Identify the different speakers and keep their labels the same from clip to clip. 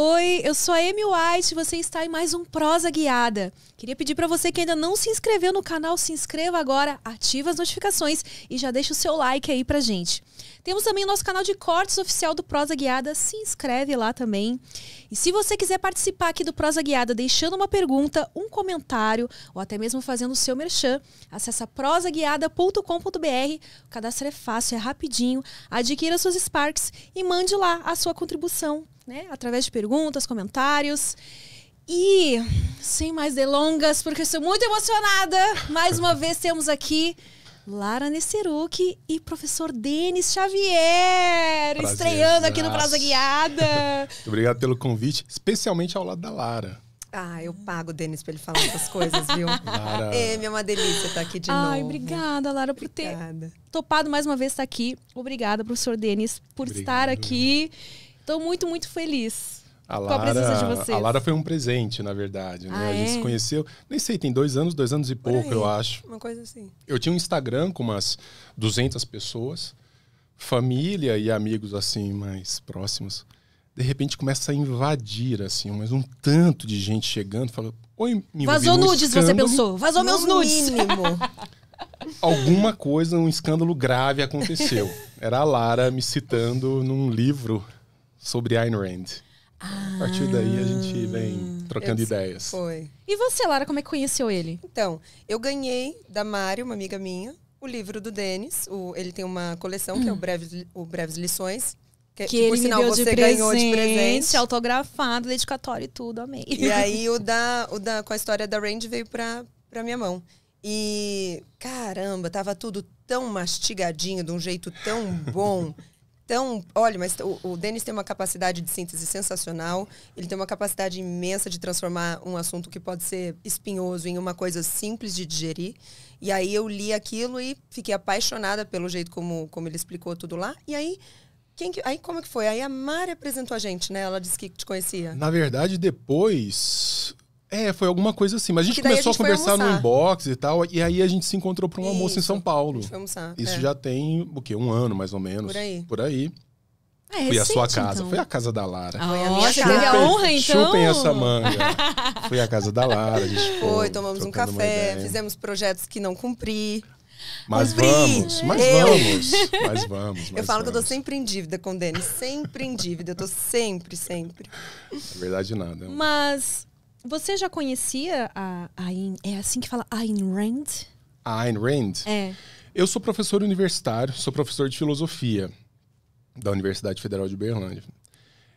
Speaker 1: Oi, eu sou a Amy White, você está em mais um Prosa Guiada. Queria pedir para você que ainda não se inscreveu no canal, se inscreva agora, ativa as notificações e já deixa o seu like aí pra gente. Temos também o nosso canal de cortes oficial do Prosa Guiada, se inscreve lá também. E se você quiser participar aqui do Prosa Guiada deixando uma pergunta, um comentário ou até mesmo fazendo o seu merchan, acessa prosaguiada.com.br. O cadastro é fácil, é rapidinho. Adquira suas Sparks e mande lá a sua contribuição né? Através de perguntas, comentários. E sem mais delongas, porque estou muito emocionada, mais uma vez temos aqui Lara Nesseruk
Speaker 2: e professor Denis Xavier, Prazer, estreando aqui no Praça Guiada.
Speaker 3: Obrigado pelo convite, especialmente ao lado da Lara.
Speaker 2: Ah, eu pago o Denis pra ele falar essas coisas, viu? Lara. É, minha, é uma delícia estar tá aqui de Ai, novo. Ai, obrigada, Lara, por ter obrigada. topado
Speaker 1: mais uma vez estar aqui. Obrigada, professor Denis, por Obrigado. estar aqui. Estou muito, muito
Speaker 2: feliz.
Speaker 3: A Lara, com a presença de vocês. A Lara foi um presente, na verdade. Né? Ah, a gente é? se conheceu, nem sei, tem dois anos, dois anos e pouco, eu acho.
Speaker 2: Uma coisa assim.
Speaker 3: Eu tinha um Instagram com umas 200 pessoas, família e amigos assim, mais próximos. De repente começa a invadir, assim, mas um tanto de gente chegando, fala: Oi, me Vazou nudes, escândalo. você
Speaker 4: pensou? Vazou no meus nudes. Mínimo.
Speaker 3: Alguma coisa, um escândalo grave aconteceu. Era a Lara me citando num livro sobre Ayn Rand. Ah, a partir daí a gente ah, vem trocando ideias.
Speaker 2: Foi. E você, Lara, como é que conheceu ele? Então, eu ganhei da Mari, uma amiga minha, o livro do Denis. O, ele tem uma coleção hum. que é o hum. Breves, o Breves Lições. Que, que, que ele sinal, me deu de presente, de presente,
Speaker 1: autografado, dedicatório e tudo, amei. E aí
Speaker 2: o da, o da com a história da Rand veio pra, pra minha mão. E caramba, tava tudo tão mastigadinho, de um jeito tão bom. Então, olha, mas o, o Denis tem uma capacidade de síntese sensacional, ele tem uma capacidade imensa de transformar um assunto que pode ser espinhoso em uma coisa simples de digerir. E aí eu li aquilo e fiquei apaixonada pelo jeito como, como ele explicou tudo lá. E aí que, aí como é que foi? Aí a Mari apresentou a gente, né? Ela disse que te conhecia.
Speaker 3: Na verdade, depois é, foi alguma coisa assim. Mas a gente começou a, gente a conversar no inbox e tal, e aí a gente se encontrou para um almoço em São Paulo. foi almoçar. Isso é. já tem o quê? Um ano, mais ou menos. Por aí. Por aí.
Speaker 2: É, foi a sua casa, então.
Speaker 3: foi a casa da Lara. Foi a minha chupem, casa. honra, então. Chupem essa manga. foi a casa da Lara, a gente foi. Foi, tomamos um café, fizemos
Speaker 2: projetos que não cumpri.
Speaker 3: Mas vamos, mas vamos, mas vamos. Mas eu falo vamos. que eu tô
Speaker 2: sempre em dívida com o Denis, sempre em dívida, eu tô sempre, sempre.
Speaker 3: Na é verdade, nada. Né?
Speaker 2: Mas você já conhecia a, Ayn?
Speaker 1: é assim que fala Ayn Rand?
Speaker 3: A Ayn Rand? É. Eu sou professor universitário, sou professor de filosofia da Universidade Federal de Berlândia.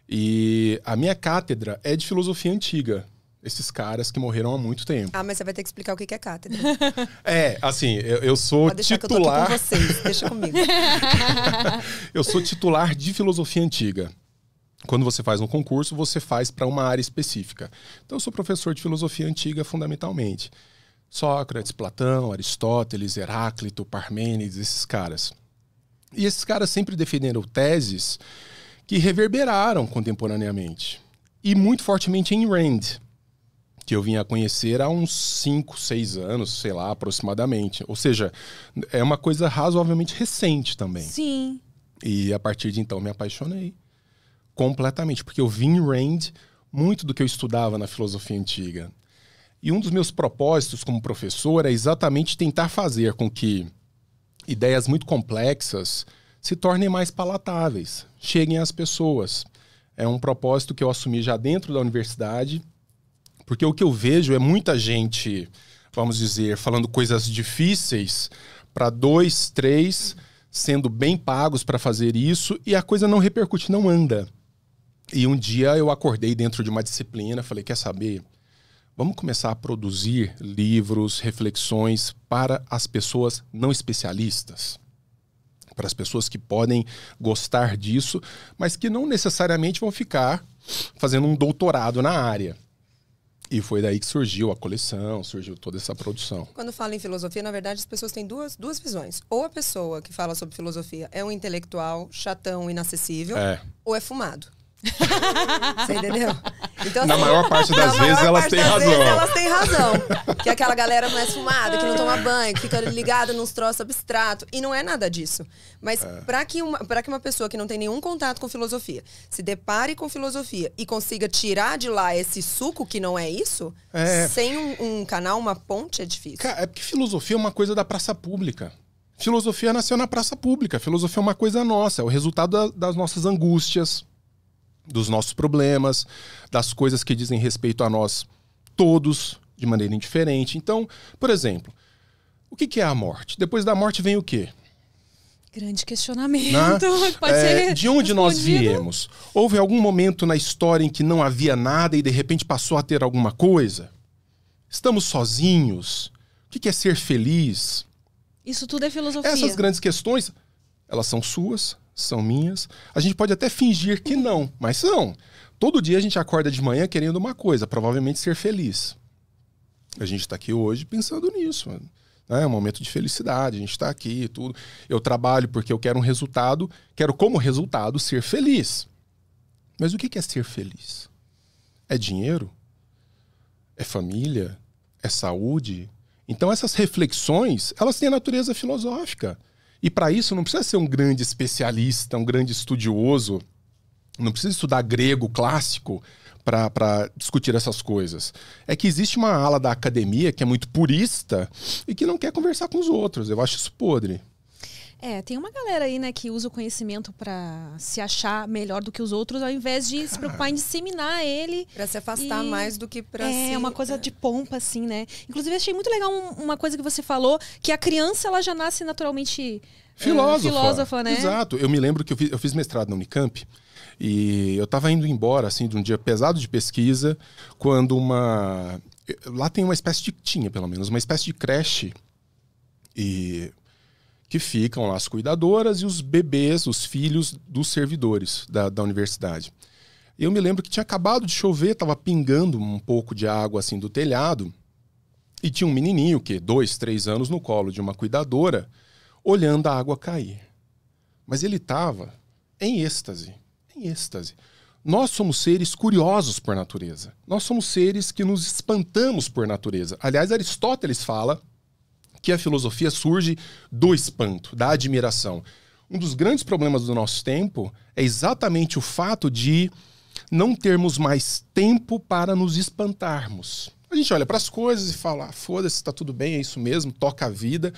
Speaker 3: E a minha cátedra é de filosofia antiga. Esses caras que morreram há muito tempo.
Speaker 2: Ah, mas você vai ter que explicar o que é cátedra.
Speaker 3: é, assim, eu, eu sou Pode titular. Que eu tô aqui
Speaker 2: com vocês, deixa comigo.
Speaker 3: eu sou titular de filosofia antiga quando você faz um concurso, você faz para uma área específica. Então, eu sou professor de filosofia antiga, fundamentalmente. Sócrates, Platão, Aristóteles, Heráclito, Parmênides, esses caras. E esses caras sempre defenderam teses que reverberaram contemporaneamente. E muito fortemente em Rand, que eu vim a conhecer há uns 5, 6 anos, sei lá, aproximadamente. Ou seja, é uma coisa razoavelmente recente também. Sim. E a partir de então me apaixonei completamente, porque eu vi em Rand muito do que eu estudava na filosofia antiga. E um dos meus propósitos como professor é exatamente tentar fazer com que ideias muito complexas se tornem mais palatáveis, cheguem às pessoas. É um propósito que eu assumi já dentro da universidade, porque o que eu vejo é muita gente, vamos dizer, falando coisas difíceis para dois, três, sendo bem pagos para fazer isso e a coisa não repercute, não anda. E um dia eu acordei dentro de uma disciplina, falei: quer saber? Vamos começar a produzir livros, reflexões para as pessoas não especialistas. Para as pessoas que podem gostar disso, mas que não necessariamente vão ficar fazendo um doutorado na área. E foi daí que surgiu a coleção, surgiu toda essa produção.
Speaker 2: Quando fala em filosofia, na verdade, as pessoas têm duas, duas visões. Ou a pessoa que fala sobre filosofia é um intelectual, chatão, inacessível, é. ou é fumado. Você entendeu? Então,
Speaker 4: na assim, maior
Speaker 3: parte das vezes elas têm razão. Vezes, elas
Speaker 4: têm razão.
Speaker 2: Que é aquela galera não é fumada, que não toma banho, que fica ligada nos troços abstrato E não é nada disso. Mas é. para que, uma, que uma pessoa que não tem nenhum contato com filosofia se depare com filosofia e consiga tirar de lá esse suco que não é isso, é. sem um, um canal, uma
Speaker 3: ponte, é difícil. Cara, é porque filosofia é uma coisa da praça pública. Filosofia nasceu na praça pública. Filosofia é uma coisa nossa, é o resultado das nossas angústias, dos nossos problemas, das coisas que dizem respeito a nós todos de maneira indiferente. Então, por exemplo, o que, é a morte? Depois da morte vem o quê?
Speaker 1: Grande né? questionamento. Né? Pode é, ser de
Speaker 3: onde nós viemos? Houve algum momento na história em que não havia nada e de repente passou a ter alguma coisa? Estamos sozinhos? O que é ser feliz?
Speaker 1: Isso tudo é filosofia. Essas grandes
Speaker 3: questões, elas são suas, são minhas. A gente pode até fingir que não, mas são. Todo dia a gente acorda de manhã querendo uma coisa, provavelmente ser feliz. A gente está aqui hoje pensando nisso. Né? É um momento de felicidade, a gente está aqui tudo. Eu trabalho porque eu quero um resultado, quero como resultado ser feliz. Mas o que é ser feliz? É dinheiro? É família? É saúde? Então essas reflexões, elas têm a natureza filosófica. E para isso não precisa ser um grande especialista, um grande estudioso, não precisa estudar grego clássico para discutir essas coisas. É que existe uma ala da academia que é muito purista e que não quer conversar com os outros. Eu acho isso podre.
Speaker 1: É, tem uma galera aí, né, que usa o conhecimento para se achar melhor do que os outros, ao invés de Cara. se preocupar em disseminar ele. Para se afastar e... mais do que para É, uma é. coisa é. de pompa, assim, né? Inclusive, achei muito legal uma coisa que você falou, que a criança, ela já nasce naturalmente... É, filósofa. É, filósofa, né? Exato.
Speaker 3: Eu me lembro que eu fiz, eu fiz mestrado na Unicamp, e eu estava indo embora, assim, de um dia pesado de pesquisa, quando uma... Eh, lá tem uma espécie de... Tinha, pelo menos, uma espécie de creche... E que ficam lá as cuidadoras e os bebês, os filhos dos servidores da, da universidade. Eu me lembro que tinha acabado de chover, estava pingando um pouco de água assim do telhado, e tinha um menininho, que dois, três anos, no colo de uma cuidadora, olhando a água cair. Mas ele estava em êxtase, em êxtase. Nós somos seres curiosos por natureza. Nós somos seres que nos espantamos por natureza. Aliás, Aristóteles fala que a filosofia surge do espanto, da admiração. Um dos grandes problemas do nosso tempo é exatamente o fato de não termos mais tempo para nos espantarmos. A gente olha para as coisas e fala: ah, foda-se, está tudo bem, é isso mesmo, toca a vida.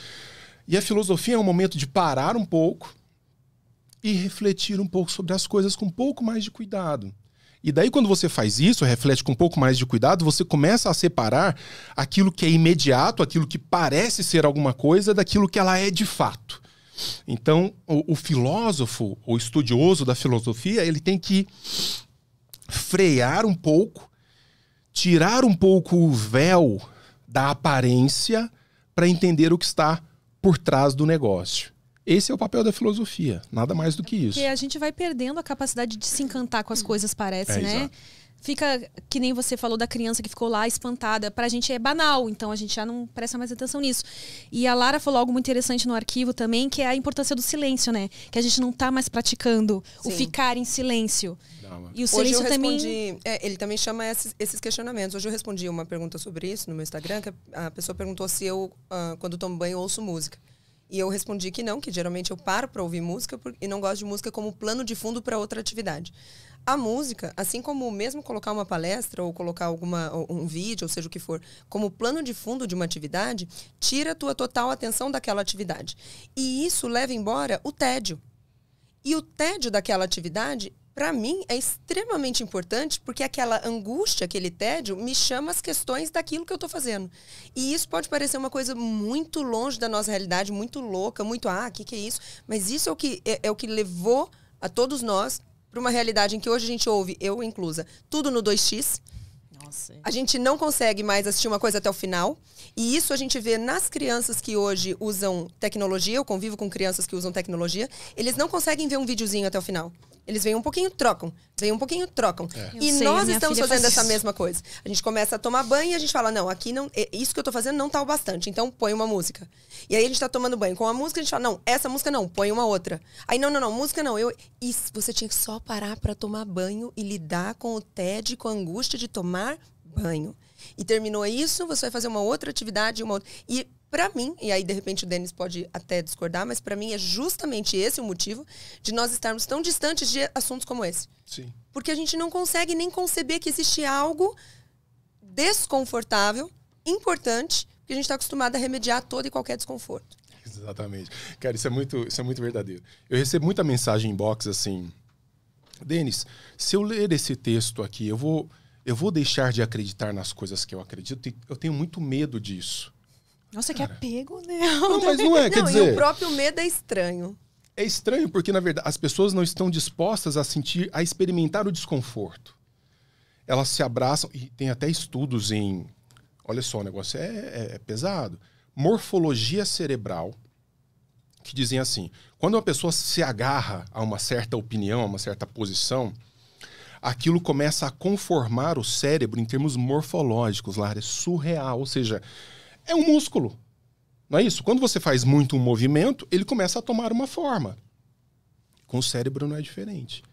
Speaker 3: E a filosofia é um momento de parar um pouco e refletir um pouco sobre as coisas com um pouco mais de cuidado. E daí, quando você faz isso, reflete com um pouco mais de cuidado, você começa a separar aquilo que é imediato, aquilo que parece ser alguma coisa, daquilo que ela é de fato. Então, o, o filósofo, o estudioso da filosofia, ele tem que frear um pouco, tirar um pouco o véu da aparência para entender o que está por trás do negócio. Esse é o papel da filosofia, nada mais do que é isso. Porque
Speaker 1: a gente vai perdendo a capacidade de se encantar com as hum. coisas, parece, é, né? Exato. Fica que nem você falou da criança que ficou lá espantada. Pra gente é banal, então a gente já não presta mais atenção nisso. E a Lara falou algo muito interessante no arquivo também, que é a importância do silêncio, né? Que a gente não tá mais praticando Sim. o ficar em silêncio.
Speaker 2: e o silêncio Hoje eu também. é, ele também chama esses, esses, questionamentos. Hoje eu respondi uma pergunta sobre isso no meu Instagram, que a pessoa perguntou se eu, ah, quando tomo banho, ouço música. E eu respondi que não, que geralmente eu paro para ouvir música e não gosto de música como plano de fundo para outra atividade. A música, assim como mesmo colocar uma palestra ou colocar alguma um vídeo, ou seja o que for, como plano de fundo de uma atividade, tira a tua total atenção daquela atividade. E isso leva embora o tédio. E o tédio daquela atividade para mim é extremamente importante porque aquela angústia, aquele tédio me chama as questões daquilo que eu estou fazendo. E isso pode parecer uma coisa muito longe da nossa realidade, muito louca, muito ah, o que, que é isso? Mas isso é o que é, é o que levou a todos nós para uma realidade em que hoje a gente ouve, eu inclusa, tudo no 2x. Nossa. A gente não consegue mais assistir uma coisa até o final. E isso a gente vê nas crianças que hoje usam tecnologia, eu convivo com crianças que usam tecnologia, eles não conseguem ver um videozinho até o final. Eles vêm um pouquinho, trocam. Vêm um pouquinho, trocam. É. E sei, nós estamos fazendo essa mesma coisa. A gente começa a tomar banho e a gente fala, não, aqui não, é, isso que eu estou fazendo não tá o bastante, então põe uma música. E aí a gente está tomando banho com a música, a gente fala, não, essa música não, põe uma outra. Aí, não, não, não, música não. Eu... Isso, você tinha que só parar para tomar banho e lidar com o tédio, com a angústia de tomar banho. E terminou isso, você vai fazer uma outra atividade, uma outra. E para mim, e aí de repente o Denis pode até discordar, mas para mim é justamente esse o motivo de nós estarmos tão distantes de assuntos como esse. Sim. Porque a gente não consegue nem conceber que existe algo desconfortável, importante, que a gente está acostumado a remediar todo e qualquer desconforto.
Speaker 3: Exatamente. Cara, isso é muito, isso é muito verdadeiro. Eu recebo muita mensagem em box assim, Denis, se eu ler esse texto aqui, eu vou eu vou deixar de acreditar nas coisas que eu acredito eu tenho muito medo disso.
Speaker 2: Nossa, é é Cara. que apego, né? Não, mas não é, quer não, dizer... E o próprio medo é estranho.
Speaker 3: É estranho porque, na verdade, as pessoas não estão dispostas a sentir, a experimentar o desconforto. Elas se abraçam, e tem até estudos em... Olha só, o negócio é, é, é pesado. Morfologia cerebral, que dizem assim, quando uma pessoa se agarra a uma certa opinião, a uma certa posição aquilo começa a conformar o cérebro em termos morfológicos, Lara. É surreal. Ou seja, é um músculo. Não é isso? Quando você faz muito um movimento, ele começa a tomar uma forma. Com o cérebro não é diferente.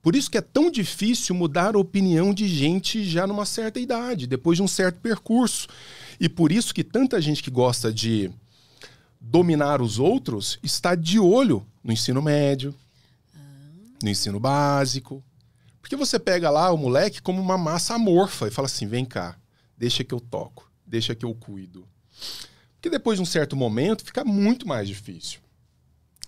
Speaker 3: Por isso que é tão difícil mudar a opinião de gente já numa certa idade, depois de um certo percurso. E por isso que tanta gente que gosta de dominar os outros está de olho no ensino médio, no ensino básico, porque você pega lá o moleque como uma massa amorfa e fala assim: vem cá, deixa que eu toco, deixa que eu cuido. Porque depois de um certo momento fica muito mais difícil.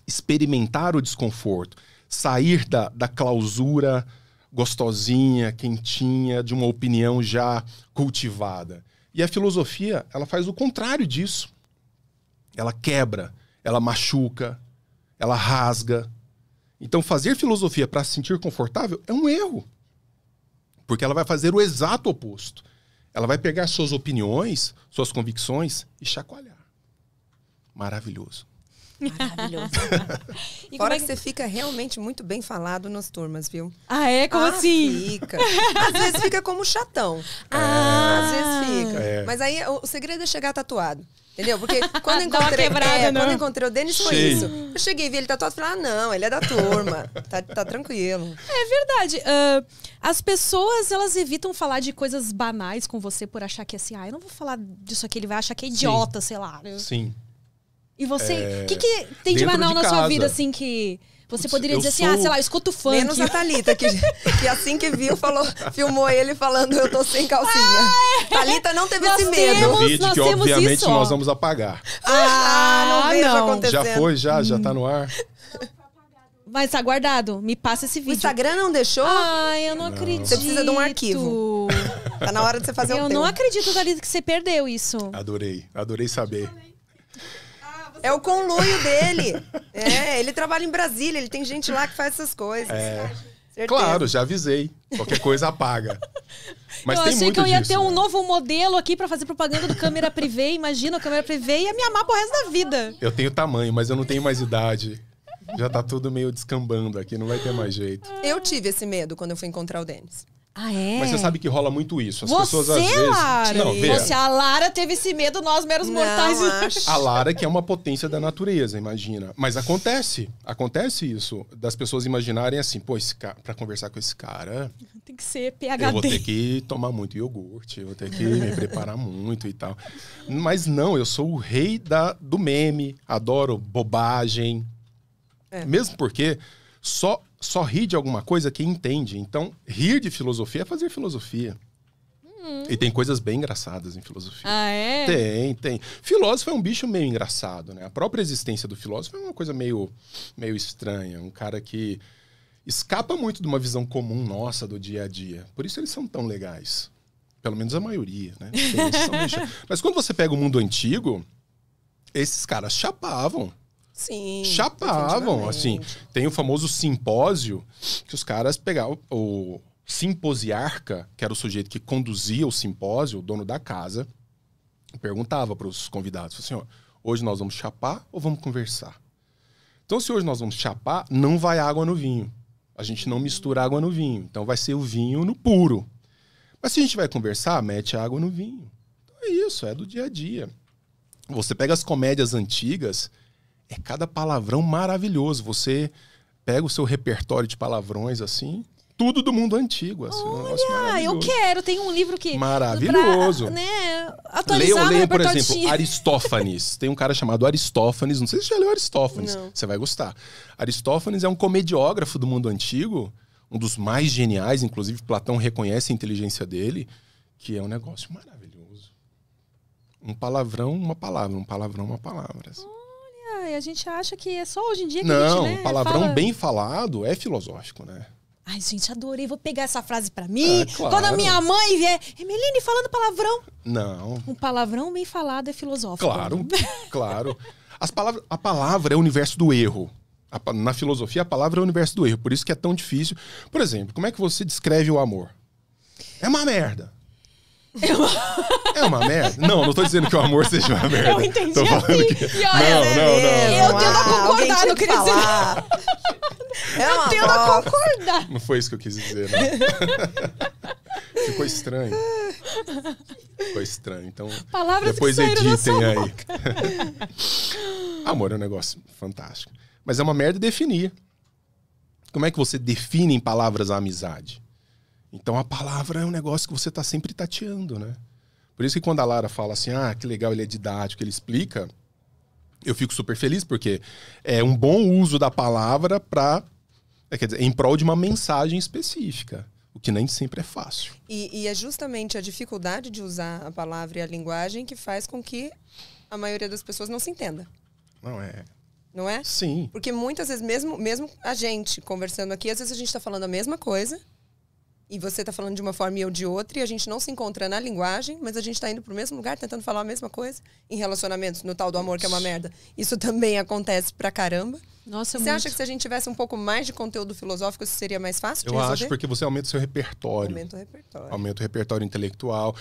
Speaker 3: Experimentar o desconforto, sair da, da clausura gostosinha, quentinha, de uma opinião já cultivada. E a filosofia, ela faz o contrário disso. Ela quebra, ela machuca, ela rasga, então, fazer filosofia para se sentir confortável é um erro. Porque ela vai fazer o exato oposto. Ela vai pegar suas opiniões, suas convicções e chacoalhar. Maravilhoso. Maravilhoso.
Speaker 2: e Fora é que... que você fica realmente muito bem falado nas turmas, viu? Ah, é? Como ah, assim? Fica. Às vezes fica como chatão. Ah. Às vezes fica. É. Mas aí o segredo é chegar tatuado. Entendeu? Porque quando encontrei, quebrada, é, quando né? encontrei o Denis foi isso. Eu cheguei, vi ele tatuado tá e falei, ah, não, ele é da turma. tá, tá tranquilo. É verdade. Uh, as pessoas,
Speaker 1: elas evitam falar de coisas banais com você por achar que assim, ah, eu não vou falar disso aqui, ele vai achar que é idiota, Sim. sei lá. Sim. E você, o é... que, que tem de banal na sua vida, assim,
Speaker 2: que... Você poderia
Speaker 3: dizer assim, ah, sei lá, eu
Speaker 2: escuto funk. Menos a Thalita, que, que assim que viu, falou, filmou ele falando, eu tô sem calcinha. Ah, Thalita não teve esse medo. Temos, um vídeo que, obviamente, isso, nós
Speaker 3: vamos apagar.
Speaker 2: Ah, ah, não vejo não. acontecendo. Já foi, já, já tá
Speaker 3: no ar.
Speaker 1: Mas tá guardado. Me passa esse vídeo. O Instagram não deixou? Ai, eu não, não. acredito. Você precisa de um
Speaker 2: arquivo. tá na hora de você fazer eu o Eu não acredito, Thalita, que você perdeu isso.
Speaker 3: Adorei, adorei saber.
Speaker 2: É o conluio dele. É, ele trabalha em Brasília, ele tem gente lá que faz essas coisas. É.
Speaker 3: Certeza. Claro, já avisei. Qualquer coisa apaga. Mas eu tem achei que eu ia disso, ter
Speaker 2: um novo modelo aqui para fazer propaganda do câmera privê. Imagina, a câmera privê ia me amar pro resto da vida.
Speaker 3: Eu tenho tamanho, mas eu não tenho mais idade. Já tá tudo meio descambando aqui, não vai ter mais jeito.
Speaker 2: Eu tive esse medo quando eu fui encontrar o Denis. Ah, é? Mas você sabe
Speaker 3: que rola muito isso. As você, pessoas às vezes. Lara, não, vê. Você,
Speaker 2: a Lara teve esse medo, nós
Speaker 1: meros não, mortais. Acho. A Lara, que é
Speaker 3: uma potência da natureza, imagina. Mas acontece. Acontece isso. Das pessoas imaginarem assim, pô, esse pra conversar com esse cara.
Speaker 1: Tem que ser PHD. Eu vou ter
Speaker 3: que tomar muito iogurte, eu vou ter que me preparar muito e tal. Mas não, eu sou o rei da, do meme. Adoro bobagem. É. Mesmo porque só, só ri de alguma coisa quem entende. Então, rir de filosofia é fazer filosofia. Hum. E tem coisas bem engraçadas em filosofia.
Speaker 4: Ah, é?
Speaker 3: Tem, tem. Filósofo é um bicho meio engraçado, né? A própria existência do filósofo é uma coisa meio, meio estranha. Um cara que escapa muito de uma visão comum nossa do dia a dia. Por isso eles são tão legais. Pelo menos a maioria, né? Mas quando você pega o mundo antigo, esses caras chapavam.
Speaker 4: Sim. Chapavam, assim.
Speaker 3: Tem o famoso simpósio que os caras pegavam o simposiarca, que era o sujeito que conduzia o simpósio, o dono da casa, perguntava para os convidados, assim, ó, hoje nós vamos chapar ou vamos conversar? Então, se hoje nós vamos chapar, não vai água no vinho. A gente não mistura água no vinho. Então, vai ser o vinho no puro. Mas se a gente vai conversar, mete água no vinho. Então, é isso, é do dia a dia. Você pega as comédias antigas, é cada palavrão maravilhoso. Você pega o seu repertório de palavrões assim, tudo do mundo antigo. Assim, Olha,
Speaker 1: um eu quero, tem um livro que. Maravilhoso. Pra, né, atualizar por exemplo,
Speaker 3: Aristófanes. tem um cara chamado Aristófanes, não sei se você já leu Aristófanes, não. você vai gostar. Aristófanes é um comediógrafo do mundo antigo, um dos mais geniais, inclusive Platão reconhece a inteligência dele, que é um negócio maravilhoso. Um palavrão, uma palavra, um palavrão, uma palavra. Assim.
Speaker 1: Ah, a gente acha que é só hoje em dia que Não, a gente, né, palavrão fala... bem
Speaker 3: falado é filosófico, né?
Speaker 1: Ai, gente, adorei. Vou pegar essa frase para mim. claro. Ah, Quando a minha mãe vier, Emeline, falando palavrão. Não. Um palavrão bem falado é
Speaker 3: filosófico. Claro, claro. As palavras, a palavra é o universo do erro. A, na filosofia, a palavra é o universo do erro. Por isso que é tão difícil. Por exemplo, como é que você descreve o amor? É uma merda. Eu... É uma merda? Não, não tô dizendo que o amor seja uma merda. Eu entendi tô falando assim. Que... não, não, não, Eu tendo a concordar, não queria falar. dizer. É eu tendo a concordar. Não foi isso que eu quis dizer, não. Ficou estranho. Ficou estranho. Então, Palavras depois editem aí. amor é um negócio fantástico. Mas é uma merda definir. Como é que você define em palavras a amizade? Então a palavra é um negócio que você está sempre tateando, né? Por isso que quando a Lara fala assim, ah, que legal, ele é didático, ele explica, eu fico super feliz porque é um bom uso da palavra para, é, quer dizer, em prol de uma mensagem específica, o que nem sempre é fácil.
Speaker 2: E, e é justamente a dificuldade de usar a palavra e a linguagem que faz com que a maioria das pessoas não se entenda. Não é não é? Sim. Porque muitas vezes, mesmo, mesmo a gente conversando aqui, às vezes a gente está falando a mesma coisa, e você está falando de uma forma e eu de outra, e a gente não se encontra na linguagem, mas a gente está indo para o mesmo lugar, tentando falar a mesma coisa em relacionamentos, no tal do amor que é uma merda. Isso também acontece pra caramba. Nossa, é você muito... acha que se a gente tivesse um pouco mais de conteúdo filosófico, isso seria mais fácil? Eu acho porque
Speaker 3: você aumenta o seu repertório. Aumenta o repertório. Aumenta o repertório intelectual.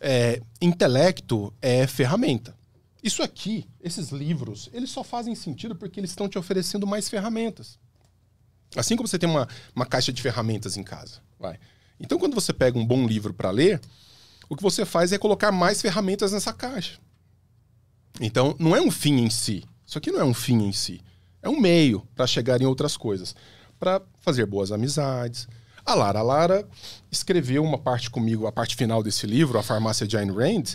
Speaker 3: É, intelecto é ferramenta. Isso aqui, esses livros, eles só fazem sentido porque eles estão te oferecendo mais ferramentas. Assim como você tem uma, uma caixa de ferramentas em casa, vai. Então, quando você pega um bom livro para ler, o que você faz é colocar mais ferramentas nessa caixa. Então, não é um fim em si. Isso aqui não é um fim em si. É um meio para chegar em outras coisas. Para fazer boas amizades. A Lara. A Lara escreveu uma parte comigo, a parte final desse livro, A Farmácia de Ayn Rand.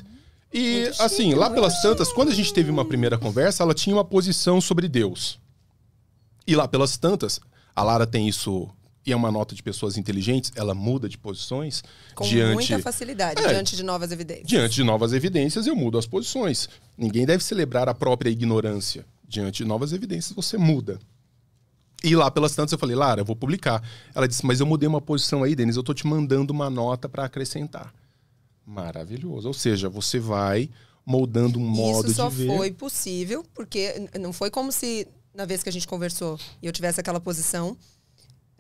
Speaker 3: E, assim, lá pelas tantas, quando a gente teve uma primeira conversa, ela tinha uma posição sobre Deus. E lá pelas tantas, a Lara tem isso e é uma nota de pessoas inteligentes, ela muda de posições. Com diante... muita facilidade, é, diante
Speaker 2: de novas evidências. Diante
Speaker 3: de novas evidências, eu mudo as posições. Ninguém deve celebrar a própria ignorância. Diante de novas evidências, você muda. E lá pelas tantas eu falei, Lara, eu vou publicar. Ela disse, mas eu mudei uma posição aí, Denise eu tô te mandando uma nota para acrescentar. Maravilhoso. Ou seja, você vai moldando um modo de ver. Isso só foi
Speaker 2: possível, porque não foi como se, na vez que a gente conversou, eu tivesse aquela posição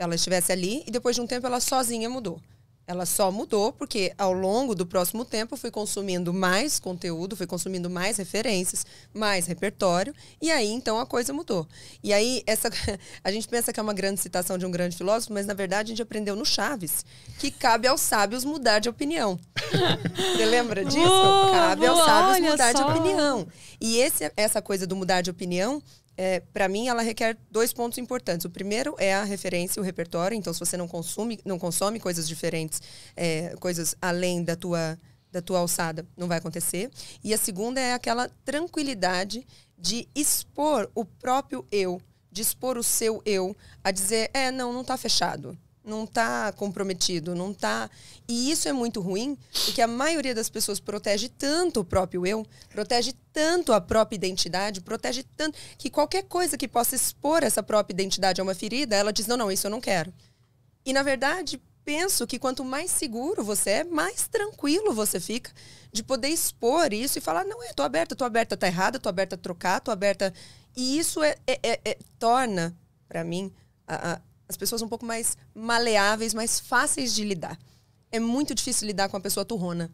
Speaker 2: ela estivesse ali e depois de um tempo ela sozinha mudou. Ela só mudou porque ao longo do próximo tempo eu fui consumindo mais conteúdo, fui consumindo mais referências, mais repertório, e aí então a coisa mudou. E aí essa a gente pensa que é uma grande citação de um grande filósofo, mas na verdade a gente aprendeu no Chaves que cabe aos sábios mudar de opinião. Você lembra disso? Boa, cabe boa, aos sábios mudar só. de opinião. E esse, essa coisa do mudar de opinião é, para mim, ela requer dois pontos importantes. O primeiro é a referência, o repertório. Então, se você não consome, não consome coisas diferentes, é, coisas além da tua, da tua alçada, não vai acontecer. E a segunda é aquela tranquilidade de expor o próprio eu, de expor o seu eu, a dizer, é, não, não está fechado não está comprometido, não está. E isso é muito ruim, porque a maioria das pessoas protege tanto o próprio eu, protege tanto a própria identidade, protege tanto que qualquer coisa que possa expor essa própria identidade a uma ferida, ela diz: "Não, não, isso eu não quero". E na verdade, penso que quanto mais seguro você é, mais tranquilo você fica de poder expor isso e falar: "Não, eu é, estou aberta, estou aberta, está errada, estou aberta a trocar, estou aberta". E isso é, é, é, é torna para mim a, a as pessoas um pouco mais maleáveis, mais fáceis de lidar é muito difícil lidar com uma pessoa turrona.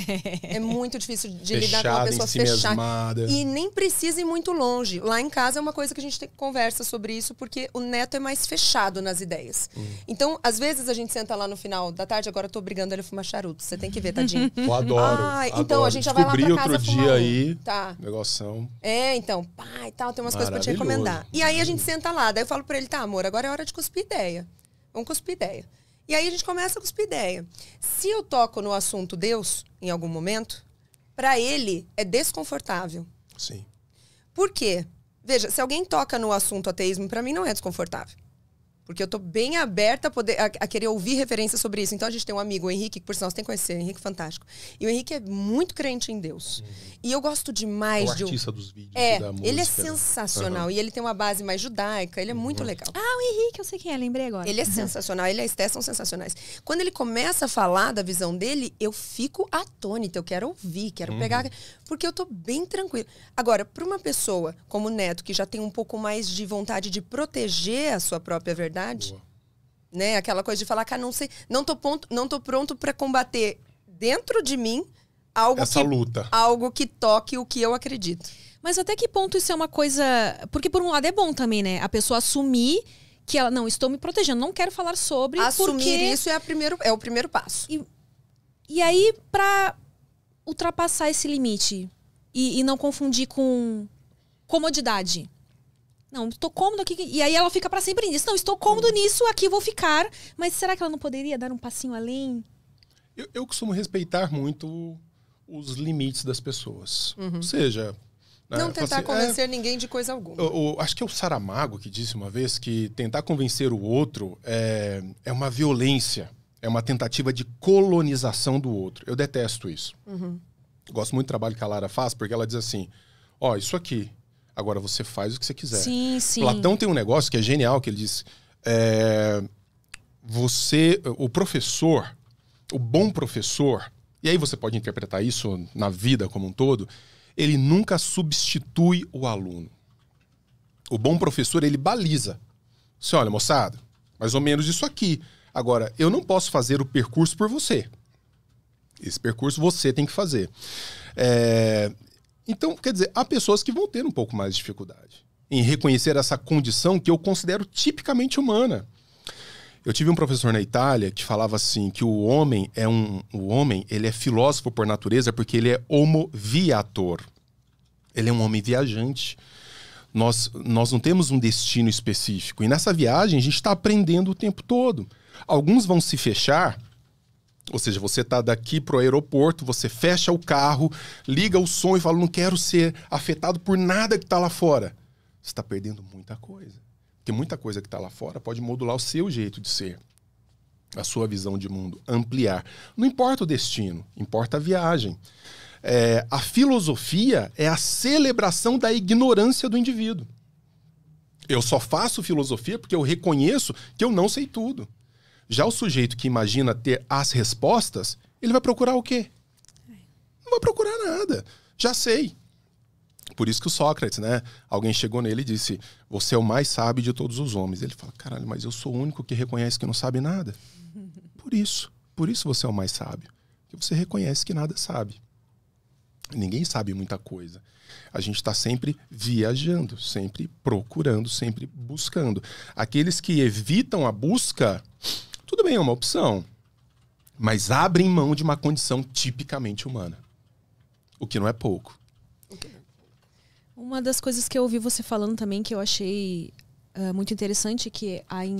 Speaker 2: é muito difícil de lidar com uma pessoa si fechada. Mesmada. E nem precisa ir muito longe. Lá em casa é uma coisa que a gente tem, conversa sobre isso, porque o neto é mais fechado nas ideias. Hum. Então, às vezes a gente senta lá no final da tarde, agora eu tô brigando ele fumar charuto. Você tem que ver, tadinho. Eu adoro. Ah, adoro. então a gente já vai lá pra casa outro
Speaker 3: dia aí. Tá. Negoção.
Speaker 2: É, então, pai e tal, tem umas coisas pra te recomendar. E aí a gente senta lá, daí eu falo pra ele, tá, amor, agora é hora de cuspir ideia. Vamos cuspir ideia. E aí a gente começa a cuspir ideia. Se eu toco no assunto Deus em algum momento, para ele é desconfortável. Sim. Por quê? Veja, se alguém toca no assunto ateísmo, para mim não é desconfortável. Porque eu tô bem aberta a, poder, a, a, querer ouvir referências sobre isso. Então a gente tem um amigo, o Henrique, que por sinal você tem que conhecer, o Henrique fantástico. E o Henrique é muito crente em Deus. Uhum. E eu gosto demais é o de. artista dos vídeos. É, música, ele é né? sensacional. Uhum. E ele tem uma base mais judaica, ele é muito uhum. legal. Ah, o Henrique, eu sei quem é, lembrei agora. Ele é sensacional, ele e a Esté são sensacionais. Quando ele começa a falar da visão dele, eu fico atônita, eu quero ouvir, quero pegar. Uhum. Porque eu tô bem tranquila. Agora, para uma pessoa como o Neto, que já tem um pouco mais de vontade de proteger a sua própria verdade, verdade. Boa. Né? Aquela coisa de falar, cara, não sei, não tô, ponto, não tô pronto para combater dentro de mim algo Essa que, luta. Algo que toque o que eu
Speaker 1: acredito. Mas até que ponto isso é uma coisa. Porque por um lado é bom também, né? A pessoa assumir que ela, não, estou me protegendo, não quero falar sobre. Assumir porque... isso é, a primeiro, é o primeiro passo. E, e aí, para ultrapassar esse limite e, e não confundir com comodidade. Não, estou cômodo aqui. E aí ela fica para sempre nisso. Não, estou cômodo hum. nisso, aqui vou ficar. Mas será que ela não poderia dar um passinho além?
Speaker 3: Eu, eu costumo respeitar muito os limites das pessoas. Uhum. Ou seja, né, não é, tentar assim, é, convencer
Speaker 2: é, ninguém de coisa alguma.
Speaker 3: acho que é o Saramago que disse uma vez que tentar convencer o outro é, é uma violência, é uma tentativa de colonização do outro. Eu detesto isso. Uhum. Gosto muito do trabalho que a Lara faz, porque ela diz assim: ó, oh, isso aqui Agora você faz o que você quiser. Sim, sim. Platão tem um negócio que é genial, que ele diz: é, você, o professor, o bom professor, e aí você pode interpretar isso na vida como um todo, ele nunca substitui o aluno. O bom professor, ele baliza. Você olha, moçada, mais ou menos isso aqui. Agora, eu não posso fazer o percurso por você. Esse percurso você tem que fazer. É, então, quer dizer, há pessoas que vão ter um pouco mais de dificuldade em reconhecer essa condição que eu considero tipicamente humana. Eu tive um professor na Itália que falava assim que o homem é um o homem, ele é filósofo por natureza porque ele é homo viator. Ele é um homem viajante. Nós, nós não temos um destino específico. E nessa viagem a gente está aprendendo o tempo todo. Alguns vão se fechar ou seja, você está daqui para o aeroporto, você fecha o carro, liga o som e fala: não quero ser afetado por nada que está lá fora. Você está perdendo muita coisa. Porque muita coisa que está lá fora pode modular o seu jeito de ser, a sua visão de mundo, ampliar. Não importa o destino, importa a viagem. É, a filosofia é a celebração da ignorância do indivíduo. Eu só faço filosofia porque eu reconheço que eu não sei tudo. Já o sujeito que imagina ter as respostas, ele vai procurar o quê? Não vai procurar nada. Já sei. Por isso que o Sócrates, né? Alguém chegou nele e disse: Você é o mais sábio de todos os homens. Ele fala: Caralho, mas eu sou o único que reconhece que não sabe nada. Por isso. Por isso você é o mais sábio. Porque você reconhece que nada sabe. Ninguém sabe muita coisa. A gente está sempre viajando, sempre procurando, sempre buscando. Aqueles que evitam a busca tudo bem, é uma opção. Mas abrem mão de uma condição tipicamente humana. É o que não é pouco.
Speaker 1: Uma das coisas que eu ouvi você falando também, que eu achei Uh, muito interessante, que a Ayn,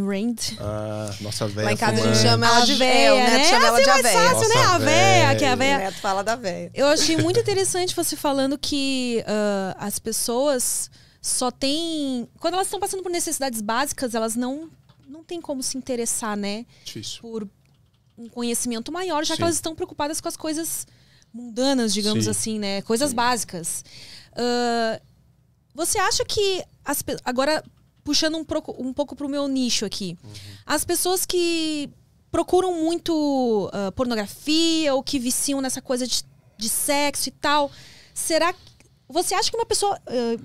Speaker 1: Rand. Ah,
Speaker 3: nossa véia. Lá em casa fumando. a gente chama ela de véia, né?
Speaker 1: né? Chama ela assim, de véia. fácil, né? A véia, que é a véia. O neto
Speaker 2: fala da véia.
Speaker 1: Eu achei muito interessante você falando que uh, as pessoas só têm. Quando elas estão passando por necessidades básicas, elas não não tem como se interessar, né? Difícil. Por um conhecimento maior, já Sim. que elas estão preocupadas com as coisas mundanas, digamos Sim. assim, né? Coisas Sim. básicas. Uh, você acha que as, agora puxando um, um pouco para o meu nicho aqui, uhum. as pessoas que procuram muito uh, pornografia ou que viciam nessa coisa de, de sexo e tal, será que você acha que uma pessoa uh,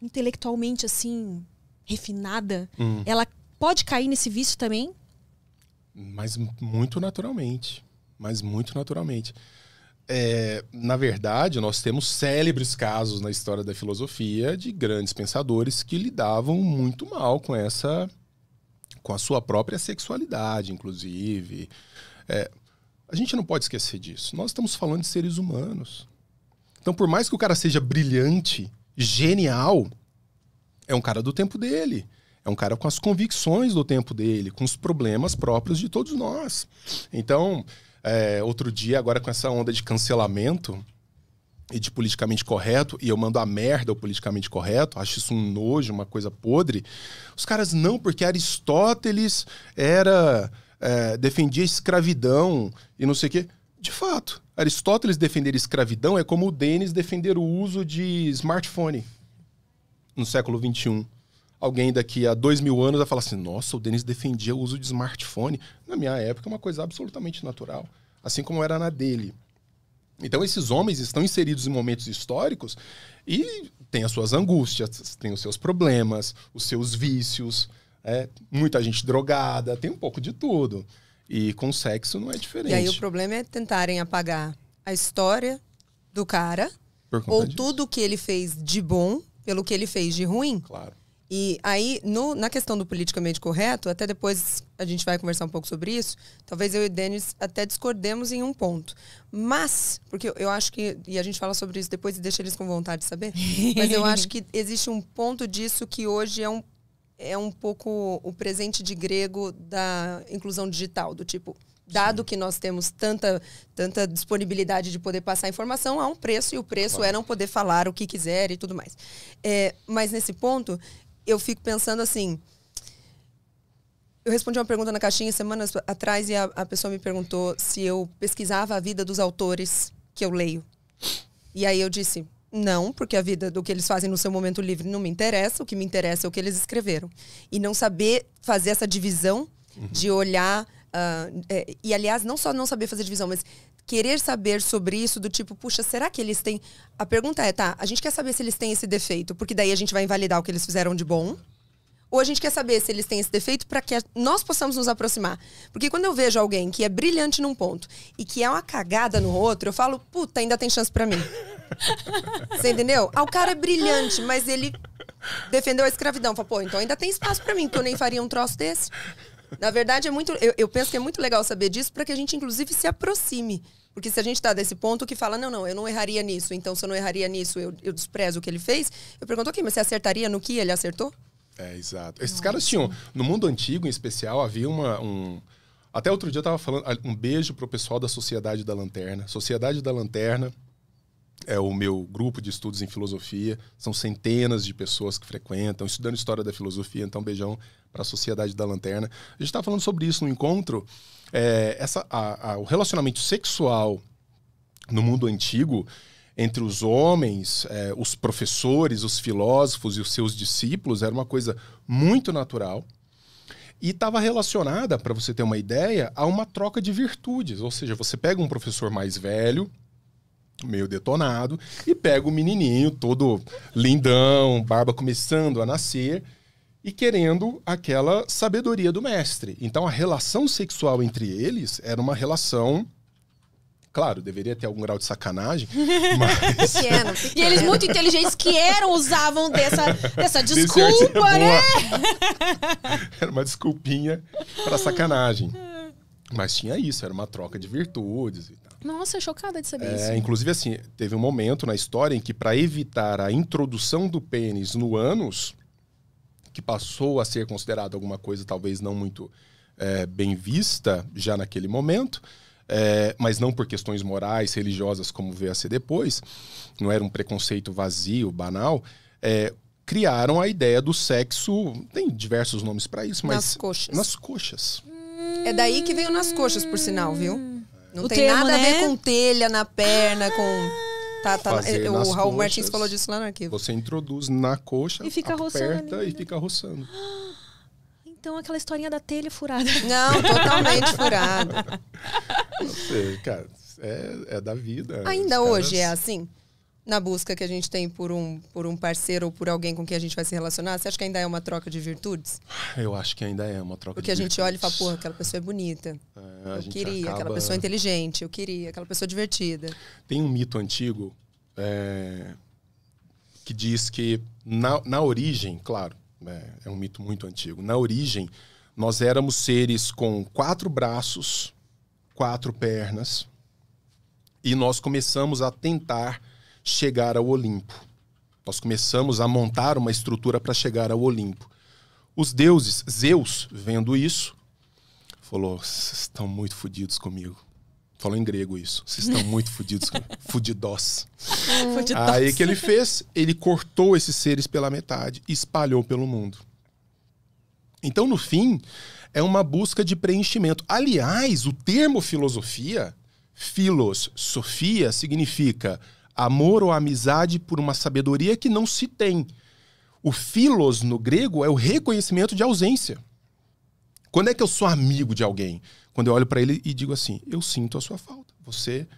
Speaker 1: intelectualmente assim refinada, hum. ela pode cair nesse vício também?
Speaker 3: Mas muito naturalmente. Mas muito naturalmente. É, na verdade, nós temos célebres casos na história da filosofia de grandes pensadores que lidavam muito mal com essa. com a sua própria sexualidade, inclusive. É, a gente não pode esquecer disso. Nós estamos falando de seres humanos. Então, por mais que o cara seja brilhante, genial, é um cara do tempo dele. É um cara com as convicções do tempo dele, com os problemas próprios de todos nós. Então, é, outro dia, agora com essa onda de cancelamento e de politicamente correto, e eu mando a merda o politicamente correto, acho isso um nojo, uma coisa podre. Os caras não, porque Aristóteles era. É, defendia escravidão e não sei o quê. De fato, Aristóteles defender escravidão é como o Denis defender o uso de smartphone no século XXI alguém daqui a dois mil anos vai falar assim: nossa, o Denis defendia o uso de smartphone. Na minha época, é uma coisa absolutamente natural, assim como era na dele. Então, esses homens estão inseridos em momentos históricos e têm as suas angústias, têm os seus problemas, os seus vícios, é, muita gente drogada, tem um pouco de tudo. E com sexo não é diferente. E aí o
Speaker 2: problema é tentarem apagar a história do cara ou disso. tudo que ele fez de bom pelo que ele fez de ruim. Claro. E aí, no, na questão do politicamente correto, até depois a gente vai conversar um pouco sobre isso, talvez eu e Denis até discordemos em um ponto. Mas, porque eu acho que, e a gente fala sobre isso depois e deixa eles com vontade de saber, mas eu acho que existe um ponto disso que hoje é um, é um pouco o presente de grego da inclusão digital, do tipo, dado Sim. que nós temos tanta, tanta disponibilidade de poder passar informação, há um preço e o preço claro. é não poder falar o que quiser e tudo mais. É, mas nesse ponto, eu fico pensando assim. Eu respondi uma pergunta na caixinha semanas atrás e a, a pessoa me perguntou se eu pesquisava a vida dos autores que eu leio. E aí eu disse, não, porque a vida do que eles fazem no seu momento livre não me interessa, o que me interessa é o que eles escreveram. E não saber fazer essa divisão uhum. de olhar. Uh, é, e aliás, não só não saber fazer divisão, mas querer saber sobre isso, do tipo, puxa, será que eles têm. A pergunta é, tá, a gente quer saber se eles têm esse defeito, porque daí a gente vai invalidar o que eles fizeram de bom. Ou a gente quer saber se eles têm esse defeito para que nós possamos nos aproximar. Porque quando eu vejo alguém que é brilhante num ponto e que é uma cagada no outro, eu falo, puta, ainda tem chance para mim. Você entendeu? Ah, o cara é brilhante, mas ele defendeu a escravidão. Fala, pô, então ainda tem espaço para mim, que eu nem faria um troço desse. Na verdade, é muito. Eu, eu penso que é muito legal saber disso para que a gente, inclusive, se aproxime. Porque se a gente está desse ponto que fala, não, não, eu não erraria nisso, então se eu não erraria nisso, eu, eu desprezo o que ele fez, eu pergunto, ok, mas você acertaria no que ele acertou?
Speaker 3: É, exato. Esses Nossa. caras tinham. No mundo antigo, em especial, havia uma. Um... Até outro dia eu tava falando. Um beijo pro pessoal da Sociedade da Lanterna. Sociedade da Lanterna é o meu grupo de estudos em filosofia. São centenas de pessoas que frequentam, estudando história da filosofia. Então, beijão para a Sociedade da Lanterna. A gente está falando sobre isso no encontro. É, essa, a, a, o relacionamento sexual no mundo antigo entre os homens, é, os professores, os filósofos e os seus discípulos era uma coisa muito natural e estava relacionada, para você ter uma ideia, a uma troca de virtudes. Ou seja, você pega um professor mais velho meio detonado, e pega o menininho todo lindão, barba começando a nascer e querendo aquela sabedoria do mestre. Então a relação sexual entre eles era uma relação Claro, deveria ter algum grau de sacanagem,
Speaker 4: mas... Pequeno. E eles
Speaker 1: muito inteligentes que eram, usavam dessa, dessa é desculpa, né?
Speaker 3: Era uma desculpinha para sacanagem. Ah. Mas tinha isso, era uma troca de virtudes e
Speaker 1: tal. Nossa, chocada de saber é, isso.
Speaker 3: Inclusive, assim, teve um momento na história em que, para evitar a introdução do pênis no ânus, que passou a ser considerado alguma coisa talvez não muito é, bem vista já naquele momento, é, mas não por questões morais, religiosas, como veio a ser depois, não era um preconceito vazio, banal, é, criaram a ideia do sexo, tem diversos nomes para isso, mas. Nas coxas. Nas coxas. É
Speaker 2: daí que veio nas coxas, por sinal, viu? Não o tem termo, nada né? a ver né? com telha na perna, ah. com. Tá, tá, é, o Raul coxas, Martins falou
Speaker 3: disso lá no arquivo. Você introduz na coxa, e fica aperta e né? fica roçando.
Speaker 2: Então aquela historinha da telha furada. Não, totalmente furada.
Speaker 3: sei, cara, é, é da vida. Né? Ainda caras... hoje é assim?
Speaker 2: Na busca que a gente tem por um, por um parceiro ou por alguém com quem a gente vai se relacionar, você acha que ainda é uma troca de virtudes?
Speaker 3: Ah, eu acho que ainda é uma troca Porque de virtudes. Porque a gente olha e
Speaker 2: fala, porra, aquela pessoa é bonita.
Speaker 3: Né? Eu queria acaba... aquela pessoa
Speaker 2: inteligente, eu queria aquela pessoa divertida.
Speaker 3: Tem um mito antigo é, que diz que na, na origem, claro, é, é, um mito muito antigo. Na origem, nós éramos seres com quatro braços, quatro pernas, e nós começamos a tentar chegar ao Olimpo. Nós começamos a montar uma estrutura para chegar ao Olimpo. Os deuses, Zeus, vendo isso, falou: vocês estão muito fodidos comigo. Falou em grego isso. Vocês estão muito fodidos. Fudidós. Aí que ele fez? Ele cortou esses seres pela metade e espalhou pelo mundo. Então, no fim, é uma busca de preenchimento. Aliás, o termo filosofia, filos, sofia, significa amor ou amizade por uma sabedoria que não se tem. O filos no grego é o reconhecimento de ausência. Quando é que eu sou amigo de alguém? Quando eu olho para ele e digo assim: eu sinto a sua falta. Você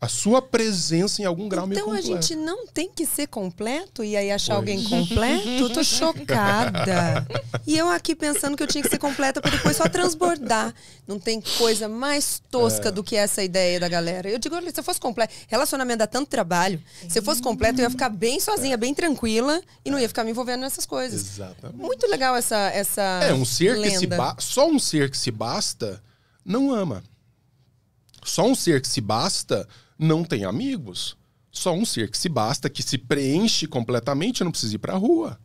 Speaker 3: a sua presença em algum grau então, me completa. Então a gente
Speaker 2: não tem que ser completo e aí achar pois. alguém completo? Tô chocada. e eu aqui pensando que eu tinha que ser completa para depois só transbordar. Não tem coisa mais tosca é. do que essa ideia da galera. Eu digo, olha, se eu fosse completa, relacionamento dá tanto trabalho. Se eu fosse completa, eu ia ficar bem sozinha, é. bem tranquila e não ia ficar me envolvendo nessas coisas. Exatamente. Muito legal essa essa É, um ser lenda. que se ba...
Speaker 3: só um ser que se basta não ama. Só um ser que se basta não tem amigos. Só um ser que se basta, que se preenche completamente, não precisa ir para a rua.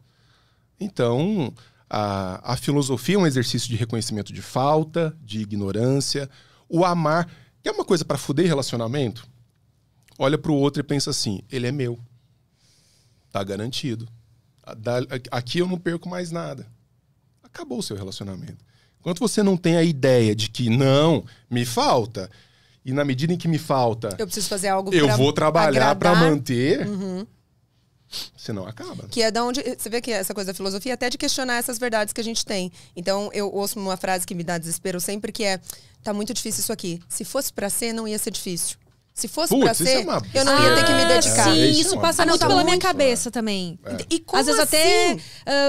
Speaker 3: Então, a, a filosofia é um exercício de reconhecimento de falta, de ignorância. O amar. Quer uma coisa para fuder relacionamento? Olha para o outro e pensa assim: ele é meu. Tá garantido. Aqui eu não perco mais nada. Acabou o seu relacionamento. Enquanto você não tem a ideia de que não, me falta, e na medida em que me falta. Eu
Speaker 2: preciso fazer algo Eu vou trabalhar para manter. Uhum.
Speaker 3: Senão acaba.
Speaker 2: Que é da onde. Você vê que é essa coisa da filosofia até de questionar essas verdades que a gente tem. Então, eu ouço uma frase que me dá desespero sempre, que é: tá muito difícil isso aqui. Se fosse para ser, não ia ser difícil. Se fosse Putz, pra ser, é eu não ia ter que me ah, dedicar. Sim, é, isso, passa muito pela minha cabeça é.
Speaker 1: também. E como Às vezes assim? até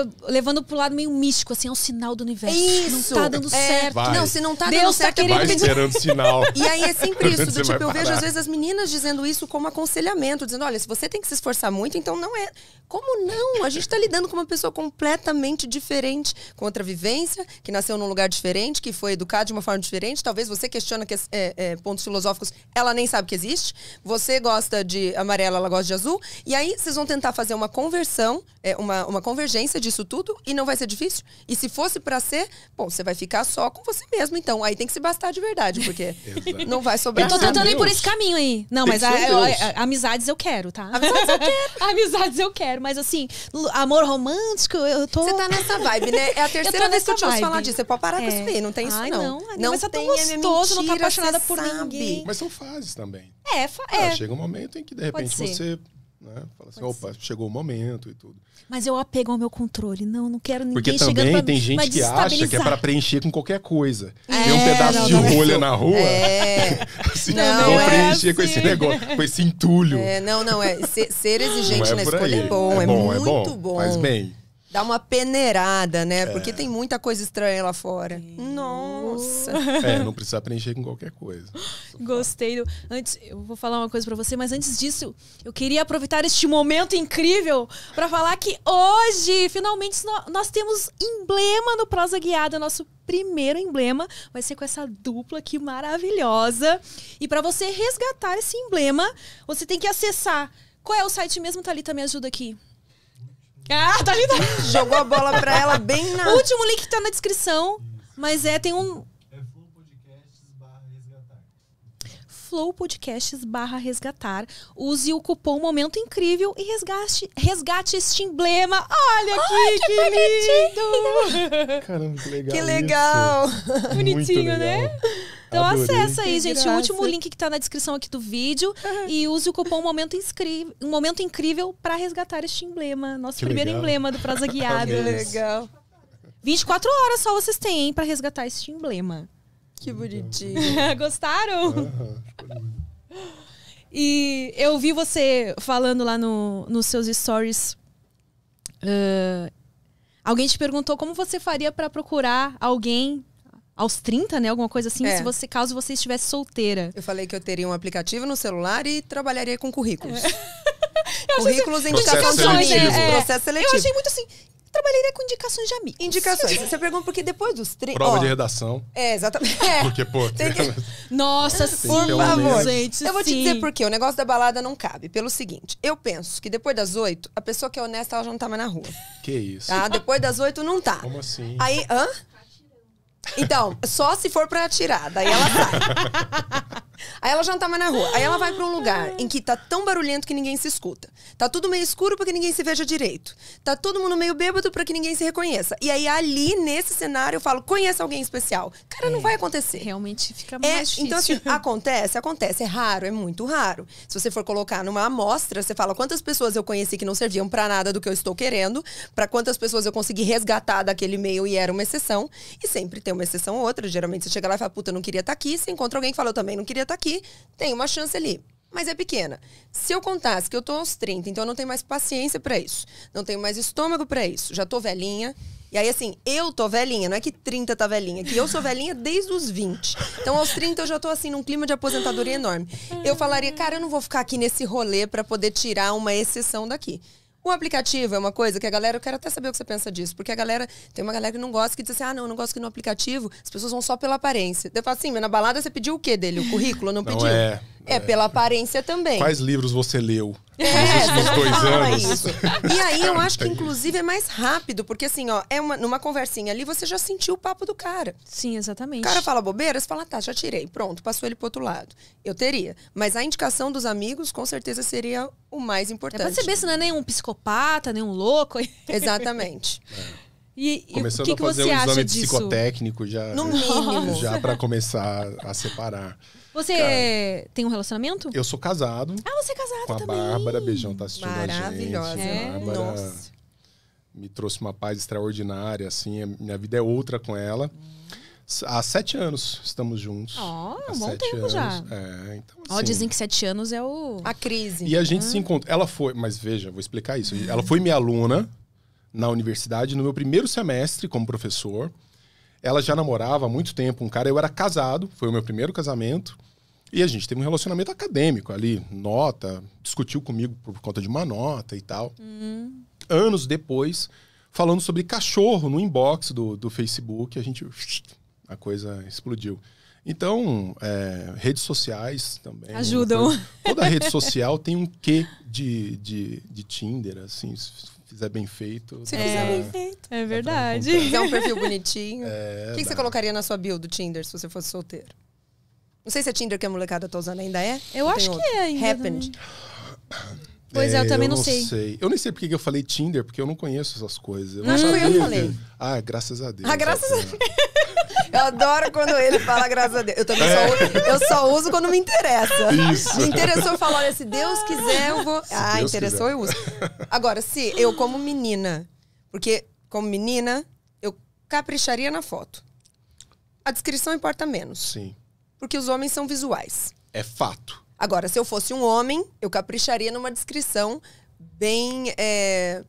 Speaker 1: uh, levando pro lado meio místico, assim, é um sinal do
Speaker 2: universo. Isso. Não tá dando é. certo. Vai. Não, se não tá Deus dando tá certo, tá querendo vai esperando sinal. E aí é sempre isso, do tipo, eu vejo às vezes as meninas dizendo isso como aconselhamento, dizendo, olha, se você tem que se esforçar muito, então não é... Como não? A gente tá lidando com uma pessoa completamente diferente, com outra vivência, que nasceu num lugar diferente, que foi educada de uma forma diferente, talvez você questiona que, é, pontos filosóficos, ela nem sabe que que existe. Você gosta de amarela, ela gosta de azul. E aí vocês vão tentar fazer uma conversão, é, uma, uma convergência disso tudo e não vai ser difícil. E se fosse para ser, bom, você vai ficar só com você mesmo. Então aí tem que se bastar de verdade, porque não vai sobrar. Eu tô tentando ir por esse
Speaker 1: caminho aí. Não, mas a, a, a, amizades eu quero, tá? Amizades eu quero. amizades eu quero, mas assim, amor romântico, eu tô. Você tá nessa vibe, né? É a terceira vez que eu te ouço falar disso. Você pode parar é. com isso aí, não tem Ai, isso não. Não, não mas tá é tão gostoso, mentira, não tá apaixonada por sabe.
Speaker 3: ninguém. Mas são fases também também. É, ah, é. chega um momento em que, de repente, você né, fala assim, Pode opa, ser. chegou o momento e tudo.
Speaker 1: Mas eu apego ao meu controle. Não, não quero ninguém Porque também pra, tem gente que
Speaker 3: acha que é para preencher com qualquer coisa. É, tem um pedaço não, de rolha na rua. É. assim, não, é preencher assim. com esse assim. negócio, com esse entulho. É,
Speaker 2: não, não. É, ser, ser é exigente na escolha é bom. É, bom, muito bom. bom. Faz bem. Dá uma peneirada, né? É. Porque tem muita coisa estranha lá fora. Nossa.
Speaker 1: É, não
Speaker 3: precisa preencher com qualquer coisa.
Speaker 1: Gostei. Do... Antes, eu vou falar uma coisa para você, mas antes disso, eu queria aproveitar este momento incrível para falar que hoje, finalmente, nós temos emblema no Prosa Guiada, nosso primeiro emblema vai ser com essa dupla aqui maravilhosa. E para você resgatar esse emblema, você tem que acessar. Qual é o site mesmo, Thalita? Me ajuda aqui. Ah, tá linda.
Speaker 2: Jogou a bola pra ela bem na. O último
Speaker 1: link tá na descrição. Mas é, tem um, flowpodcasts barra resgatar. Use o cupom Momento Incrível e resgate, resgate este emblema. Olha que, Ai,
Speaker 4: que, que lindo! Caramba, que legal. Que legal. Isso. Bonitinho, né? legal. né? Então Adorei. acessa aí, que gente, graça. o último
Speaker 1: link que está na descrição aqui do vídeo uhum. e use o cupom Momento, Inscri... Momento Incrível para resgatar este emblema, nosso que primeiro legal. emblema do Prosa Guiada. que legal. 24 horas só vocês têm, para resgatar este emblema.
Speaker 2: Que uhum. bonitinho.
Speaker 1: Gostaram? Uhum, e eu vi você falando lá no, nos seus stories. Uh, alguém te perguntou como você faria para procurar alguém aos 30, né? Alguma
Speaker 2: coisa assim, é. se você, caso
Speaker 1: você estivesse solteira.
Speaker 2: Eu falei que eu teria um aplicativo no celular e trabalharia com currículos. É. currículos, indicações, é. processo seletivo. Eu achei muito assim, trabalharia né, com indicações de amigos. Indicações. Você pergunta porque depois dos três. Prova ó, de redação. É, exatamente. É. Porque, pô. Tem que... Nossa, por favor. Gente, eu vou sim. te dizer por quê. O negócio da balada não cabe. Pelo seguinte, eu penso que depois das oito, a pessoa que é honesta, ela já não tá mais na rua.
Speaker 3: Que isso. Tá?
Speaker 2: Depois das oito, não tá. Como assim? Aí, hã? Então, só se for pra atirar, daí ela sai. Aí ela já não tá mais na rua. Aí ela vai para um lugar em que tá tão barulhento que ninguém se escuta. Tá tudo meio escuro para que ninguém se veja direito. Tá todo mundo meio bêbado para que ninguém se reconheça. E aí ali nesse cenário eu falo, conheça alguém especial. Cara, é, não vai acontecer. Realmente fica é, mais é, difícil. Então assim, acontece, acontece, é raro, é muito raro. Se você for colocar numa amostra, você fala quantas pessoas eu conheci que não serviam para nada do que eu estou querendo, para quantas pessoas eu consegui resgatar daquele meio e era uma exceção, e sempre tem uma exceção ou outra. Geralmente você chega lá e fala, puta, eu não queria estar tá aqui. Você encontra alguém que fala, eu também não queria estar tá aqui. Tem uma chance ali mas é pequena. Se eu contasse que eu tô aos 30, então eu não tenho mais paciência para isso, não tenho mais estômago para isso, já tô velhinha. E aí, assim, eu tô velhinha, não é que 30 tá velhinha, que eu sou velhinha desde os 20. Então, aos 30, eu já tô, assim, num clima de aposentadoria enorme. Eu falaria, cara, eu não vou ficar aqui nesse rolê para poder tirar uma exceção daqui. O aplicativo é uma coisa que a galera, eu quero até saber o que você pensa disso, porque a galera, tem uma galera que não gosta, que diz assim, ah, não, eu não gosto que no aplicativo as pessoas vão só pela aparência. Eu falo assim, mas na balada você pediu o quê dele? O currículo? Não, não pediu. É. É, é, pela aparência também. Quais
Speaker 3: livros você leu é, nos últimos dois anos? Isso. E aí eu acho que,
Speaker 2: inclusive, é mais rápido, porque assim, ó, é uma, numa conversinha ali, você já sentiu o papo do cara. Sim, exatamente. O cara fala bobeira, você fala, tá, já tirei, pronto, passou ele pro outro lado. Eu teria. Mas a indicação dos amigos, com certeza, seria o mais importante. É pra saber se não é nenhum psicopata, nenhum louco. Exatamente. É. E,
Speaker 1: Começando e que a fazer que você um exame disso? psicotécnico
Speaker 3: já. No né? mínimo. Já para começar a separar.
Speaker 1: Você Cara, é, tem um relacionamento? Eu sou
Speaker 3: casado. Ah, você é casado com também. a Bárbara Beijão tá assistindo Maravilhosa. a gente. Maravilhosa. É? Bárbara Nossa. me trouxe uma paz extraordinária, assim. Minha vida é outra com ela. Hum. Há sete anos estamos juntos. Ó, oh, um bom tempo anos. já. É, então, assim, oh, dizem
Speaker 1: que sete anos é o... A crise. E a gente ah. se
Speaker 3: encontra... Ela foi... Mas veja, vou explicar isso. Ela foi minha aluna na universidade, no meu primeiro semestre como professor. Ela já namorava há muito tempo um cara, eu era casado, foi o meu primeiro casamento. E a gente teve um relacionamento acadêmico ali, nota, discutiu comigo por conta de uma nota e tal. Uhum. Anos depois, falando sobre cachorro no inbox do, do Facebook, a gente. a coisa explodiu. Então, é, redes sociais também. Ajudam. Coisa, toda rede social tem um quê de, de, de Tinder, assim, se fizer bem feito. Se tá... bem
Speaker 2: feito. É verdade. Se fizer um perfil bonitinho. É, o que, que você colocaria na sua bio do Tinder se você fosse solteiro? Não sei se é Tinder que a molecada tá usando ainda é. Eu acho que é ainda. Happened. Também. Pois é, eu é, também eu não, não sei.
Speaker 3: sei. Eu nem sei porque eu falei Tinder, porque eu não conheço essas coisas. Eu não, não ah, eu falei. Ah, graças a Deus. Ah, graças
Speaker 2: a Deus. Eu adoro quando ele fala graças a Deus. Eu também é. só, uso, eu só uso quando me interessa. Isso. Me interessou, eu falo, olha, se Deus ah. quiser, eu vou... Se ah, Deus interessou, quiser. eu uso. Agora, se eu como menina, porque como menina, eu capricharia na foto. A descrição importa menos. Sim. Porque os homens são visuais.
Speaker 3: É fato.
Speaker 2: Agora, se eu fosse um homem, eu capricharia numa descrição bem, é,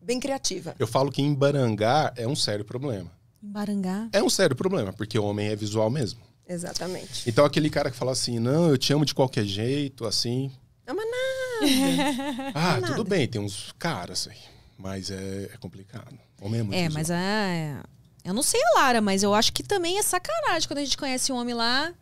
Speaker 2: bem criativa.
Speaker 3: Eu falo que embarangar é um sério problema.
Speaker 2: Embarangar? É
Speaker 3: um sério problema, porque o homem é visual mesmo.
Speaker 2: Exatamente.
Speaker 3: Então aquele cara que fala assim, não, eu te amo de qualquer jeito, assim.
Speaker 2: Não, mas nada. ah, não tudo nada. bem,
Speaker 3: tem uns caras aí. Mas é, é complicado. Homem é muito É, visual. mas é, é...
Speaker 1: Eu não sei Lara, mas eu acho que também é sacanagem quando a gente conhece um homem lá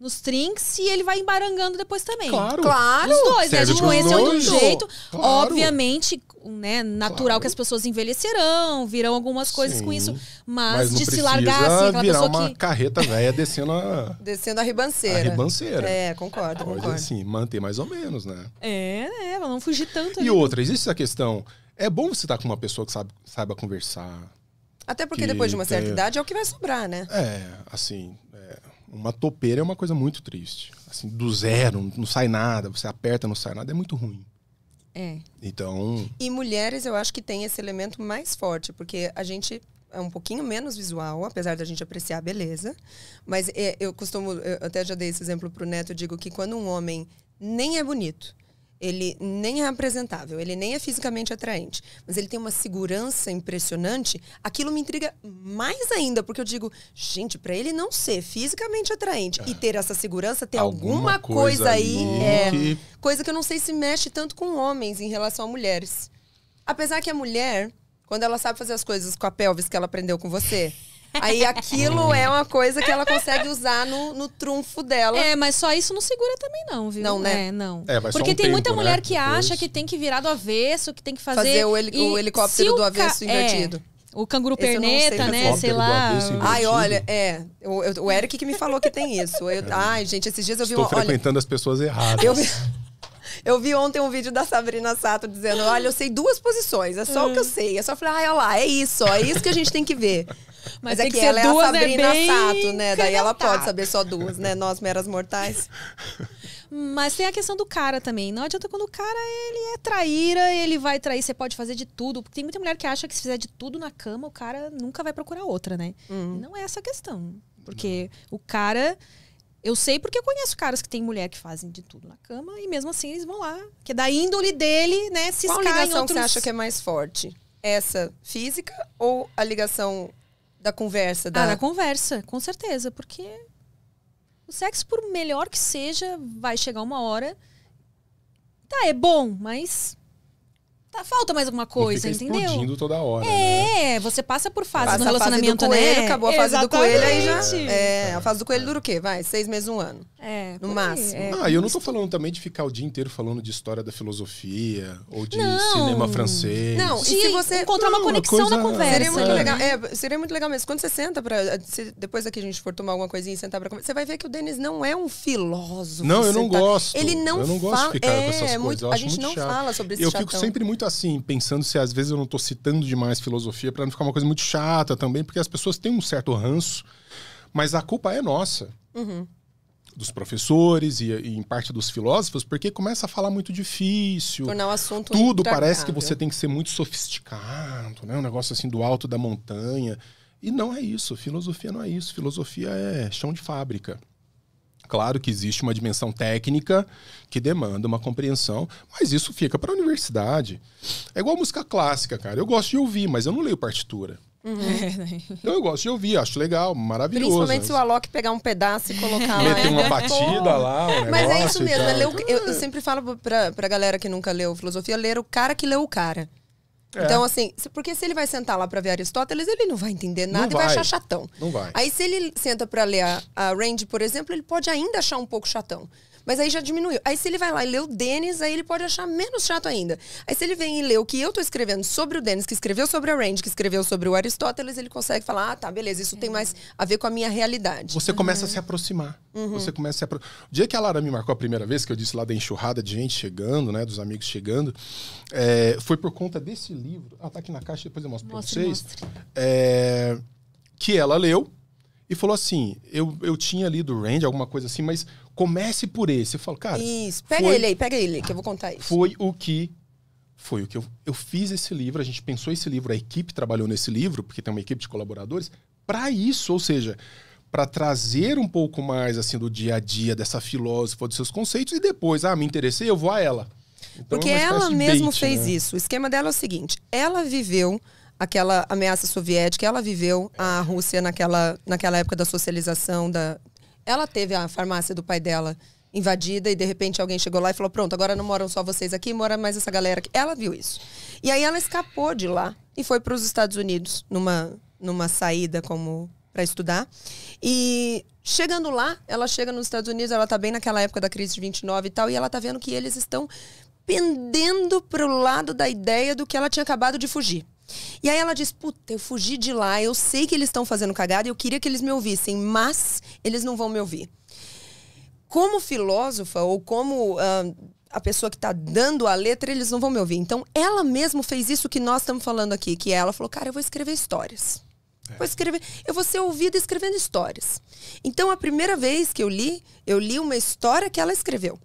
Speaker 1: nos trinks e ele vai embarangando depois também. Claro. claro. Os dois, né? A gente conheceu de um jeito. Claro. Obviamente, né, natural claro. que as pessoas envelhecerão, virão algumas coisas Sim. com isso. Mas,
Speaker 3: mas de se largar assim, aquela virar uma que... carreta velha descendo a.
Speaker 2: descendo a ribanceira. A ribanceira. É, concordo, Pode, concordo. assim,
Speaker 3: manter mais ou menos, né?
Speaker 2: É, né? Não fugir tanto. E ali. outra, existe
Speaker 3: essa questão. É bom você estar tá com uma pessoa que sabe, saiba conversar.
Speaker 2: Até porque depois de uma certa é... idade é o que vai sobrar, né? É,
Speaker 3: assim, uma topeira é uma coisa muito triste. Assim, do zero, não sai nada, você aperta, não sai nada, é muito ruim. É. Então.
Speaker 2: E mulheres, eu acho que tem esse elemento mais forte, porque a gente é um pouquinho menos visual, apesar da gente apreciar a beleza. Mas é, eu costumo, eu até já dei esse exemplo para o Neto, digo que quando um homem nem é bonito, ele nem é apresentável, ele nem é fisicamente atraente, mas ele tem uma segurança impressionante, aquilo me intriga mais ainda, porque eu digo, gente, para ele não ser fisicamente atraente e é. ter essa segurança, tem alguma, alguma coisa, coisa, aí, é, que... coisa que eu não sei se mexe tanto com homens em relação a mulheres. Apesar que a mulher, quando ela sabe fazer as coisas com a pelvis que ela aprendeu com você, Aí aquilo é uma coisa que ela consegue usar no, no trunfo dela. É, mas só
Speaker 1: isso não segura também, não, viu? Não, né? É, não. É, mas Porque um tem tempo, muita mulher né? que acha que tem que virar do avesso, que tem que fazer. Fazer o, e o helicóptero do avesso é, invertido.
Speaker 2: É. O canguru Esse perneta, né, sei, né? Sei lá. Ai, olha, é. O, o, Eric que me falou que tem isso. Eu, é. Ai, gente, esses dias eu vi Estou uma. Estou frequentando
Speaker 3: olha, as pessoas erradas. Eu
Speaker 2: vi, eu vi ontem um vídeo da Sabrina Sato dizendo: olha, eu sei duas posições, é só hum. o que eu hum. sei. É só falar, ai, olha lá, é isso, ó, é isso que a gente tem que ver. Mas, Mas é que, que ela é a né? Sabrina é Sato, né? Daí ela pode saber só duas, né? Nós, meras mortais.
Speaker 1: Mas tem a questão do cara também. Não adianta quando o cara ele é traíra, ele vai trair, você pode fazer de tudo. Porque tem muita mulher que acha que se fizer de tudo na cama, o cara nunca vai procurar outra, né? Uhum. Não é essa a questão. Porque não. o cara. Eu sei porque eu conheço caras
Speaker 2: que tem mulher que fazem de tudo na
Speaker 1: cama e mesmo assim eles vão lá.
Speaker 2: Que é da índole dele,
Speaker 1: né? Se Qual ligação outros... você acha que é
Speaker 2: mais forte? Essa física ou a ligação da conversa. Da... Ah, conversa, com certeza. Porque o sexo, por melhor que
Speaker 1: seja, vai chegar uma hora. Tá, é bom, mas
Speaker 2: tá, falta mais alguma coisa, entendeu? Explodindo toda hora. Né? É, né? você passa por fases passa no relacionamento, a fase do coelho, né? Acabou a fase Exatamente. do coelho aí já. É, a fase do coelho dura o quê? Vai, seis meses, um ano. É. No máximo. É. Ah, eu não
Speaker 3: tô falando também de ficar o dia inteiro falando de história da filosofia ou de não. cinema francês. Não,
Speaker 2: e se você encontrar uma conexão uma coisa... na conversa. Seria muito, é. legal, é, seria muito legal mesmo. Quando você senta pra. Se, depois daqui é a gente for tomar alguma coisinha e sentar pra conversar, você vai ver que o Denis não é um filósofo. Não, eu não sentar. gosto. Ele não, eu não gosto de ficar com essas é, coisas. Muito, a gente não chato. fala sobre isso. Eu fico sempre
Speaker 3: muito assim, pensando se às vezes eu não estou citando demais filosofia para não ficar uma coisa muito chata também, porque as pessoas têm um certo ranço, mas a culpa é nossa. Uhum. Dos professores e, e, em parte dos filósofos, porque começa a falar muito difícil. Tornar o
Speaker 2: assunto Tudo parece que você tem
Speaker 3: que ser muito sofisticado, né? Um negócio assim do alto da montanha. E não é isso. Filosofia não é isso. Filosofia é chão de fábrica. Claro que existe uma dimensão técnica que demanda uma compreensão, mas isso fica para a universidade. É igual música clássica, cara. Eu gosto de ouvir, mas eu não leio partitura.
Speaker 2: Uhum. Então
Speaker 3: eu gosto de ouvir, acho legal, maravilhoso. Principalmente se o
Speaker 2: Alok pegar um pedaço e colocar Meter lá. Meter uma batida
Speaker 3: lá. Um Mas é isso mesmo. É eu,
Speaker 2: eu, sempre falo pra, pra galera que nunca leu filosofia, ler o cara que leu o cara. É. Então, assim, porque se ele vai sentar lá para ver Aristóteles, ele não vai entender nada e vai. achar chatão. Não vai. Aí, se ele senta para ler a, a Range, por exemplo, ele pode ainda achar um pouco chatão. Mas aí já diminuiu. Aí se ele vai lá e lê o Denis, aí ele pode achar menos chato ainda. Aí se ele vem e lê o que eu tô escrevendo sobre o Denis, que escreveu sobre a Rand, que escreveu sobre o Aristóteles, ele consegue falar, ah, tá, beleza, isso é. tem mais a ver com a minha realidade. Você começa a uhum.
Speaker 3: se aproximar. Uhum. Você começa a se aproximar. O dia que a Lara me marcou a primeira vez, que eu disse lá da enxurrada de gente chegando, né, dos amigos chegando, é, foi por conta desse livro. Ah, tá aqui na caixa, depois eu mostro mostre, pra vocês. É, que ela leu e falou assim: eu, eu tinha lido Rand, alguma coisa assim, mas Comece por esse. Eu falo, cara. Isso, pega foi, ele aí, pega
Speaker 2: ele, que eu vou contar isso.
Speaker 3: Foi o que. Foi o que eu, eu fiz esse livro, a gente pensou esse livro, a equipe trabalhou nesse livro, porque tem uma equipe de colaboradores, para isso, ou seja, para trazer um pouco mais assim do dia a dia dessa filósofa, dos seus conceitos, e depois, ah, me interessei, eu vou a ela. Então, é porque é ela mesmo bait, né? fez né? isso.
Speaker 2: O esquema dela é o seguinte: ela viveu aquela ameaça soviética, ela viveu a Rússia naquela, naquela época da socialização da ela teve a farmácia do pai dela invadida e de repente alguém chegou lá e falou: Pronto, agora não moram só vocês aqui, mora mais essa galera aqui. Ela viu isso. E aí ela escapou de lá e foi para os Estados Unidos numa, numa saída como para estudar. E chegando lá, ela chega nos Estados Unidos, ela tá bem naquela época da crise de 29 e tal, e ela tá vendo que eles estão pendendo para o lado da ideia do que ela tinha acabado de fugir. E aí ela diz: Puta, eu fugi de lá, eu sei que eles estão fazendo cagada, eu queria que eles me ouvissem, mas eles não vão me ouvir. Como filósofa ou como uh, a pessoa que está dando a letra, eles não vão me ouvir. Então, ela mesma fez isso que nós estamos falando aqui, que ela falou: Cara, eu vou escrever histórias. É. Vou escrever, eu vou ser ouvida escrevendo histórias. Então, a primeira vez que eu li, eu li uma história que ela escreveu.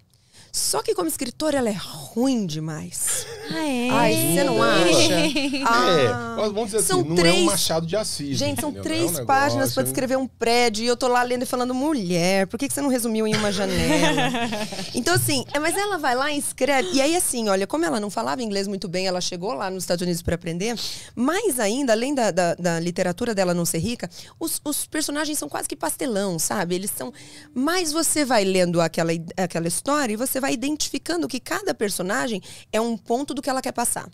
Speaker 2: Só que como escritora, ela é ruim demais. Ah, é? Ai, você não acha? Ah, é. Mas vamos dizer assim, são assim, três... não é um Machado de Assis. Gente, são entendeu? É três é um páginas para assim. descrever um prédio e eu tô lá lendo e falando, mulher, por que, que você não resumiu em uma janela? então, assim, é, mas ela vai lá e escreve. E aí, assim, olha, como ela não falava inglês muito bem, ela chegou lá nos Estados Unidos para aprender. Mais ainda, além da, da, da, literatura dela não ser rica, os, os personagens são quase que pastelão, sabe? Eles são. mas você vai lendo aquela, aquela história e você vai identificando que cada personagem é um ponto do que ela quer passar.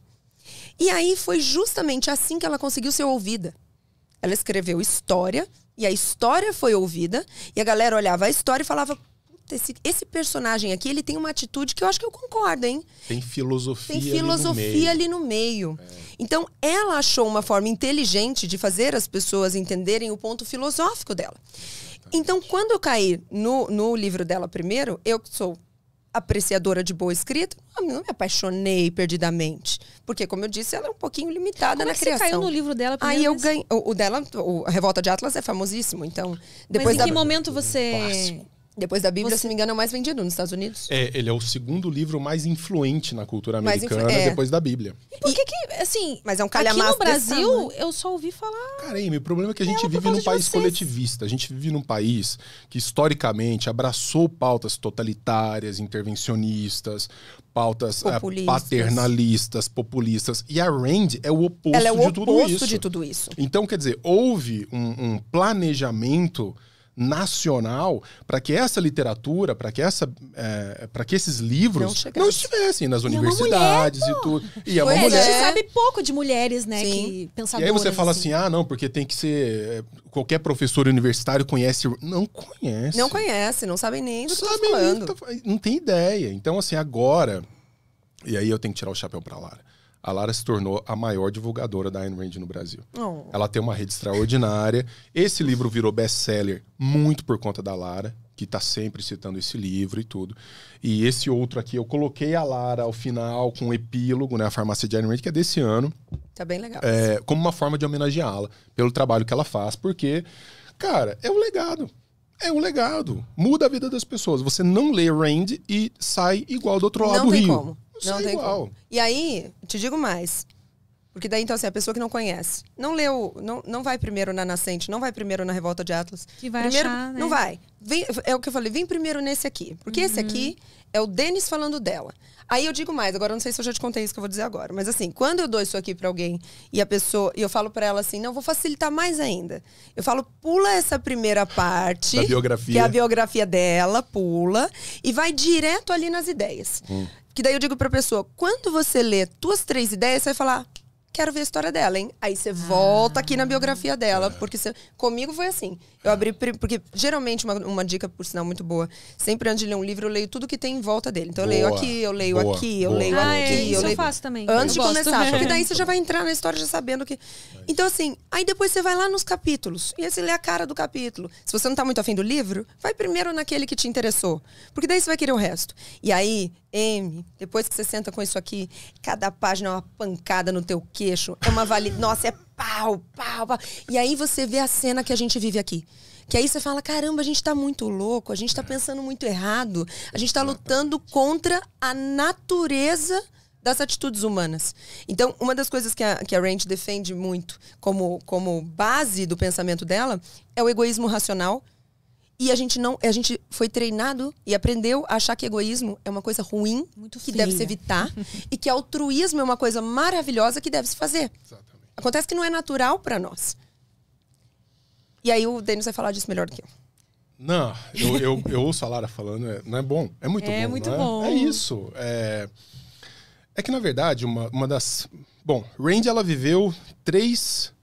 Speaker 2: E aí foi justamente assim que ela conseguiu ser ouvida. Ela escreveu história, e a história foi ouvida, e a galera olhava a história e falava: esse, esse, personagem aqui, ele tem uma atitude que eu acho que eu concordo, hein?
Speaker 3: Tem filosofia. Tem filosofia
Speaker 2: ali no meio. Ali no meio. É. Então, ela achou uma forma inteligente de fazer as pessoas entenderem o ponto filosófico dela. Então, quando eu caí no, no livro dela primeiro, eu sou apreciadora de boa escrita, não, não me apaixonei perdidamente. Porque, como eu disse, ela é um pouquinho limitada como na é criação. Você caiu no livro dela Aí eu ganhei. O, o, dela, o Revolta de Atlas é famosíssimo, então. Depois Mas em da... que momento você. Clássico depois da Bíblia, Você... se não me engano, é o mais vendido nos Estados Unidos.
Speaker 3: É, ele é o segundo livro mais influente na cultura americana influ... é. depois da Bíblia.
Speaker 2: E por que que, assim... Mas é um Aqui no Brasil, dessa, eu só ouvi falar...
Speaker 3: Cara, Amy, o problema é que a gente é, vive num país vocês. coletivista. A gente vive num país que, historicamente, abraçou pautas totalitárias, intervencionistas, pautas é, populistas. É, paternalistas, populistas. E a Rand é o oposto, Ela é o de, oposto tudo isso. de tudo isso. Então, quer dizer, houve um, um planejamento nacional para que essa literatura, para que essa, é, para que esses livros não, não estivessem nas universidades e, mulher, e tudo. E é uma mulher. É. A gente sabe
Speaker 2: pouco de mulheres, né? Que pensadoras. E aí você fala assim,
Speaker 3: assim, ah, não, porque tem que ser é, qualquer professor universitário conhece, não conhece. Não
Speaker 2: conhece, não sabe nem do que tá sabe tá falando.
Speaker 3: não tem ideia. Então assim agora e aí eu tenho que tirar o chapéu para Lara a Lara se tornou a maior divulgadora da Ayn Rand no Brasil. Oh. Ela tem uma rede extraordinária. Esse livro virou best-seller muito por conta da Lara, que está sempre citando esse livro e tudo. E esse outro aqui, eu coloquei a Lara ao final com um epílogo, né? A Farmácia de Ayn Rand, que é desse ano.
Speaker 2: Tá bem legal. É,
Speaker 3: como uma forma de homenageá-la pelo trabalho que ela faz, porque, cara, é um legado é um legado. Muda a vida das pessoas. Você não lê Rand e sai igual do outro lado não do rio. Como. Não, tem igual. Como.
Speaker 2: E aí, te digo mais. Porque daí, então, assim, a pessoa que não conhece, não leu, não, não vai primeiro na Nascente, não vai primeiro na Revolta de Atlas. Que vai primeiro, achar, né? Não vai. Vem, é o que eu falei, vem primeiro nesse aqui. Porque uhum. esse aqui é o Denis falando dela. Aí eu digo mais, agora não sei se eu já te contei isso que eu vou dizer agora, mas assim, quando eu dou isso aqui para alguém e a pessoa, e eu falo para ela assim, não, vou facilitar mais ainda. Eu falo, pula essa primeira parte, a biografia. que é a biografia dela, pula e vai direto ali nas ideias. Hum. Que daí eu digo pra pessoa, quando você lê tuas três ideias, você vai falar, quero ver a história dela, hein? Aí você volta aqui na biografia dela, ah. porque você... comigo foi assim. Eu abri, porque geralmente uma, uma, dica, por sinal, muito boa, sempre antes de ler um livro, eu leio tudo que tem em volta dele. Então eu leio aqui, eu leio boa, aqui, eu boa. leio ah, aqui. É, isso eu, leio... eu faço também. Antes eu de gosto. começar, porque daí você já vai entrar na história já sabendo que. Então, assim, aí depois você vai lá nos capítulos, e aí você lê a cara do capítulo. Se você não tá muito afim do livro, vai primeiro naquele que te interessou, porque daí você vai querer o resto. E aí, M, depois que você senta com isso aqui, cada página é uma pancada no teu queixo, é uma valida. Nossa, é pau, pau, pau. E aí você vê a cena que a gente vive aqui. Que aí você fala: caramba, a gente tá muito louco, a gente tá pensando muito errado, a gente tá lutando contra a natureza das atitudes humanas. Então, uma das coisas que a, que a Ranch defende muito como, como base do pensamento dela é o egoísmo racional e a gente não, a gente foi treinado e aprendeu a achar que egoísmo é uma coisa ruim, Muito que deve se evitar, e que altruísmo é uma coisa maravilhosa que deve se fazer. Exatamente. Acontece que não é natural para nós. E aí o Denis vai falar disso melhor do que eu.
Speaker 3: Não, eu, eu, eu ouço a Lara falando, é, não é bom, é muito é bom. Muito é? bom. É? é isso. É, é que, na verdade, uma, uma das. Bom, Randy ela viveu três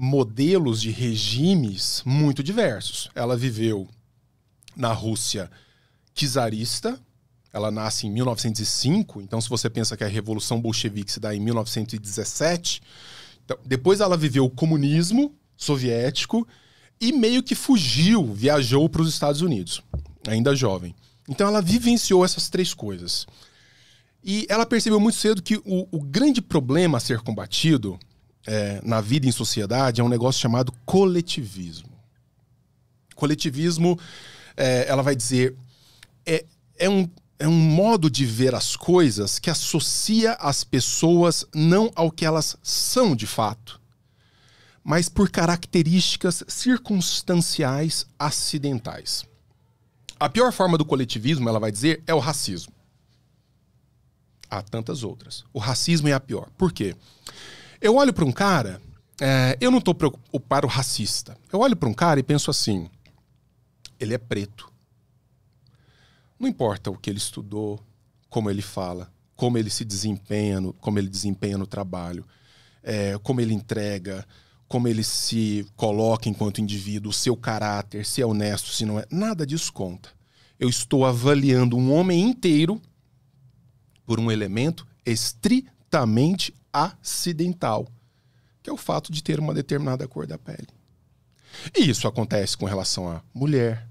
Speaker 3: modelos de regimes muito diversos. Ela viveu na Rússia czarista, ela nasce em 1905, então se você pensa que é a Revolução Bolchevique se dá em 1917, então, depois ela viveu o comunismo soviético e meio que fugiu, viajou para os Estados Unidos, ainda jovem. Então ela vivenciou essas três coisas. E ela percebeu muito cedo que o, o grande problema a ser combatido é, na vida em sociedade é um negócio chamado coletivismo. Coletivismo, é, ela vai dizer, é, é, um, é um modo de ver as coisas que associa as pessoas não ao que elas são de fato, mas por características circunstanciais acidentais. A pior forma do coletivismo, ela vai dizer, é o racismo. Há tantas outras. O racismo é a pior. Por quê? Eu olho para um cara, é, eu não estou preocupado racista. Eu olho para um cara e penso assim: ele é preto. Não importa o que ele estudou, como ele fala, como ele se desempenha, no, como ele desempenha no trabalho, é, como ele entrega, como ele se coloca enquanto indivíduo, o seu caráter, se é honesto, se não é, nada disso conta. Eu estou avaliando um homem inteiro por um elemento estritamente acidental, que é o fato de ter uma determinada cor da pele. E isso acontece com relação à mulher,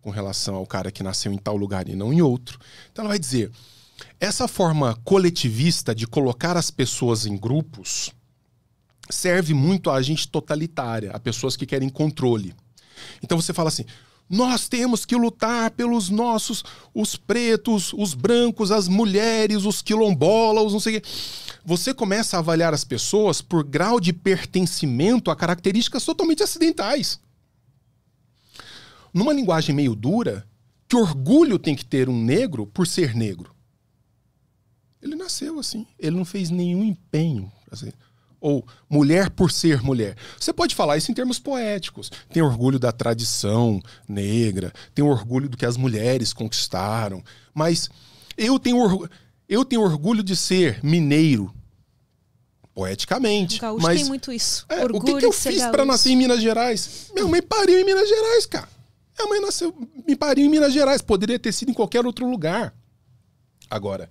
Speaker 3: com relação ao cara que nasceu em tal lugar e não em outro. Então ela vai dizer: essa forma coletivista de colocar as pessoas em grupos serve muito a gente totalitária, a pessoas que querem controle. Então você fala assim: nós temos que lutar pelos nossos, os pretos, os brancos, as mulheres, os quilombolas, os não sei o quê. Você começa a avaliar as pessoas por grau de pertencimento a características totalmente acidentais. Numa linguagem meio dura, que orgulho tem que ter um negro por ser negro? Ele nasceu assim, ele não fez nenhum empenho ou mulher por ser mulher. Você pode falar isso em termos poéticos. Tem orgulho da tradição negra, tem orgulho do que as mulheres conquistaram, mas eu tenho orgulho, eu tenho orgulho de ser mineiro. Poeticamente. O mas tem
Speaker 1: muito isso. É, orgulho o que, que eu fiz para nascer em Minas
Speaker 3: Gerais? Minha mãe pariu em Minas Gerais, cara. Minha mãe nasceu, me pariu em Minas Gerais. Poderia ter sido em qualquer outro lugar. Agora,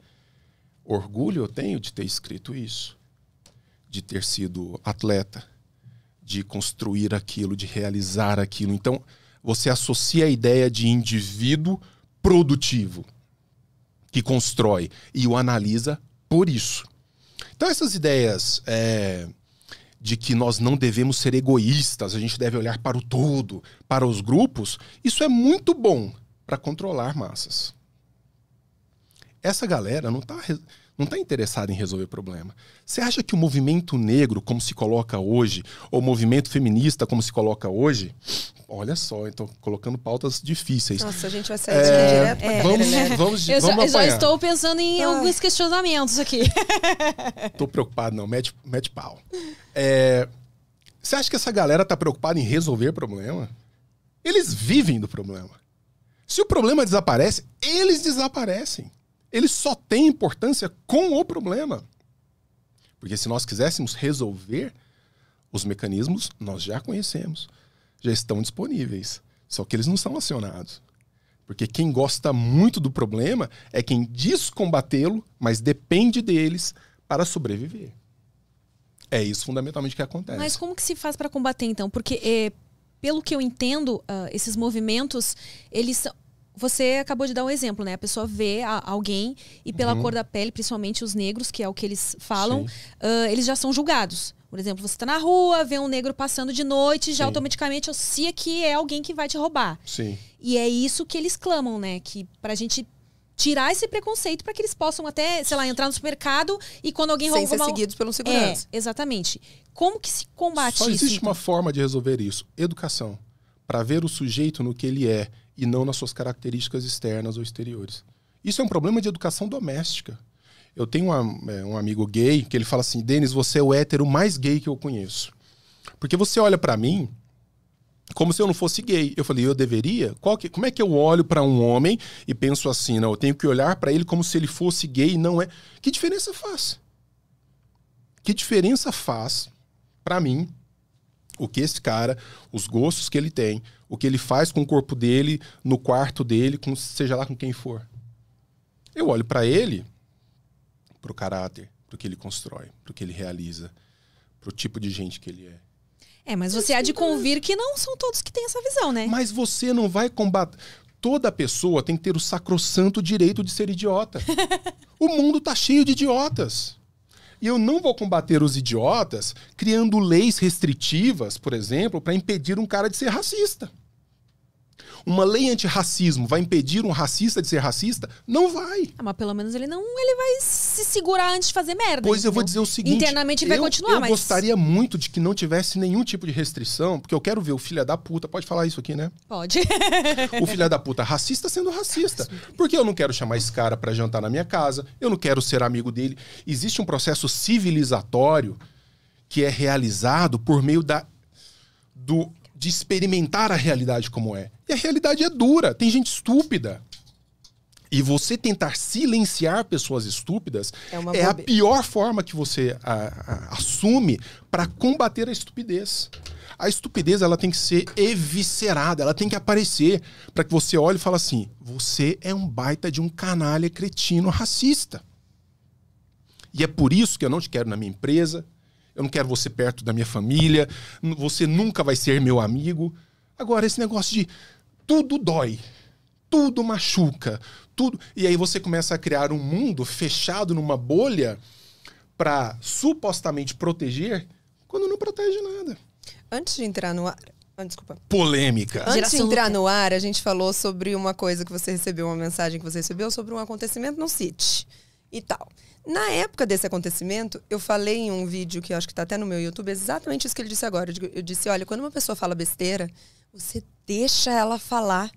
Speaker 3: orgulho eu tenho de ter escrito isso de ter sido atleta, de construir aquilo, de realizar aquilo. Então, você associa a ideia de indivíduo produtivo que constrói e o analisa por isso. Então, essas ideias é, de que nós não devemos ser egoístas, a gente deve olhar para o todo, para os grupos, isso é muito bom para controlar massas. Essa galera não está não está interessado em resolver o problema. Você acha que o movimento negro, como se coloca hoje, ou o movimento feminista, como se coloca hoje, olha só, então colocando pautas difíceis. Nossa, a gente vai sair é, direto. É, vamos, né? vamos, eu vamos já, já, estou
Speaker 1: pensando em alguns questionamentos aqui.
Speaker 3: Estou preocupado, não. Mete, mete pau. É, você acha que essa galera está preocupada em resolver problema? Eles vivem do problema. Se o problema desaparece, eles desaparecem ele só tem importância com o problema. Porque se nós quiséssemos resolver, os mecanismos nós já conhecemos, já estão disponíveis, só que eles não são acionados. Porque quem gosta muito do problema é quem diz combatê-lo, mas depende deles para sobreviver. É isso fundamentalmente que acontece. Mas
Speaker 1: como que se faz para combater então? Porque é, pelo que eu entendo, uh, esses movimentos eles você acabou de dar um exemplo, né? A pessoa vê a, alguém e pela uhum. cor da pele, principalmente os negros, que é o que eles falam, uh, eles já são julgados. Por exemplo, você está na rua, vê um negro passando de noite, já Sim. automaticamente associa que é alguém que vai te roubar. Sim. E é isso que eles clamam, né? Que para a gente tirar esse preconceito para que eles possam até, sei lá, entrar no supermercado e quando alguém rouba... Sem ser uma... seguidos pelo é, segurança. É, exatamente. Como que se combate Só existe então? uma
Speaker 3: forma de resolver isso. Educação. Para ver o sujeito no que ele é e não nas suas características externas ou exteriores. Isso é um problema de educação doméstica. Eu tenho uma, é, um amigo gay que ele fala assim: Denis, você é o hétero mais gay que eu conheço. Porque você olha para mim como se eu não fosse gay. Eu falei, eu deveria? Que, como é que eu olho para um homem e penso assim, não, eu tenho que olhar para ele como se ele fosse gay e não é? Que diferença faz? Que diferença faz para mim o que esse cara, os gostos que ele tem, o que ele faz com o corpo dele, no quarto dele, com, seja lá com quem for. Eu olho para ele, para o caráter, para o que ele constrói, para o que ele realiza, para o tipo de gente que ele é. É, mas você há de convir que não são todos que têm essa visão, né? Mas você não vai combater. Toda pessoa tem que ter o sacrossanto direito de ser idiota. o mundo tá cheio de idiotas. E eu não vou combater os idiotas criando leis restritivas, por exemplo, para impedir um cara de ser racista. Uma lei antirracismo vai impedir um racista de ser racista?
Speaker 1: Não vai. Ah, mas pelo menos ele não ele vai se segurar antes de fazer merda. Pois eu vou dizer o seguinte. Internamente ele vai continuar, eu mas. Eu gostaria
Speaker 3: muito de que não tivesse nenhum tipo de restrição, porque eu quero ver o filho da puta. Pode falar isso aqui, né? Pode. o filho da puta racista sendo racista. Porque eu não quero chamar esse cara para jantar na minha casa, eu não quero ser amigo dele. Existe um processo civilizatório que é realizado por meio da do de experimentar a realidade como é. E a realidade é dura, tem gente estúpida. E você tentar silenciar pessoas estúpidas é, é a pior forma que você a, a, assume para combater a estupidez. A estupidez ela tem que ser eviscerada, ela tem que aparecer para que você olhe e fale assim: você é um baita de um canalha cretino racista. E é por isso que eu não te quero na minha empresa, eu não quero você perto da minha família, você nunca vai ser meu amigo. Agora, esse negócio de tudo dói, tudo machuca, tudo. E aí você começa a criar um mundo fechado numa bolha para supostamente proteger, quando não protege
Speaker 2: nada. Antes de entrar no ar, ah, Desculpa.
Speaker 3: Polêmica. Antes Geração de entrar
Speaker 2: no ar, a gente falou sobre uma coisa que você recebeu, uma mensagem que você recebeu sobre um acontecimento no City e tal. Na época desse acontecimento, eu falei em um vídeo que eu acho que está até no meu YouTube, exatamente isso que ele disse agora. Eu disse, olha, quando uma pessoa fala besteira, você deixa ela falar.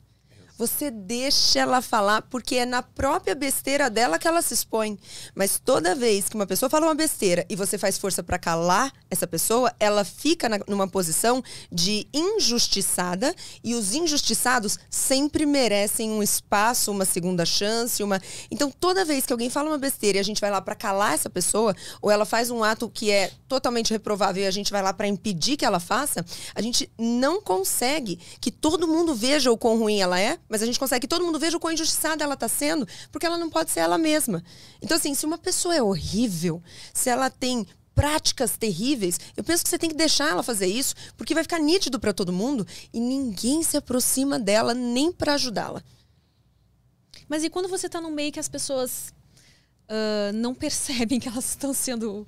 Speaker 2: Você deixa ela falar, porque é na própria besteira dela que ela se expõe. Mas toda vez que uma pessoa fala uma besteira e você faz força para calar essa pessoa, ela fica na, numa posição de injustiçada e os injustiçados sempre merecem um espaço, uma segunda chance, uma. Então, toda vez que alguém fala uma besteira e a gente vai lá para calar essa pessoa, ou ela faz um ato que é totalmente reprovável e a gente vai lá para impedir que ela faça, a gente não consegue que todo mundo veja o quão ruim ela é, mas a gente consegue que todo mundo veja o quão injustiçada ela está sendo, porque ela não pode ser ela mesma. Então, assim, se uma pessoa é horrível, se ela tem práticas terríveis, eu penso que você tem que deixar ela fazer isso, porque vai ficar nítido para todo mundo e ninguém se aproxima dela nem para ajudá-la.
Speaker 1: Mas e quando você está num meio que as pessoas uh, não percebem que elas estão sendo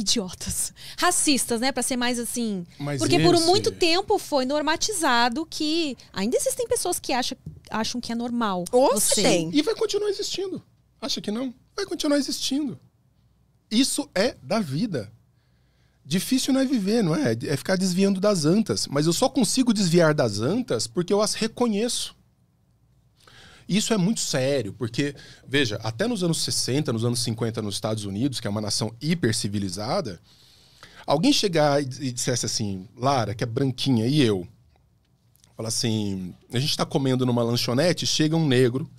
Speaker 1: idiotas, racistas, né, para ser mais assim, Mas porque esse... por muito tempo foi normatizado que ainda existem pessoas que acham, acham que é normal. Ou você. tem.
Speaker 3: E vai continuar existindo. Acha que não? Vai continuar existindo. Isso é da vida. Difícil não é viver, não é? É ficar desviando das antas. Mas eu só consigo desviar das antas porque eu as reconheço. Isso é muito sério, porque, veja, até nos anos 60, nos anos 50, nos Estados Unidos, que é uma nação hipercivilizada, alguém chegar e, dissesse assim, Lara, que é branquinha, e eu, fala assim, a gente está comendo numa lanchonete, chega um negro,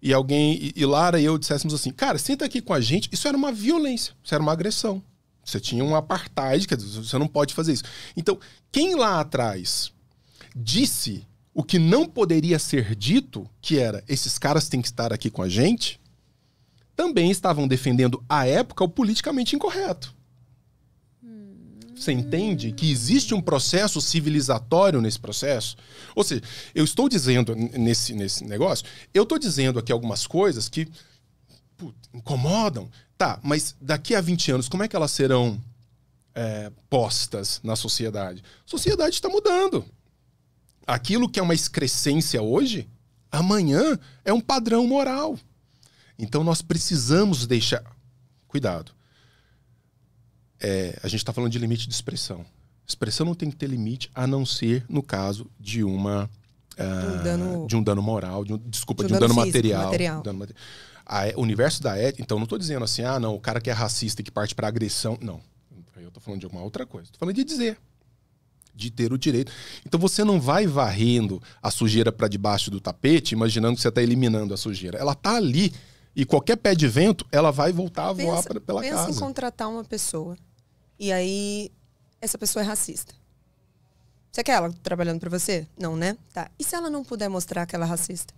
Speaker 3: e alguém, e, e Lara e eu disséssemos assim, cara, senta aqui com a gente, isso era uma violência, isso era uma agressão. Você tinha um apartheid, quer dizer, você não pode fazer isso. Então, quem lá atrás disse o que não poderia ser dito, que era esses caras têm que estar aqui com a gente, também estavam defendendo à época o politicamente incorreto. Você entende que existe um processo civilizatório nesse processo? Ou seja, eu estou dizendo nesse, nesse negócio, eu estou dizendo aqui algumas coisas que put, incomodam. Tá, mas daqui a 20 anos, como é que elas serão é, postas na sociedade? A sociedade está mudando. Aquilo que é uma excrescência hoje, amanhã é um padrão moral. Então nós precisamos deixar. Cuidado. É, a gente está falando de limite de expressão. Expressão não tem que ter limite, a não ser no caso de uma. Uh, um dano... de um dano moral, de um, desculpa, de um, de um dano, dano, material. material. Dano mater... a, ah, é, o universo da ética. Então, não estou dizendo assim, ah, não, o cara que é racista e que parte para agressão. Não. Eu estou falando de alguma outra coisa. Estou falando de dizer de ter o direito. Então você não vai varrendo a sujeira para debaixo do tapete, imaginando que você está eliminando a sujeira. Ela está ali e qualquer pé de vento, ela vai voltar a pensa, voar pra, pela pensa casa. Pensa em
Speaker 2: contratar uma pessoa e aí essa pessoa é racista. Você quer ela trabalhando para você? Não, né? Tá. E se ela não puder mostrar que ela é racista?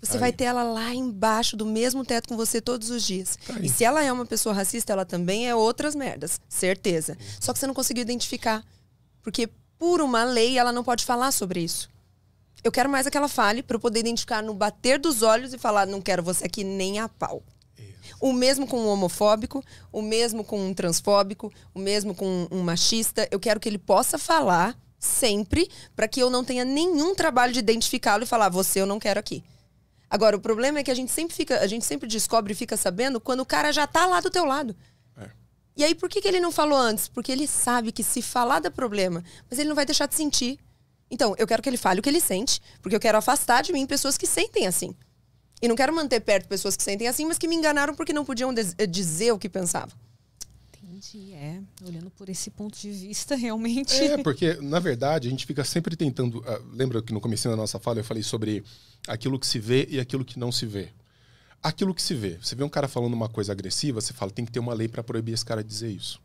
Speaker 2: Você vai ter ela lá embaixo do mesmo teto com você todos os dias. e se ela é uma pessoa racista, ela também é outras merdas, certeza. Só que você não conseguiu identificar. Porque por uma lei ela não pode falar sobre isso. Eu quero mais é que ela fale para eu poder identificar no bater dos olhos e falar: não quero você aqui nem a pau. Isso. O mesmo com um homofóbico, o mesmo com um transfóbico, o mesmo com um machista. Eu quero que ele possa falar sempre para que eu não tenha nenhum trabalho de identificá-lo e falar: você eu não quero aqui. Agora, o problema é que a gente sempre fica, a gente sempre descobre e fica sabendo quando o cara já está lá do teu lado. E aí, por que, que ele não falou antes? Porque ele sabe que se falar dá problema, mas ele não vai deixar de sentir. Então, eu quero que ele fale o que ele sente, porque eu quero afastar de mim pessoas que sentem assim. E não quero manter perto pessoas que sentem assim, mas que me enganaram porque não podiam eh, dizer o que pensavam.
Speaker 1: Entendi, é. Olhando por esse ponto de vista, realmente. É,
Speaker 3: porque, na verdade, a gente fica sempre tentando. Uh, lembra que no começo da nossa fala eu falei sobre aquilo que se vê e aquilo que não se vê aquilo que se vê. Você vê um cara falando uma coisa agressiva, você fala, tem que ter uma lei para proibir esse cara de dizer isso.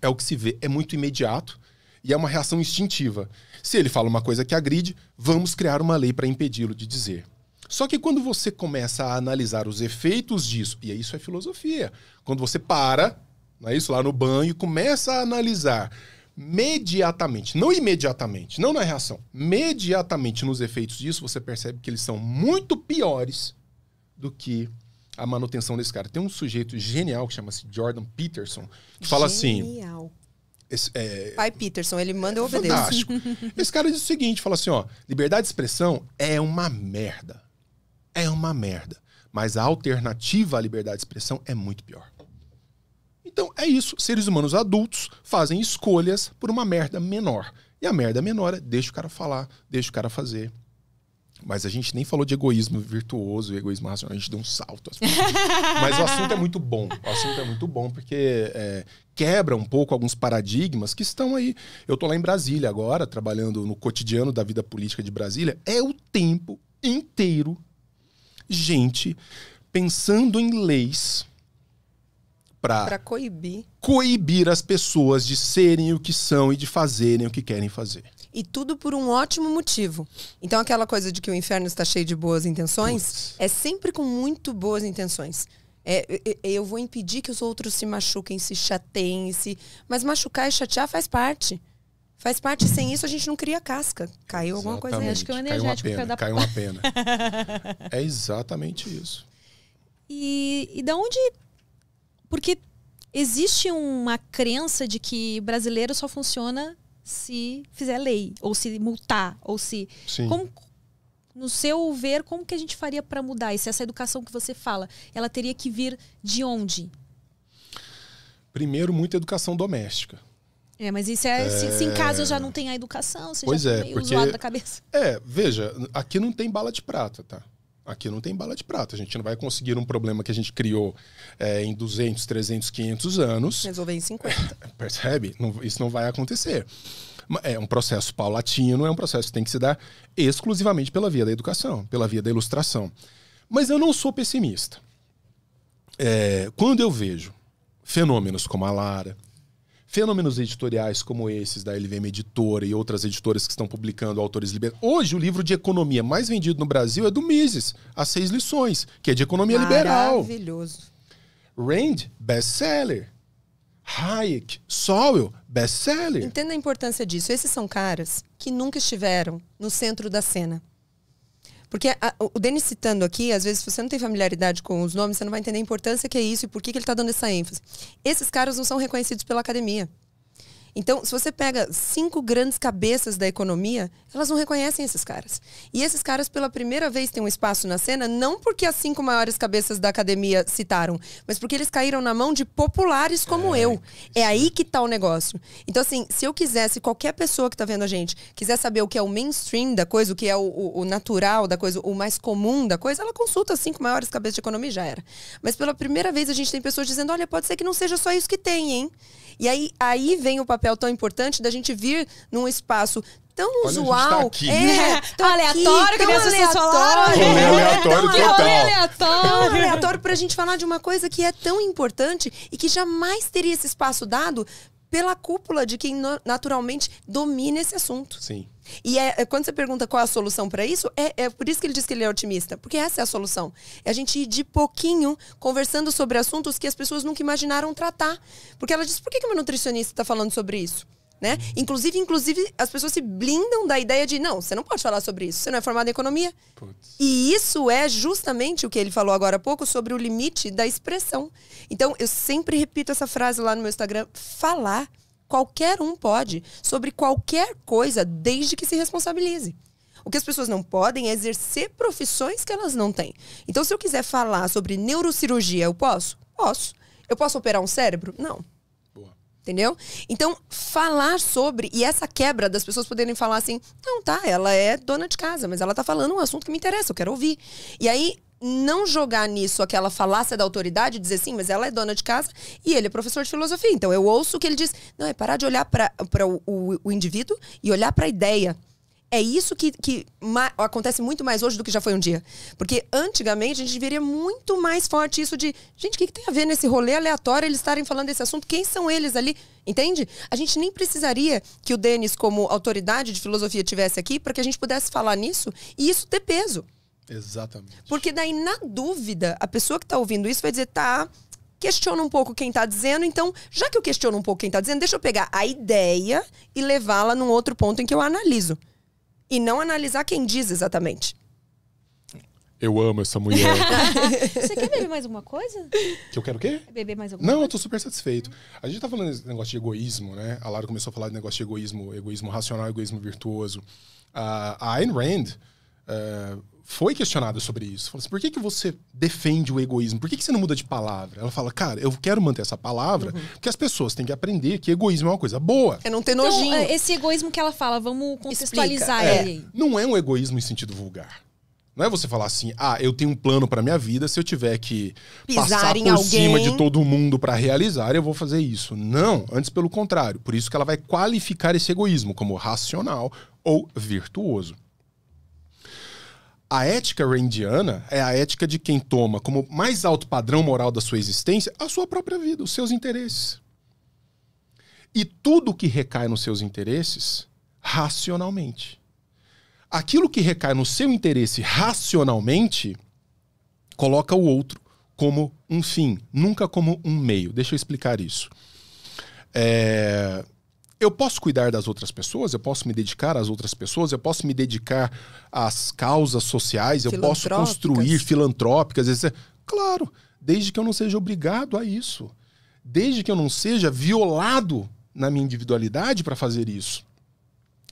Speaker 3: É o que se vê, é muito imediato e é uma reação instintiva. Se ele fala uma coisa que agride, vamos criar uma lei para impedi-lo de dizer. Só que quando você começa a analisar os efeitos disso, e isso é filosofia, quando você para, não é isso, lá no banho, e começa a analisar imediatamente, não imediatamente, não na reação, imediatamente nos efeitos disso, você percebe que eles são muito piores do que a manutenção desse cara. Tem um sujeito genial que chama-se Jordan Peterson, que fala assim, genial. assim. é,
Speaker 2: Pai Peterson, ele manda eu obedece. Fantástico.
Speaker 3: Esse cara diz o seguinte: fala assim, ó, liberdade de expressão é uma merda. É uma merda. Mas a alternativa à liberdade de expressão é muito pior. Então é isso. Seres humanos adultos fazem escolhas por uma merda menor. E a merda menor é deixa o cara falar, deixa o cara fazer. Mas a gente nem falou de egoísmo virtuoso e egoísmo racional, a gente deu um salto. Assim. Mas o assunto é muito bom. O assunto é muito bom porque é, quebra um pouco alguns paradigmas que estão aí. Eu tô lá em Brasília agora, trabalhando no cotidiano da vida política de Brasília. É o tempo inteiro gente pensando em leis para coibir. coibir as pessoas de serem o que são e de fazerem o que querem fazer.
Speaker 2: E tudo por um ótimo motivo. Então, aquela coisa de que o inferno está cheio de boas intenções Putz. é sempre com muito boas intenções. É, é, é, eu vou impedir que os outros se machuquem, se chateiem, se... mas machucar e chatear faz parte. Faz parte, sem isso a gente não cria casca. Caiu alguma exatamente. coisa aí. Acho que o é energético caiu uma pena.
Speaker 3: Caiu uma pena. é exatamente isso.
Speaker 2: E, e da onde. Porque existe
Speaker 1: uma crença de que brasileiro só funciona se fizer lei, ou se multar, ou se. Sim. Como, no seu ver, como que a gente faria para mudar isso? Essa educação que você fala, ela teria que vir de onde?
Speaker 3: Primeiro, muita educação doméstica.
Speaker 1: É, mas isso é, é... Se, se, em é. casa já não tem a educação, você pois já é, meio porque... da cabeça.
Speaker 3: É, veja, aqui não tem bala de prata, tá? Aqui não tem bala de prata. A gente não vai conseguir um problema que a gente criou é, em 200, 300, 500 anos. Resolver em 50. Percebe? Não, isso não vai acontecer. É um processo paulatino, é um processo que tem que se dar exclusivamente pela via da educação, pela via da ilustração. Mas eu não sou pessimista. É, quando eu vejo fenômenos como a Lara, fenômenos editoriais como esses da LVM Editora e outras editoras que estão publicando autores liberais. Hoje, o livro de economia mais vendido no Brasil é do Mises, As Seis Lições, que é de economia liberal.
Speaker 2: Maravilhoso.
Speaker 3: Rand, best-seller. Hayek, Sowell, best-seller.
Speaker 2: Entenda a importância disso. Esses são caras que nunca estiveram no centro da cena. Porque a, o Denis citando aqui, às vezes, se você não tem familiaridade com os nomes, você não vai entender a importância que é isso e por que, que ele está dando essa ênfase. Esses caras não são reconhecidos pela academia. Então, se você pega cinco grandes cabeças da economia, elas não reconhecem esses caras. E esses caras, pela primeira vez, têm um espaço na cena, não porque as cinco maiores cabeças da academia citaram, mas porque eles caíram na mão de populares como é, eu. É aí que está o negócio. Então, assim, se eu quisesse, qualquer pessoa que está vendo a gente, quiser saber o que é o mainstream da coisa, o que é o, o, o natural da coisa, o mais comum da coisa, ela consulta as cinco maiores cabeças de economia e já era. Mas pela primeira vez a gente tem pessoas dizendo, olha, pode ser que não seja só isso que tem, hein? E aí, aí vem o papel tão importante da gente vir num espaço tão Olha, tá usual. É, é, tá É, tão aleatório, tão que nem vocês falaram. aleatório é, tão, aleatório. Tão aleatório pra gente falar de uma coisa que é tão importante e que jamais teria esse espaço dado pela cúpula de quem naturalmente domina esse assunto. Sim. E é, é, quando você pergunta qual é a solução para isso, é, é, por isso que ele diz que ele é otimista, porque essa é a solução. É a gente ir de pouquinho conversando sobre assuntos que as pessoas nunca imaginaram tratar. Porque ela diz: por que, que uma nutricionista está falando sobre isso? Né? Inclusive, inclusive, as pessoas se blindam da ideia de não, você não pode falar sobre isso, você não é formado em economia. Putz. E isso é justamente o que ele falou agora há pouco sobre o limite da expressão. Então, eu sempre repito essa frase lá no meu Instagram: falar Qualquer um pode, sobre qualquer coisa, desde que se responsabilize. O que as pessoas não podem é exercer profissões que elas não têm. Então, se eu quiser falar sobre neurocirurgia, eu posso? Posso. Eu posso operar um cérebro? Não. Entendeu? Então, falar sobre. E essa quebra das pessoas poderem falar assim: não, tá, ela é dona de casa, mas ela tá falando um assunto que me interessa, eu quero ouvir. E aí, não jogar nisso aquela falácia da autoridade, dizer assim, mas ela é dona de casa e ele é professor de filosofia. Então eu ouço que ele diz: não, é parar de olhar para o, o, o indivíduo e olhar para a ideia. É isso que, que acontece muito mais hoje do que já foi um dia. Porque antigamente a gente veria muito mais forte isso de, gente, o que, que tem a ver nesse rolê aleatório eles estarem falando desse assunto? Quem são eles ali? Entende? A gente nem precisaria que o Denis, como autoridade de filosofia, tivesse aqui para que a gente pudesse falar nisso e isso ter peso.
Speaker 3: Exatamente.
Speaker 2: Porque daí, na dúvida, a pessoa que está ouvindo isso vai dizer, tá, questiona um pouco quem está dizendo, então, já que eu questiono um pouco quem está dizendo, deixa eu pegar a ideia e levá-la num outro ponto em que eu analiso. E não analisar quem diz exatamente.
Speaker 3: Eu amo essa mulher.
Speaker 1: Você quer beber mais alguma coisa?
Speaker 3: Que eu quero o quê? Beber mais alguma Não, coisa? eu tô super satisfeito. A gente tá falando desse negócio de egoísmo, né? A Lara começou a falar de negócio de egoísmo, egoísmo racional, egoísmo virtuoso. Uh, a Ayn Rand, uh, foi questionada sobre isso. Falou assim, por que, que você defende o egoísmo? Por que, que você não muda de palavra? Ela fala, cara, eu quero manter essa palavra, uhum. porque as pessoas têm que aprender que egoísmo é uma coisa boa. É não ter então, nojinho. Então,
Speaker 1: esse egoísmo que ela fala, vamos contextualizar é, ele.
Speaker 3: Não é um egoísmo em sentido vulgar. Não é você falar assim, ah, eu tenho um plano para minha vida, se eu tiver que Pisar passar por alguém. cima de todo mundo para realizar, eu vou fazer isso. Não, antes pelo contrário. Por isso que ela vai qualificar esse egoísmo como racional ou virtuoso. A ética randiana é a ética de quem toma como mais alto padrão moral da sua existência a sua própria vida, os seus interesses. E tudo que recai nos seus interesses, racionalmente. Aquilo que recai no seu interesse racionalmente, coloca o outro como um fim, nunca como um meio. Deixa eu explicar isso. É, eu posso cuidar das outras pessoas, eu posso me dedicar às outras pessoas, eu posso me dedicar às causas sociais, eu posso construir filantrópicas. Etc. Claro, desde que eu não seja obrigado a isso. Desde que eu não seja violado na minha individualidade para fazer isso.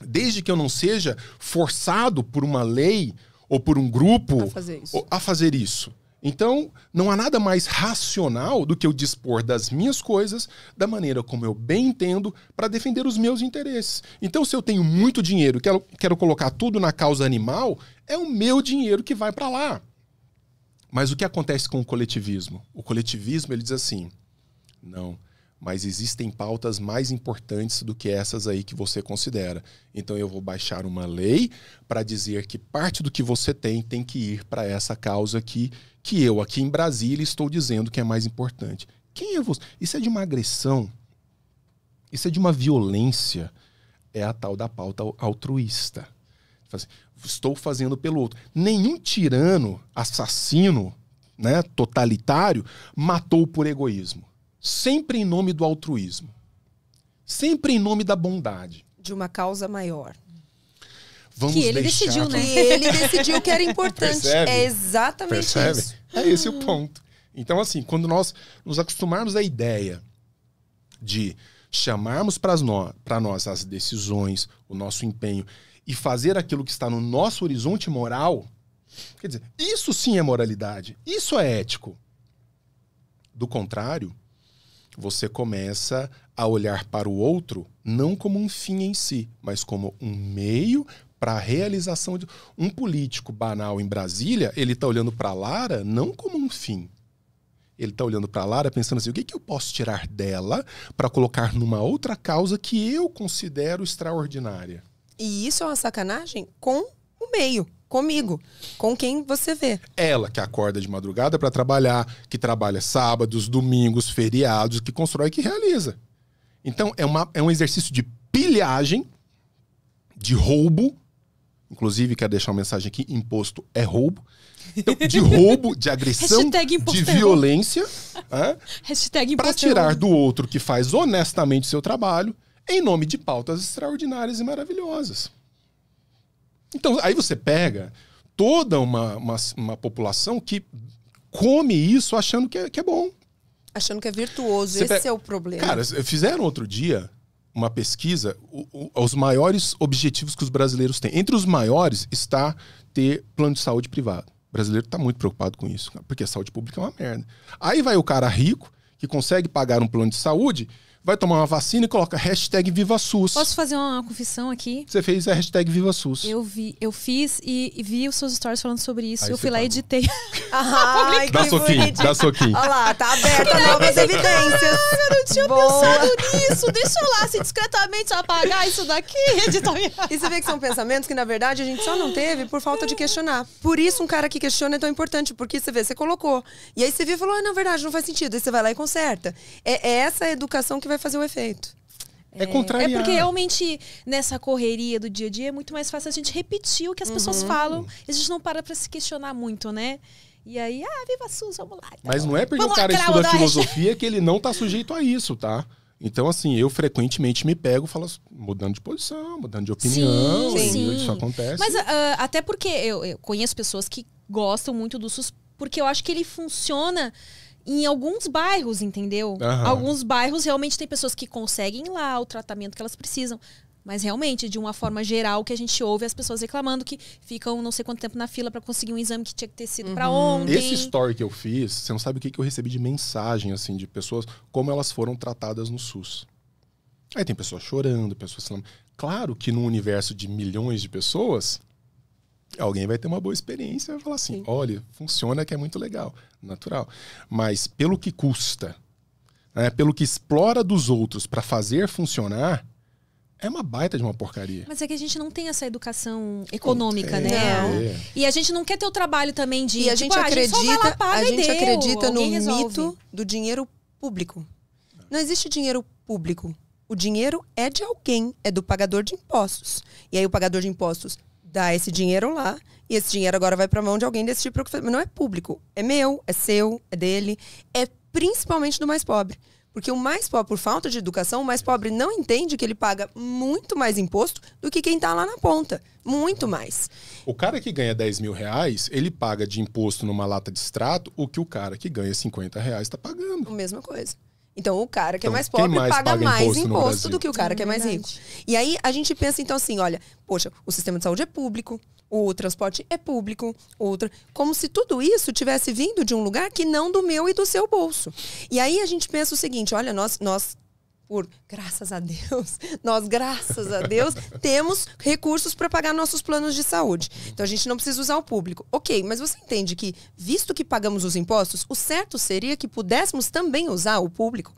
Speaker 3: Desde que eu não seja forçado por uma lei ou por um grupo a fazer isso. A fazer isso. Então, não há nada mais racional do que eu dispor das minhas coisas da maneira como eu bem entendo para defender os meus interesses. Então, se eu tenho muito dinheiro e quero, quero colocar tudo na causa animal, é o meu dinheiro que vai para lá. Mas o que acontece com o coletivismo? O coletivismo ele diz assim: não, mas existem pautas mais importantes do que essas aí que você considera. Então eu vou baixar uma lei para dizer que parte do que você tem tem que ir para essa causa aqui, que eu aqui em Brasília estou dizendo que é mais importante. Quem é você? Isso é de uma agressão. Isso é de uma violência. É a tal da pauta altruísta. Assim, estou fazendo pelo outro. Nenhum tirano, assassino, né, totalitário, matou por egoísmo sempre em nome do altruísmo, sempre em nome da bondade. De uma causa maior. Vamos que ele deixar... decidiu, né? Que
Speaker 2: ele decidiu que era importante. Percebe? É exatamente Percebe? isso.
Speaker 3: É esse o ponto. Então, assim, quando nós nos acostumarmos à ideia de chamarmos para nós as decisões, o nosso empenho e fazer aquilo que está no nosso horizonte moral, quer dizer, isso sim é moralidade, isso é ético. Do contrário, você começa a olhar para o outro não como um fim em si, mas como um meio para a realização de um político banal em Brasília, ele está olhando para Lara não como um fim. Ele está olhando para Lara pensando assim: o que, que eu posso tirar dela para colocar numa outra causa que eu considero extraordinária? E isso é uma
Speaker 2: sacanagem com o meio comigo, com quem você vê.
Speaker 3: Ela que acorda de madrugada para trabalhar, que trabalha sábados, domingos, feriados, que constrói, que realiza. Então é, uma, é um exercício de pilhagem, de roubo. Inclusive, quero deixar uma mensagem aqui: imposto é roubo. Então, de roubo, de agressão, de é violência,
Speaker 1: é, para tirar
Speaker 3: do outro que faz honestamente seu trabalho, em nome de pautas extraordinárias e maravilhosas. Então, aí você pega toda uma, uma, uma população que come isso achando que é, que é bom. Achando que é virtuoso. Você Esse pega... é o problema. Cara, fizeram outro dia uma pesquisa, o, o, os maiores objetivos que os brasileiros têm. Entre os maiores está ter plano de saúde privado. O brasileiro está muito preocupado com isso, porque a saúde pública é uma merda. Aí vai o cara rico, que consegue pagar um plano de saúde, vai tomar uma vacina e coloca hashtag Viva SUS. Posso
Speaker 1: fazer uma confissão aqui?
Speaker 3: Você fez a hashtag Viva SUS.
Speaker 1: Eu vi, eu fiz e, e vi os seus stories falando sobre isso. Aí eu fui lá e tá editei.
Speaker 2: Ai, ah, tá dá soquinho, dá soquinho. Olha lá, tá aberta novas tá evidências. Cara, eu não tinha Boa. pensado nisso. Deixa eu lá, se discretamente apagar isso daqui e editar E você vê que são pensamentos que, na verdade, a gente só não teve por falta de questionar. Por isso, um cara que questiona é tão importante, porque você vê, você colocou. E aí você vê e falou, ah, na verdade, não faz sentido. Aí você vai lá e conserta. É, é essa educação que vai vai fazer o efeito. É, é contrário. É porque realmente nessa correria do dia a dia é muito
Speaker 1: mais fácil a gente repetir o que as uhum. pessoas falam. E a gente não para para se questionar muito, né? E aí, ah, viva SUS, vamos lá. Então.
Speaker 3: Mas não é porque vamos o cara lá, estuda filosofia que ele não tá sujeito a isso, tá? Então, assim, eu frequentemente me pego falo, mudando de posição, mudando de opinião. Sim, sim. Isso acontece. Mas uh,
Speaker 1: até porque eu, eu conheço pessoas que gostam muito do SUS, porque eu acho que ele funciona em alguns bairros, entendeu? Uhum. Alguns bairros realmente tem pessoas que conseguem lá o tratamento que elas precisam. Mas realmente, de uma forma geral, que a gente ouve é as pessoas reclamando que ficam não sei quanto tempo na fila para conseguir um exame que tinha que ter sido uhum. para ontem. Esse
Speaker 3: story que eu fiz, você não sabe o que, que eu recebi de mensagem, assim, de pessoas, como elas foram tratadas no SUS. Aí tem pessoas chorando, pessoas. falando: Claro que num universo de milhões de pessoas, alguém vai ter uma boa experiência e vai falar assim: Sim. olha, funciona que é muito legal natural. Mas pelo que custa, né, pelo que explora dos outros para fazer funcionar, é uma baita de uma porcaria.
Speaker 1: Mas é que a gente não tem essa educação
Speaker 2: econômica,
Speaker 1: é,
Speaker 3: né? É.
Speaker 1: E a gente não quer ter o trabalho também de. E a tipo, gente acredita, ah, a gente, lá, a gente deu, acredita no resolve. mito
Speaker 2: do dinheiro público. Não existe dinheiro público. O dinheiro é de alguém, é do pagador de impostos. E aí o pagador de impostos dá esse dinheiro lá e esse dinheiro agora vai para mão de alguém desse tipo Mas não é público. É meu, é seu, é dele. É principalmente do mais pobre. Porque o mais pobre, por falta de educação, o mais pobre não entende que ele paga muito mais imposto do que quem está lá na ponta. Muito mais.
Speaker 3: O cara que ganha 10 mil reais, ele paga de imposto numa lata de extrato o que o cara que ganha 50 reais está
Speaker 2: pagando. A mesma coisa. Então, o cara que é então, é mais pobre mais paga, paga, mais imposto, imposto do que o cara é que é mais rico. E aí, a gente pensa, então, assim, olha, poxa, o sistema de saúde é público, o transporte é público, outra. Como se tudo isso tivesse vindo de um lugar que não do meu e do seu bolso. E aí a gente pensa o seguinte: olha, nós, nós por graças a Deus, nós, graças a Deus, temos recursos para pagar nossos planos de saúde. Então a gente não precisa usar o público. Ok, mas você entende que, visto que pagamos os impostos, o certo seria que pudéssemos também usar o público?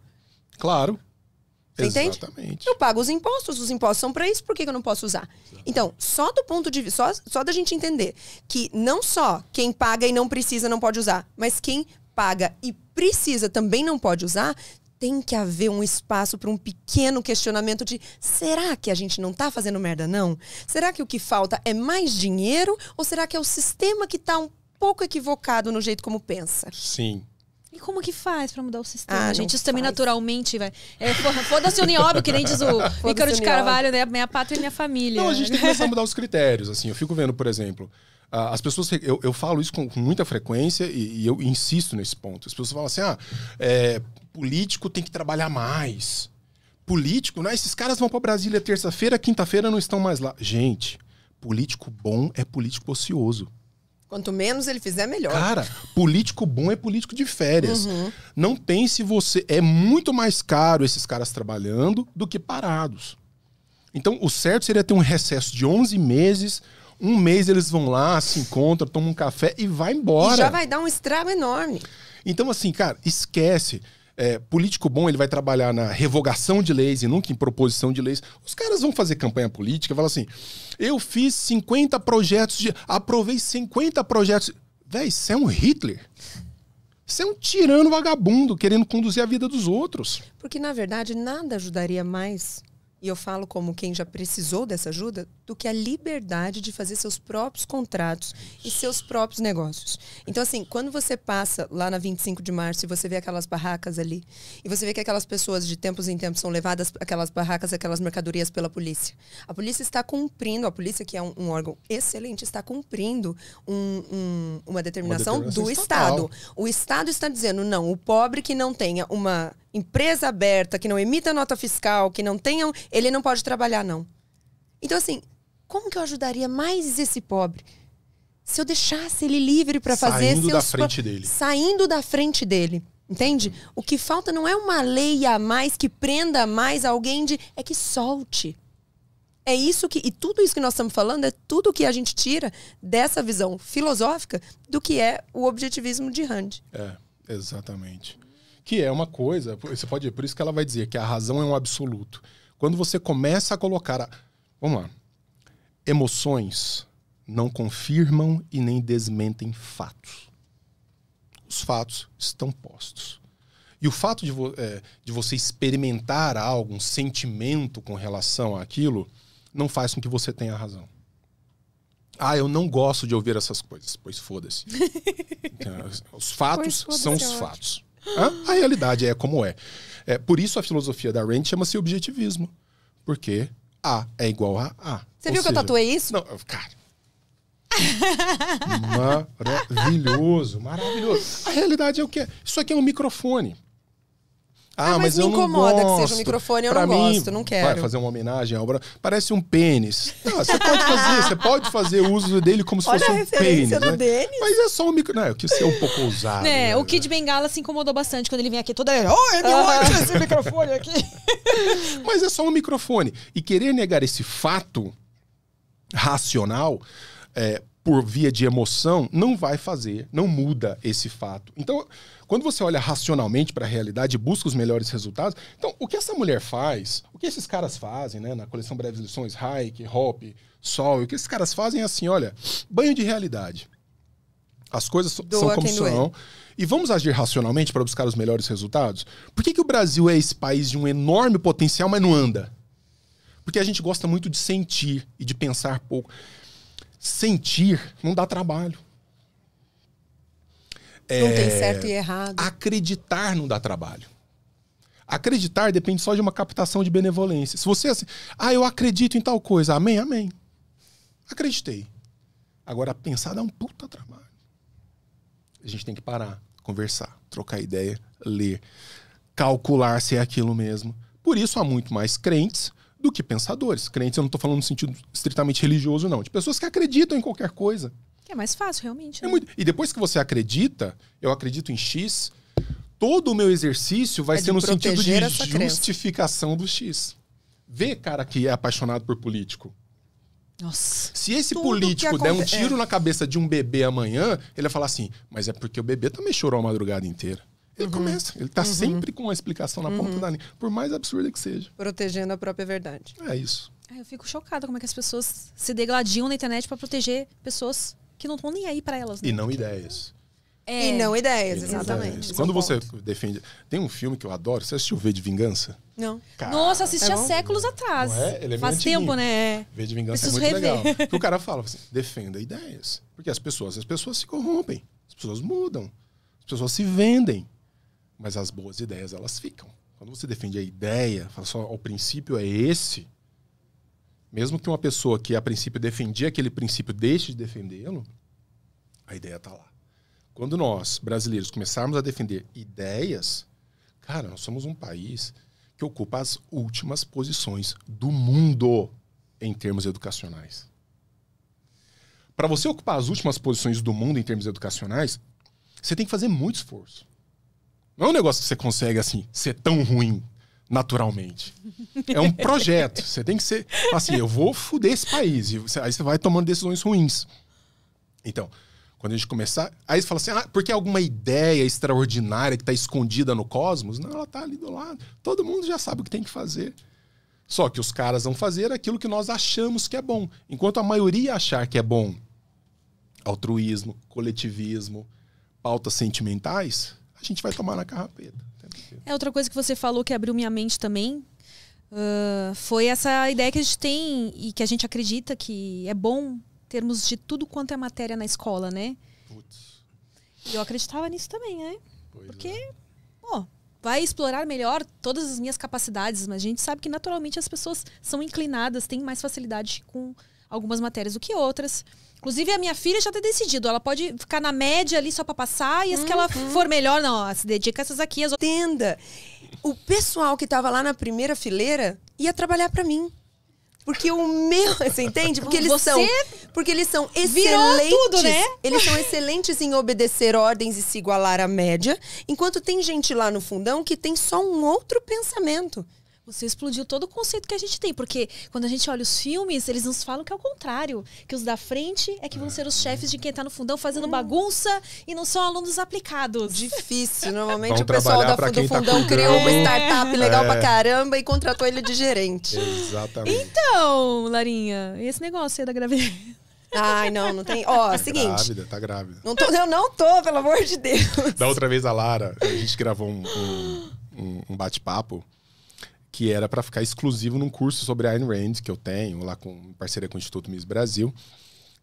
Speaker 3: Claro. Você Exatamente. entende?
Speaker 2: Eu pago os impostos, os impostos são para isso, por que eu não posso usar? Exatamente. Então, só do ponto de vista, só, só da gente entender que não só quem paga e não precisa não pode usar, mas quem paga e precisa também não pode usar, tem que haver um espaço para um pequeno questionamento de será que a gente não está fazendo merda, não? Será que o que falta é mais dinheiro ou será que é o sistema que está um pouco equivocado no jeito como pensa?
Speaker 3: Sim.
Speaker 1: E como que faz para mudar
Speaker 2: o sistema? Ah, gente, isso faz. também naturalmente vai.
Speaker 1: É, Foda-se o nióbio, que nem diz o Ícaro de Carvalho, né? Minha pátria e minha família. Não, a gente tem que
Speaker 3: começar a mudar os critérios, assim. Eu fico vendo, por exemplo, as pessoas. Eu, eu falo isso com, muita frequência e, e eu insisto nesse ponto. As pessoas falam assim: ah, é, político tem que trabalhar mais. Político, né? Esses caras vão para Brasília terça-feira, quinta-feira não estão mais lá. Gente, político bom é político ocioso.
Speaker 2: Quanto menos ele fizer, melhor.
Speaker 3: Cara, político bom é político de férias. Uhum. Não pense você. É muito mais caro esses caras trabalhando do que parados. Então, o certo seria ter um recesso de 11 meses. Um mês eles vão lá, se encontram, tomam um café e vai embora. E já vai
Speaker 2: dar um estrago
Speaker 3: enorme. Então, assim, cara, esquece. É, político bom, ele vai trabalhar na revogação de leis e nunca em proposição de leis. Os caras vão fazer campanha política, falam assim: eu fiz 50 projetos, de, aprovei 50 projetos. Véi, você é um Hitler. Você é um tirano vagabundo querendo conduzir a vida dos outros.
Speaker 2: Porque, na verdade, nada ajudaria mais e eu falo como quem já precisou dessa ajuda, do que a liberdade de fazer seus próprios contratos e seus próprios negócios. Então, assim, quando você passa lá na 25 de março e você vê aquelas barracas ali, e você vê que aquelas pessoas de tempos em tempos são levadas aquelas barracas, aquelas mercadorias pela polícia. A polícia está cumprindo, a polícia, que é um, um órgão excelente, está cumprindo um, um, uma, determinação uma, do estatal. Estado. O Estado está dizendo, não, o pobre que não tenha uma empresa aberta, que não emita nota fiscal, que não tenham, ele não pode trabalhar, não. Então, assim, como que eu ajudaria mais esse pobre? Se eu deixasse ele livre para fazer saindo da frente pro... dele. Saindo da frente dele. Entende? O que falta não é uma lei a mais que prenda mais alguém de. É que solte. É isso que. E tudo isso que nós estamos falando é tudo que a gente tira dessa visão filosófica do que é o objetivismo de Rand.
Speaker 3: É, exatamente que é uma coisa, você pode, por isso que ela vai dizer que a razão é um absoluto. Quando você começa a colocar, a, vamos lá, emoções não confirmam e nem desmentem fatos. Os fatos estão postos. E o fato de, vo, é, de você experimentar algo, um sentimento com relação àquilo, não faz com que você tenha razão. Ah, eu não gosto de ouvir essas coisas. Pois foda-se. Então, os fatos foda são é os fatos. A, a realidade é como é. é. Por isso a filosofia da Rand chama-se objetivismo. Porque A é igual a A. Você Ou viu seja, que eu tatuei isso? Não, cara. maravilhoso, maravilhoso. A realidade é o que Isso aqui é um microfone. Ah, ah mas, mas me incomoda que seja um microfone, eu pra não mim, gosto, não quero. Vai fazer uma homenagem ao Parece um pênis. Tá, você pode fazer, você pode fazer uso dele como se Olha fosse um pênis. Né? Mas é só um micro. Não, né? eu quis ser um pouco ousado. É,
Speaker 1: né? O Kid Bengala se incomodou bastante quando ele vem aqui toda. Oh, ele meu Uh -huh. esse
Speaker 3: microfone aqui. mas é só um microfone. E querer negar esse fato racional. É, por via de emoção, não vai fazer, não muda esse fato. Então, quando você olha racionalmente para a realidade e busca os melhores resultados, então o que essa mulher faz, o que esses caras fazem, né? Na coleção Breves Lições, Hike, Hop, Sol, o que esses caras fazem é assim, olha, banho de realidade. As coisas são como são. E vamos agir racionalmente para buscar os melhores resultados? Por que, que o Brasil é esse país de um enorme potencial, mas não anda? Porque a gente gosta muito de sentir e de pensar pouco. Sentir não dá trabalho. É, não é, tem certo e errado. Acreditar não dá trabalho. Acreditar depende só de uma captação de benevolência. Se você assim, ah, eu acredito em tal coisa, amém, amém. Acreditei. Agora, pensar dá um puta trabalho. A gente tem que parar, conversar, trocar ideia, ler, calcular se é aquilo mesmo. Por isso há muito mais crentes do que pensadores. Crentes, eu não estou falando no sentido estritamente religioso, não, de pessoas que acreditam em qualquer coisa.
Speaker 1: Que é mais fácil, realmente. É né? É
Speaker 3: muito... E depois que você acredita, eu acredito em X, todo o meu exercício vai é ser no sentido de justificação do X. Vê, cara, que é apaixonado por político. Nossa. Se esse político der um tiro é. na cabeça de um bebê amanhã, ele vai falar assim: mas é porque o bebê também chorou a madrugada inteira. Ele uhum. começa, ele tá uhum. sempre com a explicação na uhum. ponta da língua, por mais absurda que seja.
Speaker 2: Protegendo a própria verdade.
Speaker 3: É isso.
Speaker 1: Ai, é, eu fico chocada como é que as pessoas se degladiam na internet para proteger pessoas que não estão nem aí para elas. Não. Né? E
Speaker 3: não ideias.
Speaker 1: É. E não ideias, e não exatamente. Ideias. Quando você
Speaker 3: defende. Tem um filme que eu adoro, você assistiu V de Vingança? Não. Cara, Nossa, assisti é há séculos
Speaker 1: atrás. Não é? Ele é Faz tempo, né?
Speaker 3: V de Vingança é Preciso é muito rever. legal. Porque o cara fala assim: defenda ideias. Porque as pessoas, as pessoas se corrompem, as pessoas mudam, as pessoas se vendem. Mas as boas ideias, elas ficam. Quando você defende a ideia, fala só, o princípio é esse, mesmo que uma pessoa que a princípio defendia aquele princípio deixe de defendê-lo, a ideia está lá. Quando nós, brasileiros, começarmos a defender ideias, cara, nós somos um país que ocupa as últimas posições do mundo em termos educacionais. Para você ocupar as últimas posições do mundo em termos educacionais, você tem que fazer muito esforço. Não é um negócio que você consegue assim ser tão ruim naturalmente.
Speaker 4: É um projeto.
Speaker 3: Você tem que ser. Assim, eu vou fuder esse país. E aí você vai tomando decisões ruins. Então, quando a gente começar. Aí você fala assim: ah, porque é alguma ideia extraordinária que está escondida no cosmos? Não, ela está ali do lado. Todo mundo já sabe o que tem que fazer. Só que os caras vão fazer aquilo que nós achamos que é bom. Enquanto a maioria achar que é bom altruísmo, coletivismo, pautas sentimentais, a gente vai tomar na carrapeta
Speaker 1: sentido. É outra coisa que você falou que abriu minha mente também. Uh, foi essa ideia que a gente tem e que a gente acredita que é bom termos de tudo quanto é matéria na escola, né? Putz. eu acreditava nisso também, né? Pois Porque, é. vai explorar melhor todas as minhas capacidades, mas a gente sabe que naturalmente as pessoas são inclinadas, têm mais facilidade com algumas matérias do que outras. Inclusive, a minha filha já tem tá decidido. Ela pode ficar na média ali só para passar e as uhum. que ela
Speaker 2: uhum. for melhor, não, Ela se dedica a essas aqui. As... Entenda. O pessoal que tava lá na primeira fileira ia trabalhar para mim. Porque o meu, você entende? Porque eles você são, porque eles são excelentes. Tudo, né? Eles são excelentes em obedecer ordens e se igualar à média, enquanto tem gente lá no fundão que tem só um outro pensamento.
Speaker 1: Você explodiu todo o conceito que a gente tem, porque quando a gente olha os filmes, eles nos falam que é o contrário, que os da frente é que vão ser os chefes de quem está no fundão fazendo bagunça e não são alunos aplicados. Difícil, normalmente o pessoal da, do tá fundão tá criou uma startup legal é. pra caramba e
Speaker 2: contratou ele de gerente.
Speaker 3: Exatamente.
Speaker 2: Então, Larinha, e esse negócio aí da gravidez? Ai, não, não tem. Ó, tá seguinte.
Speaker 3: Grávida, tá grávida.
Speaker 2: Não tô, eu não tô, pelo amor de Deus.
Speaker 3: Da outra vez a Lara, a gente gravou um, um, um bate-papo que era para ficar exclusivo num curso sobre Ayn Rand que eu tenho lá com em parceria com o Instituto Miss Brasil.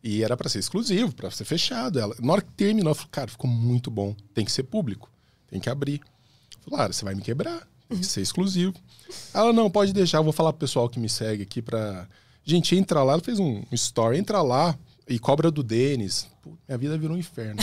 Speaker 3: E era para ser exclusivo, para ser fechado. Ela, na hora que terminou, eu falei, cara, ficou muito bom. Tem que ser público, tem que abrir. Claro, você vai me quebrar, tem que ser exclusivo. Ela, não, pode deixar, eu vou falar pro pessoal que me segue aqui pra. Gente, entra lá, ela fez um story, entra lá, e cobra do Denis. minha vida virou um inferno.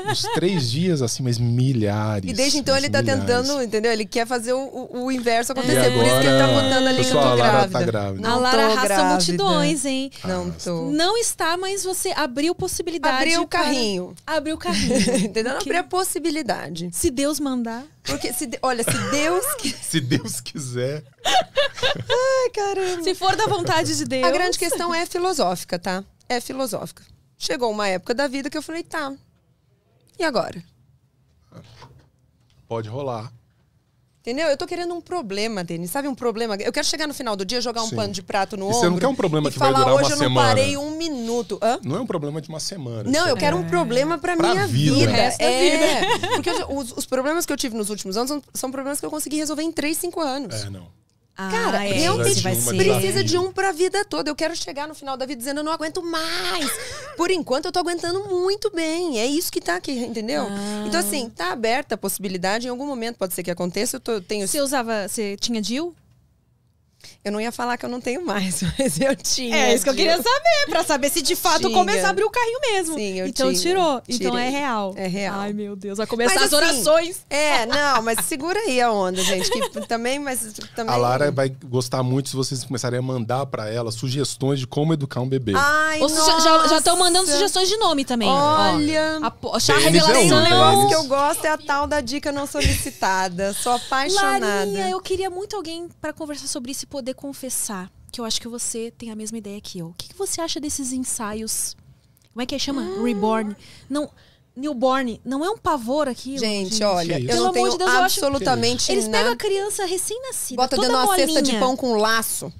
Speaker 3: Uns três dias, assim, mas milhares. E desde então ele tá milhares. tá tentando,
Speaker 2: entendeu? Ele quer fazer o, o inverso acontecer. Agora, por isso que ele tá botando ali pessoal, que eu tô grávida. A Lara tá grávida.
Speaker 3: Não
Speaker 1: a Lara arrasta multidões,
Speaker 2: hein? Ah, Não tô. Não
Speaker 1: está, mas você abriu possibilidade. Abriu o carrinho. Para... Abriu o carrinho. entendeu? Abriu a
Speaker 2: possibilidade. Se Deus mandar. Porque, se de... olha, se Deus...
Speaker 3: se Deus quiser.
Speaker 2: Ai, caramba. Se for da vontade de Deus. A grande questão é filosófica, tá? é filosófica. Chegou uma época da vida que eu falei, tá, e agora?
Speaker 3: Pode rolar.
Speaker 2: Entendeu? Eu tô querendo um problema, Denis. Sabe um problema? Eu quero chegar no final do dia, jogar um Sim. pano de prato no e ombro. Você não quer um problema que falar, vai durar hoje uma eu semana. não parei um
Speaker 3: minuto. Hã? Não é um problema de uma semana. Não, eu é. quero um é. problema
Speaker 2: pra, pra minha vida. vida.
Speaker 3: É.
Speaker 2: Vida. Porque eu, os, os, problemas que eu tive nos últimos anos são, são problemas que eu consegui resolver em 3, 5 anos. É, não. Ah, Cara, é, realmente precisa de um pra vida toda. Eu quero chegar no final da vida dizendo eu não aguento mais. Por enquanto eu tô aguentando muito bem. É isso que tá aqui, entendeu? Ah. Então, assim, tá aberta a possibilidade. Em algum momento pode ser que aconteça. Eu, tô, eu tenho. Você usava, você tinha Dil? Eu não ia falar que eu não tenho mais, mas eu tinha. É isso que eu queria saber, para saber se de fato começa a abrir o carrinho mesmo. Sim, eu então tinha. tirou. Então Tirei. Então é real. É real. Ai, meu Deus, vai começar mas, as assim, orações. É, não, mas segura aí a onda, gente. Que também, mas também. A Lara vai
Speaker 3: gostar muito se vocês começarem a mandar para ela sugestões de como educar um bebê. Ai,
Speaker 2: Ou
Speaker 1: nossa. já estão mandando sugestões de nome também. Olha. Ó, a, chá é revelação. É
Speaker 3: um negócio que eu
Speaker 2: gosto é a tal da dica não solicitada. Sou apaixonada. Larinha, eu queria muito alguém para
Speaker 1: conversar sobre isso e poder poder confessar, que eu acho que você tem a mesma ideia que eu. O que, que você acha desses ensaios? Como é que é? chama? Ah. Reborn. Não. Newborn, não é um pavor aquilo?
Speaker 2: Gente, gente. olha, eu não tenho de Deus, absolutamente eu acho... Eles pegam a criança recém-nascida, Bota dentro de uma cesta de pão com um laço.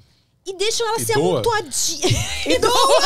Speaker 1: E deixam ela e ser amontoadinha.
Speaker 2: E doa!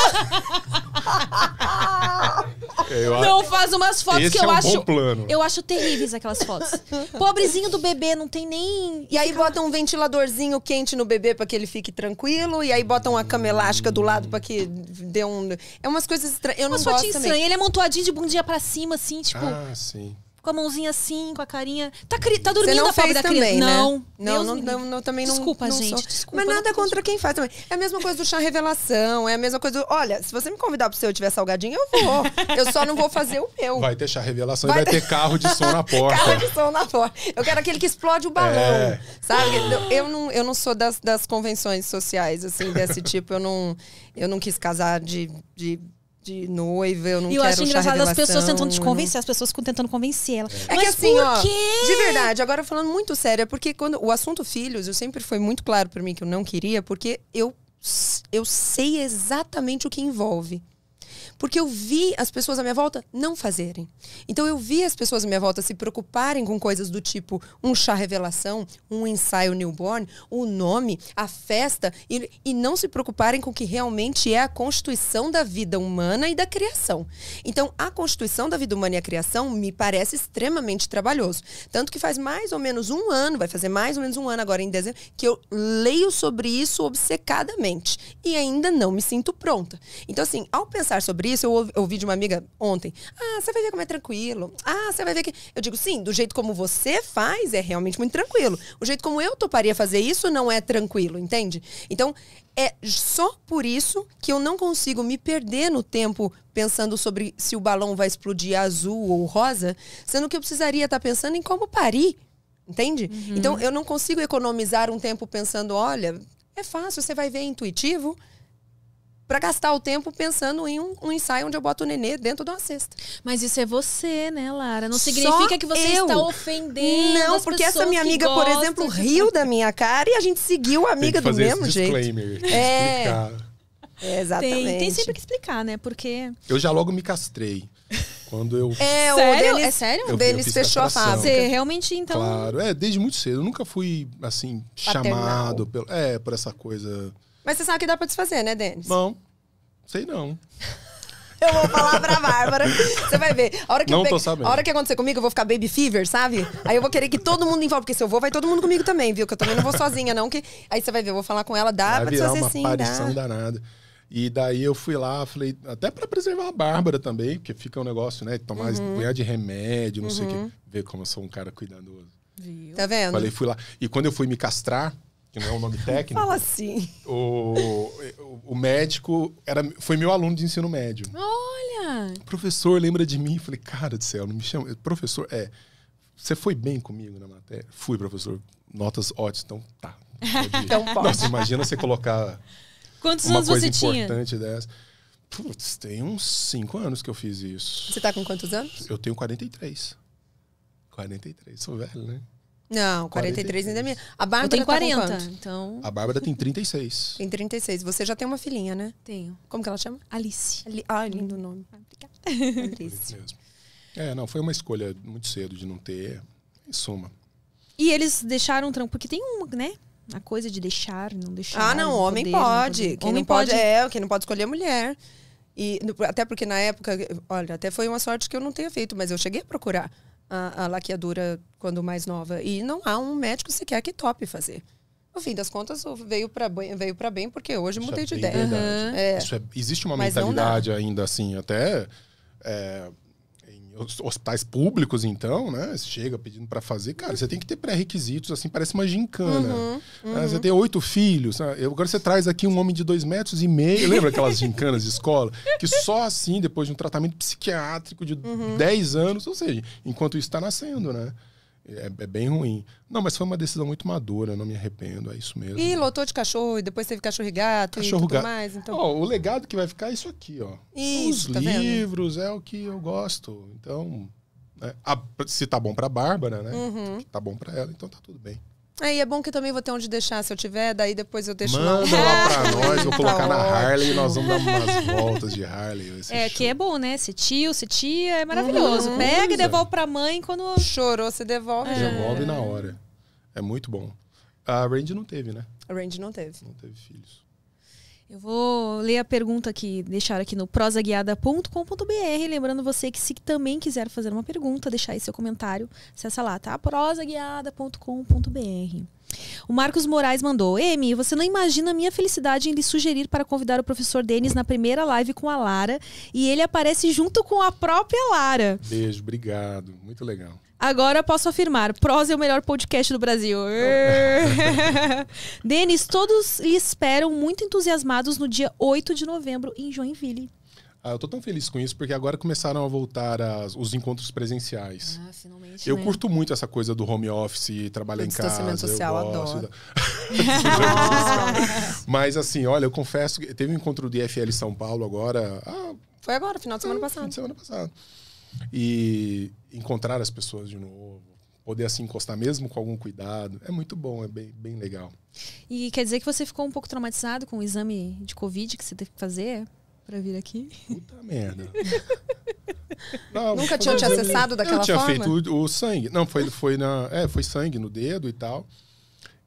Speaker 4: É, não faz
Speaker 1: umas fotos Esse que eu é um acho. Eu acho
Speaker 2: terríveis aquelas fotos. Pobrezinho do bebê, não tem nem. E aí botam um ventiladorzinho quente no bebê para que ele fique tranquilo. E aí botam uma cama elástica do lado para que dê um. É umas coisas estranhas. Eu não estranha. Ele é amontoadinho de bundinha para cima, assim, tipo. Ah, sim com a mãozinha assim, com a carinha. Tá, cri... tá dormindo a pobre da criança. Né? Não. Não, não, não, não, também desculpa, não. Desculpa, gente. Sou. Desculpa, Mas nada contra quem faz também. É a mesma coisa do chá revelação, é a mesma coisa do. Olha, se você me convidar pro seu eu tiver salgadinho, eu vou. Eu só não vou fazer o meu. Vai
Speaker 3: ter chá revelação vai e vai ter... ter carro de som na porta. carro
Speaker 2: de som na porta. Eu quero aquele que explode o balão. É. Sabe? Eu não, eu não sou das, das convenções sociais, assim, desse tipo. Eu não, eu não quis casar de, de de noiva, eu não e eu quero acho engraçado as pessoas tentando te convencer, as pessoas tentando convencer ela. É Mas que assim, por ó, quê? de verdade, agora falando muito sério, é porque quando o assunto filhos, eu sempre foi muito claro para mim que eu não queria, porque eu eu sei exatamente o que envolve. Porque eu vi as pessoas à minha volta não fazerem. Então eu vi as pessoas à minha volta se preocuparem com coisas do tipo um chá revelação, um ensaio newborn, o nome, a festa, e, e não se preocuparem com o que realmente é a constituição da vida humana e da criação. Então a constituição da vida humana e a criação me parece extremamente trabalhoso. Tanto que faz mais ou menos um ano, vai fazer mais ou menos um ano agora em dezembro, que eu leio sobre isso obcecadamente. E ainda não me sinto pronta. Então, assim, ao pensar sobre isso, eu ouvi de uma amiga ontem. Ah, você vai ver como é tranquilo. Ah, você vai ver que. Eu digo, sim, do jeito como você faz é realmente muito tranquilo. O jeito como eu toparia fazer isso não é tranquilo, entende? Então, é só por isso que eu não consigo me perder no tempo pensando sobre se o balão vai explodir azul ou rosa, sendo que eu precisaria estar tá pensando em como parir. Entende? Uhum. Então, eu não consigo economizar um tempo pensando, olha, é fácil, você vai ver é intuitivo para gastar o tempo pensando em um, um, ensaio onde eu boto o nenê dentro de uma cesta. Mas isso é você, né, Lara? Não significa Só que você eu. está ofendendo. Não, porque essa minha amiga, por exemplo, de... riu da minha cara e a gente seguiu a amiga do mesmo esse disclaimer,
Speaker 3: jeito. É. Explicar.
Speaker 2: É, exatamente. Tem, tem, sempre que explicar,
Speaker 1: né? Porque.
Speaker 3: Eu já logo me castrei. Quando eu. É, sério? Denis, é sério? Eu, o Denis fechou a Você realmente, então. Claro, é, desde muito cedo. Eu nunca fui, assim, Paternal. chamado pelo, é, por essa coisa
Speaker 2: mas você sabe que dá pra desfazer, né, Denis? Não,
Speaker 3: sei não. Eu vou
Speaker 2: falar pra Bárbara. Você vai ver. A hora que, não tô sabendo. A hora que acontecer comigo, eu vou ficar baby fever, sabe? Aí eu vou querer que todo mundo envolva. Porque se eu vou, vai todo mundo comigo também, viu? Que eu também não vou sozinha, não. Que... Aí você vai ver, eu vou falar com ela, dá vai pra virar uma sim, aparição dá.
Speaker 3: danada. E daí eu fui lá, falei, até para preservar a Bárbara também, porque fica um negócio, né? Tomar uhum. de remédio, não uhum. sei o quê. Uhum. Ver como eu sou um cara cuidadoso.
Speaker 2: Viu? Tá vendo? Falei, fui
Speaker 3: lá. E quando eu fui me castrar, que não é o um nome técnico. Fala assim. O, o, médico era, foi meu aluno de ensino médio.
Speaker 2: Olha! O
Speaker 3: professor lembra de mim. Falei, cara do céu, não me chama. Professor, é. Você foi bem comigo na matéria? Fui, professor. Notas ótimas. Então, tá. então pode. Nossa, imagina você colocar. Quantos uma anos coisa você importante tinha? dessa. Putz, tem uns 5 anos que eu fiz isso. Você tá com quantos anos? Eu tenho 43. 43, sou velho, né? Não, 43, ainda ainda
Speaker 2: é minha. A Bárbara tem 40, tá então. A Bárbara tem 36. Tem 36. Você já tem uma filhinha, né? Tenho. Como que ela chama? Alice. Ali... Ah, lindo hum. nome. Ah, obrigada. Alice.
Speaker 3: É, não, foi uma escolha muito cedo de não ter, em suma.
Speaker 1: E eles deixaram trampo, porque tem um, né? A coisa de deixar, não deixar. Ah, não, homem poder, pode. Não Quem homem não pode, pode
Speaker 3: é,
Speaker 2: quem não pode escolher é mulher. E até porque na época, olha, até foi uma sorte que eu não tenha feito, mas eu cheguei a procurar a, a laqueadura quando mais nova. E não há um médico sequer que tope fazer no fim das contas, veio para bem, veio para bem porque hoje Isso mudei é de ideia. Uhum. É. É,
Speaker 3: existe uma Mas mentalidade ainda assim, até é, hospitais públicos, então, né? Você chega pedindo para fazer, cara, você tem que ter pré-requisitos, assim, parece uma gincana. Uhum, ah, uhum. Você tem oito filhos, ah, agora você traz aqui um homem de dois metros e meio. Lembra aquelas gincanas de escola? Que só assim, depois de um tratamento psiquiátrico de uhum. anos, ou seja, enquanto isso está nascendo, né? É, é, bem ruim. Não, mas foi uma decisão muito madura, eu não me arrependo, é isso mesmo. E
Speaker 2: lotou de cachorro, e depois teve cachorro e gato cachorro e tudo gato. mais. Então... Oh,
Speaker 3: o legado que vai ficar é isso aqui, ó. Isso, Os tá livros, vendo? é o que eu gosto. Então, né? a, se tá bom pra Bárbara, né? Uhum. Tá bom pra ela, então tá tudo bem.
Speaker 2: Aí é bom que também vou ter onde deixar se eu tiver, daí depois eu deixo Manda lá. lá
Speaker 3: pra nós, vou colocar tá na Harley e nós vamos dar umas voltas de Harley. É, é,
Speaker 1: show. que é bom, né? Se tio, se tia, é maravilhoso. Uhum. Pega e devolve pra mãe quando
Speaker 2: chorou, você devolve. É. Devolve na
Speaker 3: hora. É muito bom. A Randy não teve, né?
Speaker 2: A Randy não teve. Não teve filhos.
Speaker 1: Eu vou ler a pergunta
Speaker 2: que deixaram aqui no
Speaker 1: prosaguiada.com.br. Lembrando você que se também quiser fazer uma pergunta, deixar aí seu comentário, acessa lá, tá? prosaguiada.com.br. O Marcos Moraes mandou: Emi, você não imagina a minha felicidade em lhe sugerir para convidar o professor Denis na primeira live com a Lara e ele aparece junto com a própria Lara.
Speaker 3: Beijo, obrigado. Muito legal.
Speaker 1: Agora posso afirmar, Prosa é o melhor podcast do Brasil. Denis, todos lhe esperam muito entusiasmados no dia 8 de novembro em Joinville.
Speaker 3: Ah, eu tô tão feliz com isso porque agora começaram a voltar as, os encontros presenciais. Ah, finalmente. Eu né? curto muito essa coisa do home office, trabalhar em casa. social, eu gosto adoro. Da... Mas assim, olha, eu confesso que teve um encontro do IFL São Paulo agora. Ah,
Speaker 2: Foi agora, final de semana passada. Final de semana passada.
Speaker 3: E encontrar as pessoas de novo, poder assim encostar mesmo com algum cuidado, é muito bom, é bem, bem legal.
Speaker 1: E quer dizer que você ficou um pouco traumatizado com o exame de Covid que você teve que fazer? para vir aqui?
Speaker 4: Puta merda.
Speaker 3: Não, Nunca tinha te acessado daquela forma? Eu tinha forma? feito o, o, sangue. Não, foi, foi, na, é, foi sangue no dedo e tal.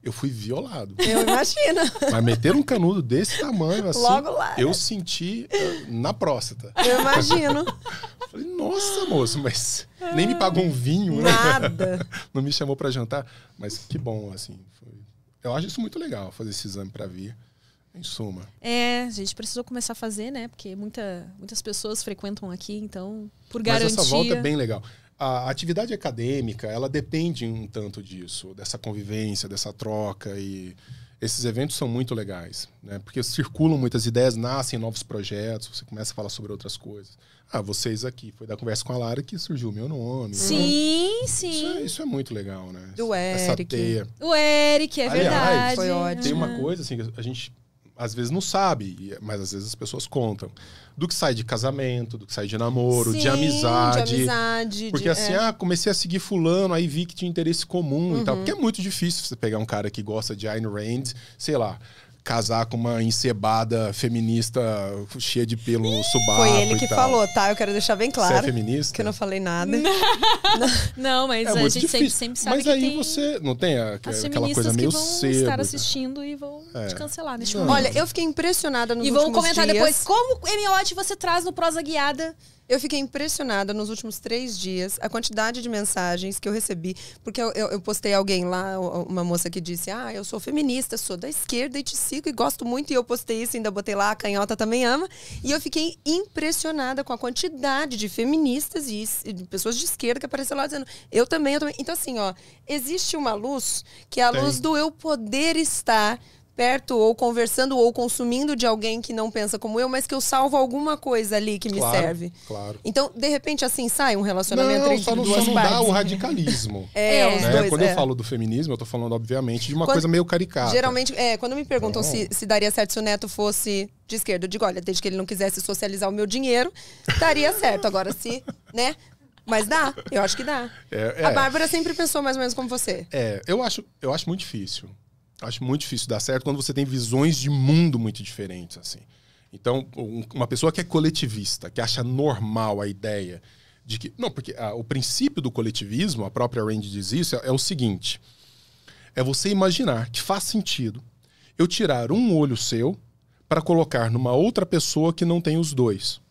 Speaker 3: Eu fui violado. Eu
Speaker 2: imagino. Mas
Speaker 3: meter um canudo desse tamanho, assim. Logo lá. Eu né? senti uh, na próstata. Eu imagino. Falei, nossa, moço, mas nem me pagou um vinho, Nada. né? Nada. Não me chamou para jantar. Mas que bom, assim. Foi... Eu acho isso muito legal, fazer esse exame para vir. Em suma.
Speaker 1: É, a gente precisou começar a fazer, né? Porque muita, muitas pessoas frequentam aqui, então, por garantia... Mas essa volta é bem
Speaker 3: legal a atividade acadêmica ela depende um tanto disso, dessa convivência, dessa troca e esses eventos são muito legais, né? Porque circulam muitas ideias, nascem novos projetos, você começa a falar sobre outras coisas. Ah, vocês aqui, foi da conversa com a Lara que surgiu o meu nome. Sim, né? então, sim. Isso é, isso é, muito legal, né? Do Eric. Essa teia.
Speaker 1: O Eric, é Aliás, verdade. Foi ótimo. Tem uma
Speaker 3: coisa assim, a gente às vezes não sabe, é, mas às vezes as pessoas contam. Do que sai de casamento, do que sai de namoro, Sim, de amizade. De amizade. Porque de, assim, é. ah, comecei a seguir fulano, aí vi que tinha interesse comum uhum. e tal. Uhum. Porque é muito difícil você pegar um cara que gosta de Ayn Rand, sei lá, casar com uma encebada feminista cheia de pelo no subaco. Foi ele que falou,
Speaker 2: tá? Eu quero deixar bem claro. Você é
Speaker 3: feminista? Que eu não falei nada. Não,
Speaker 2: não
Speaker 1: mas é a gente sempre, sempre, sabe mas que aí tem você
Speaker 2: não
Speaker 3: tem a, as aquela coisa meio que vão estar né?
Speaker 1: assistindo e vão é. te cancelar neste Olha, eu
Speaker 2: fiquei impressionada nos E vão comentar dias. depois como Emiote você traz no prosa guiada eu fiquei impressionada nos últimos três dias a quantidade de mensagens que eu recebi, porque eu, eu, eu postei alguém lá, uma moça que disse: Ah, eu sou feminista, sou da esquerda e te sigo e gosto muito. E eu postei isso, ainda botei lá, a canhota também ama. E eu fiquei impressionada com a quantidade de feministas e, pessoas de esquerda que apareceram lá dizendo: Eu também, eu também. Então, assim, ó, existe uma luz que é a Tem. luz do eu poder estar perto ou conversando ou consumindo de alguém que não pensa como eu, mas que eu salvo alguma coisa ali que me claro, serve. Claro. Então, de repente, assim, sai um relacionamento não, entre só não, duas só não dá o
Speaker 3: radicalismo. é, é. né? os dois, Quando é. eu falo do feminismo, eu tô falando, obviamente, de uma quando, coisa meio caricata.
Speaker 2: Geralmente, é, quando me perguntam se, então. se daria certo se o neto fosse de esquerda, eu digo, olha, desde que ele não quisesse socializar o meu dinheiro, daria certo. Agora, se, né? Mas dá, eu acho que dá.
Speaker 3: É, é. A Bárbara
Speaker 2: sempre pensou mais ou menos como você.
Speaker 3: É, eu acho, eu acho muito difícil. Acho muito difícil dar certo quando você tem visões de mundo muito diferentes, assim. Então, uma pessoa que é coletivista, que acha normal a ideia de que. Não, porque ah, o princípio do coletivismo, a própria Rand diz isso, é, é o seguinte: é você imaginar que faz sentido eu tirar um olho seu para colocar numa outra pessoa que não tem os dois.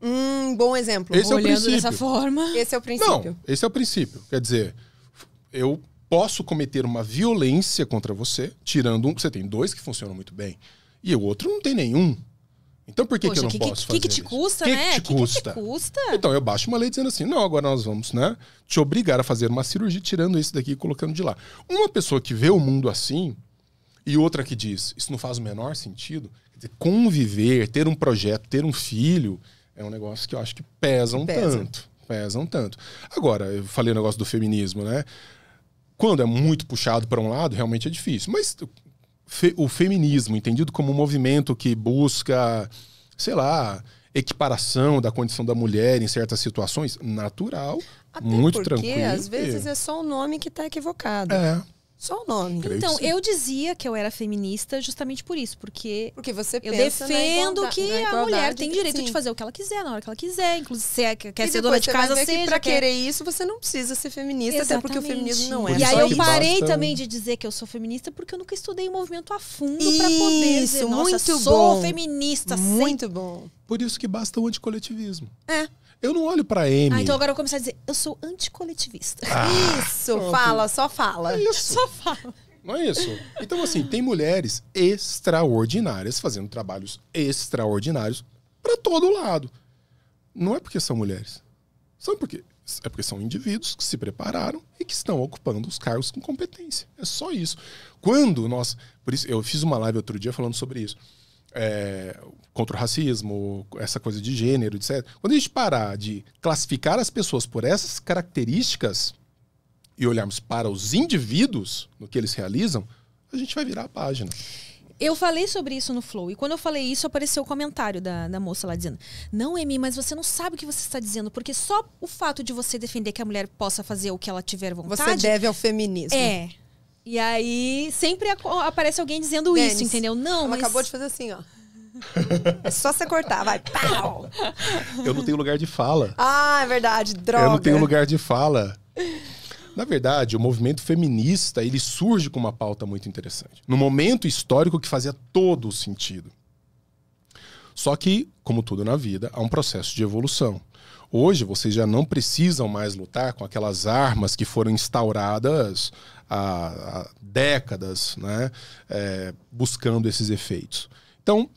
Speaker 2: Um bom exemplo. Esse Olhando é o princípio. dessa forma. Esse é o princípio. Não,
Speaker 3: esse é o princípio. Quer dizer, eu posso cometer uma violência contra você, tirando um. Você tem dois que funcionam muito bem, e o outro não tem nenhum. Então por que, Poxa, que eu não que, posso que, fazer? O né? que, te custa, que né? Que Que, te custa? Então eu baixo uma lei dizendo assim: não, agora nós vamos, né? Te obrigar a fazer uma cirurgia tirando esse daqui e colocando de lá. Uma pessoa que vê o mundo assim e outra que diz: isso não faz o menor sentido. Dizer, conviver, ter um projeto, ter um filho, é um negócio que eu acho que pesa um Pesa. tanto tanto. Agora, eu falei o negócio do feminismo, né? Quando é muito puxado para um lado, realmente é difícil. Mas fe o feminismo, entendido como um movimento que busca, sei lá, equiparação da condição da mulher em certas situações, natural, Até muito porque, tranquilo. Porque às vezes
Speaker 2: é só o nome que está equivocado. É. Só o nome. Então, eu dizia que eu era feminista justamente por isso, porque, porque você eu defendo que a mulher tem direito sim. de
Speaker 1: fazer o que ela quiser, na hora que ela quiser, inclusive se é, quer e ser dona de casa, seja. Que pra quer... querer isso,
Speaker 2: você não precisa ser feminista, Exatamente. até porque o feminismo não
Speaker 1: é. E aí eu parei basta... também de dizer que eu sou feminista porque eu nunca estudei o movimento a fundo pra poder dizer, muito nossa, bom. sou feminista.
Speaker 3: Muito bom. Por isso que basta o anticoletivismo. É. Eu não olho pra M. Ah, então
Speaker 1: agora eu vou começar a dizer, eu sou anticoletivista.
Speaker 2: Ah, isso, pronto. fala, só fala. É isso. Só fala.
Speaker 3: Não é isso? Então, assim, tem mulheres extraordinárias fazendo trabalhos extraordinários para todo lado. Não é porque são mulheres. São porque, é porque são indivíduos que se prepararam e que estão ocupando os cargos com competência. É só isso. Quando nós. Por isso, eu fiz uma live outro dia falando sobre isso. É, contra o racismo, essa coisa de gênero, etc. Quando a gente parar de classificar as pessoas por essas características e olharmos para os indivíduos no que eles realizam, a gente vai virar a página.
Speaker 1: Eu falei sobre isso no Flow, e quando eu falei isso, apareceu o comentário da, da moça lá dizendo: Não, Emi, mas você não sabe o que você está dizendo, porque só o fato de você defender que a mulher possa fazer
Speaker 2: o que ela tiver vontade. Você deve ao feminismo. É.
Speaker 1: E aí sempre aparece
Speaker 2: alguém dizendo Dennis, isso, entendeu? Não, ela mas. acabou de fazer assim, ó. É só você cortar, vai. Pau!
Speaker 3: Eu não tenho lugar de fala.
Speaker 2: Ah, é verdade, droga. Eu não tenho
Speaker 3: lugar de fala. Na verdade, o movimento feminista, ele surge com uma pauta muito interessante. No momento histórico que fazia todo o sentido. Só que, como tudo na vida, há um processo de evolução. Hoje vocês já não precisam mais lutar com aquelas armas que foram instauradas há, há décadas, né, é, buscando esses efeitos. Então,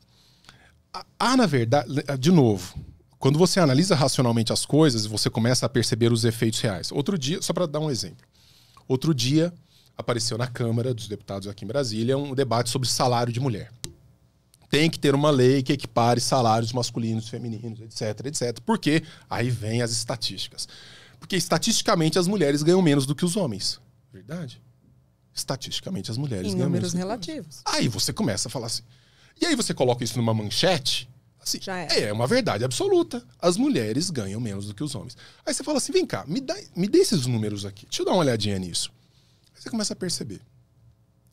Speaker 3: ah, há, na verdade, ah, de novo, quando você analisa racionalmente as coisas, você começa a perceber os efeitos reais. Outro dia, só para dar um exemplo, outro dia apareceu na Câmara dos Deputados aqui em Brasília um debate sobre salário de mulher. Tem que ter uma lei que equipare salários masculinos, e femininos, etc, etc. Porque aí vem as estatísticas. Porque estatisticamente as mulheres ganham menos do que os homens. Verdade? Estatisticamente as mulheres em ganham menos. Em números relativos. Aí você começa a falar assim: e aí você coloca isso numa manchete, assim, é. é. uma verdade absoluta. As mulheres ganham menos do que os homens. Aí você fala assim, vem cá, me dá, me dê esses números aqui, deixa eu dar uma olhadinha nisso. Aí você começa a perceber.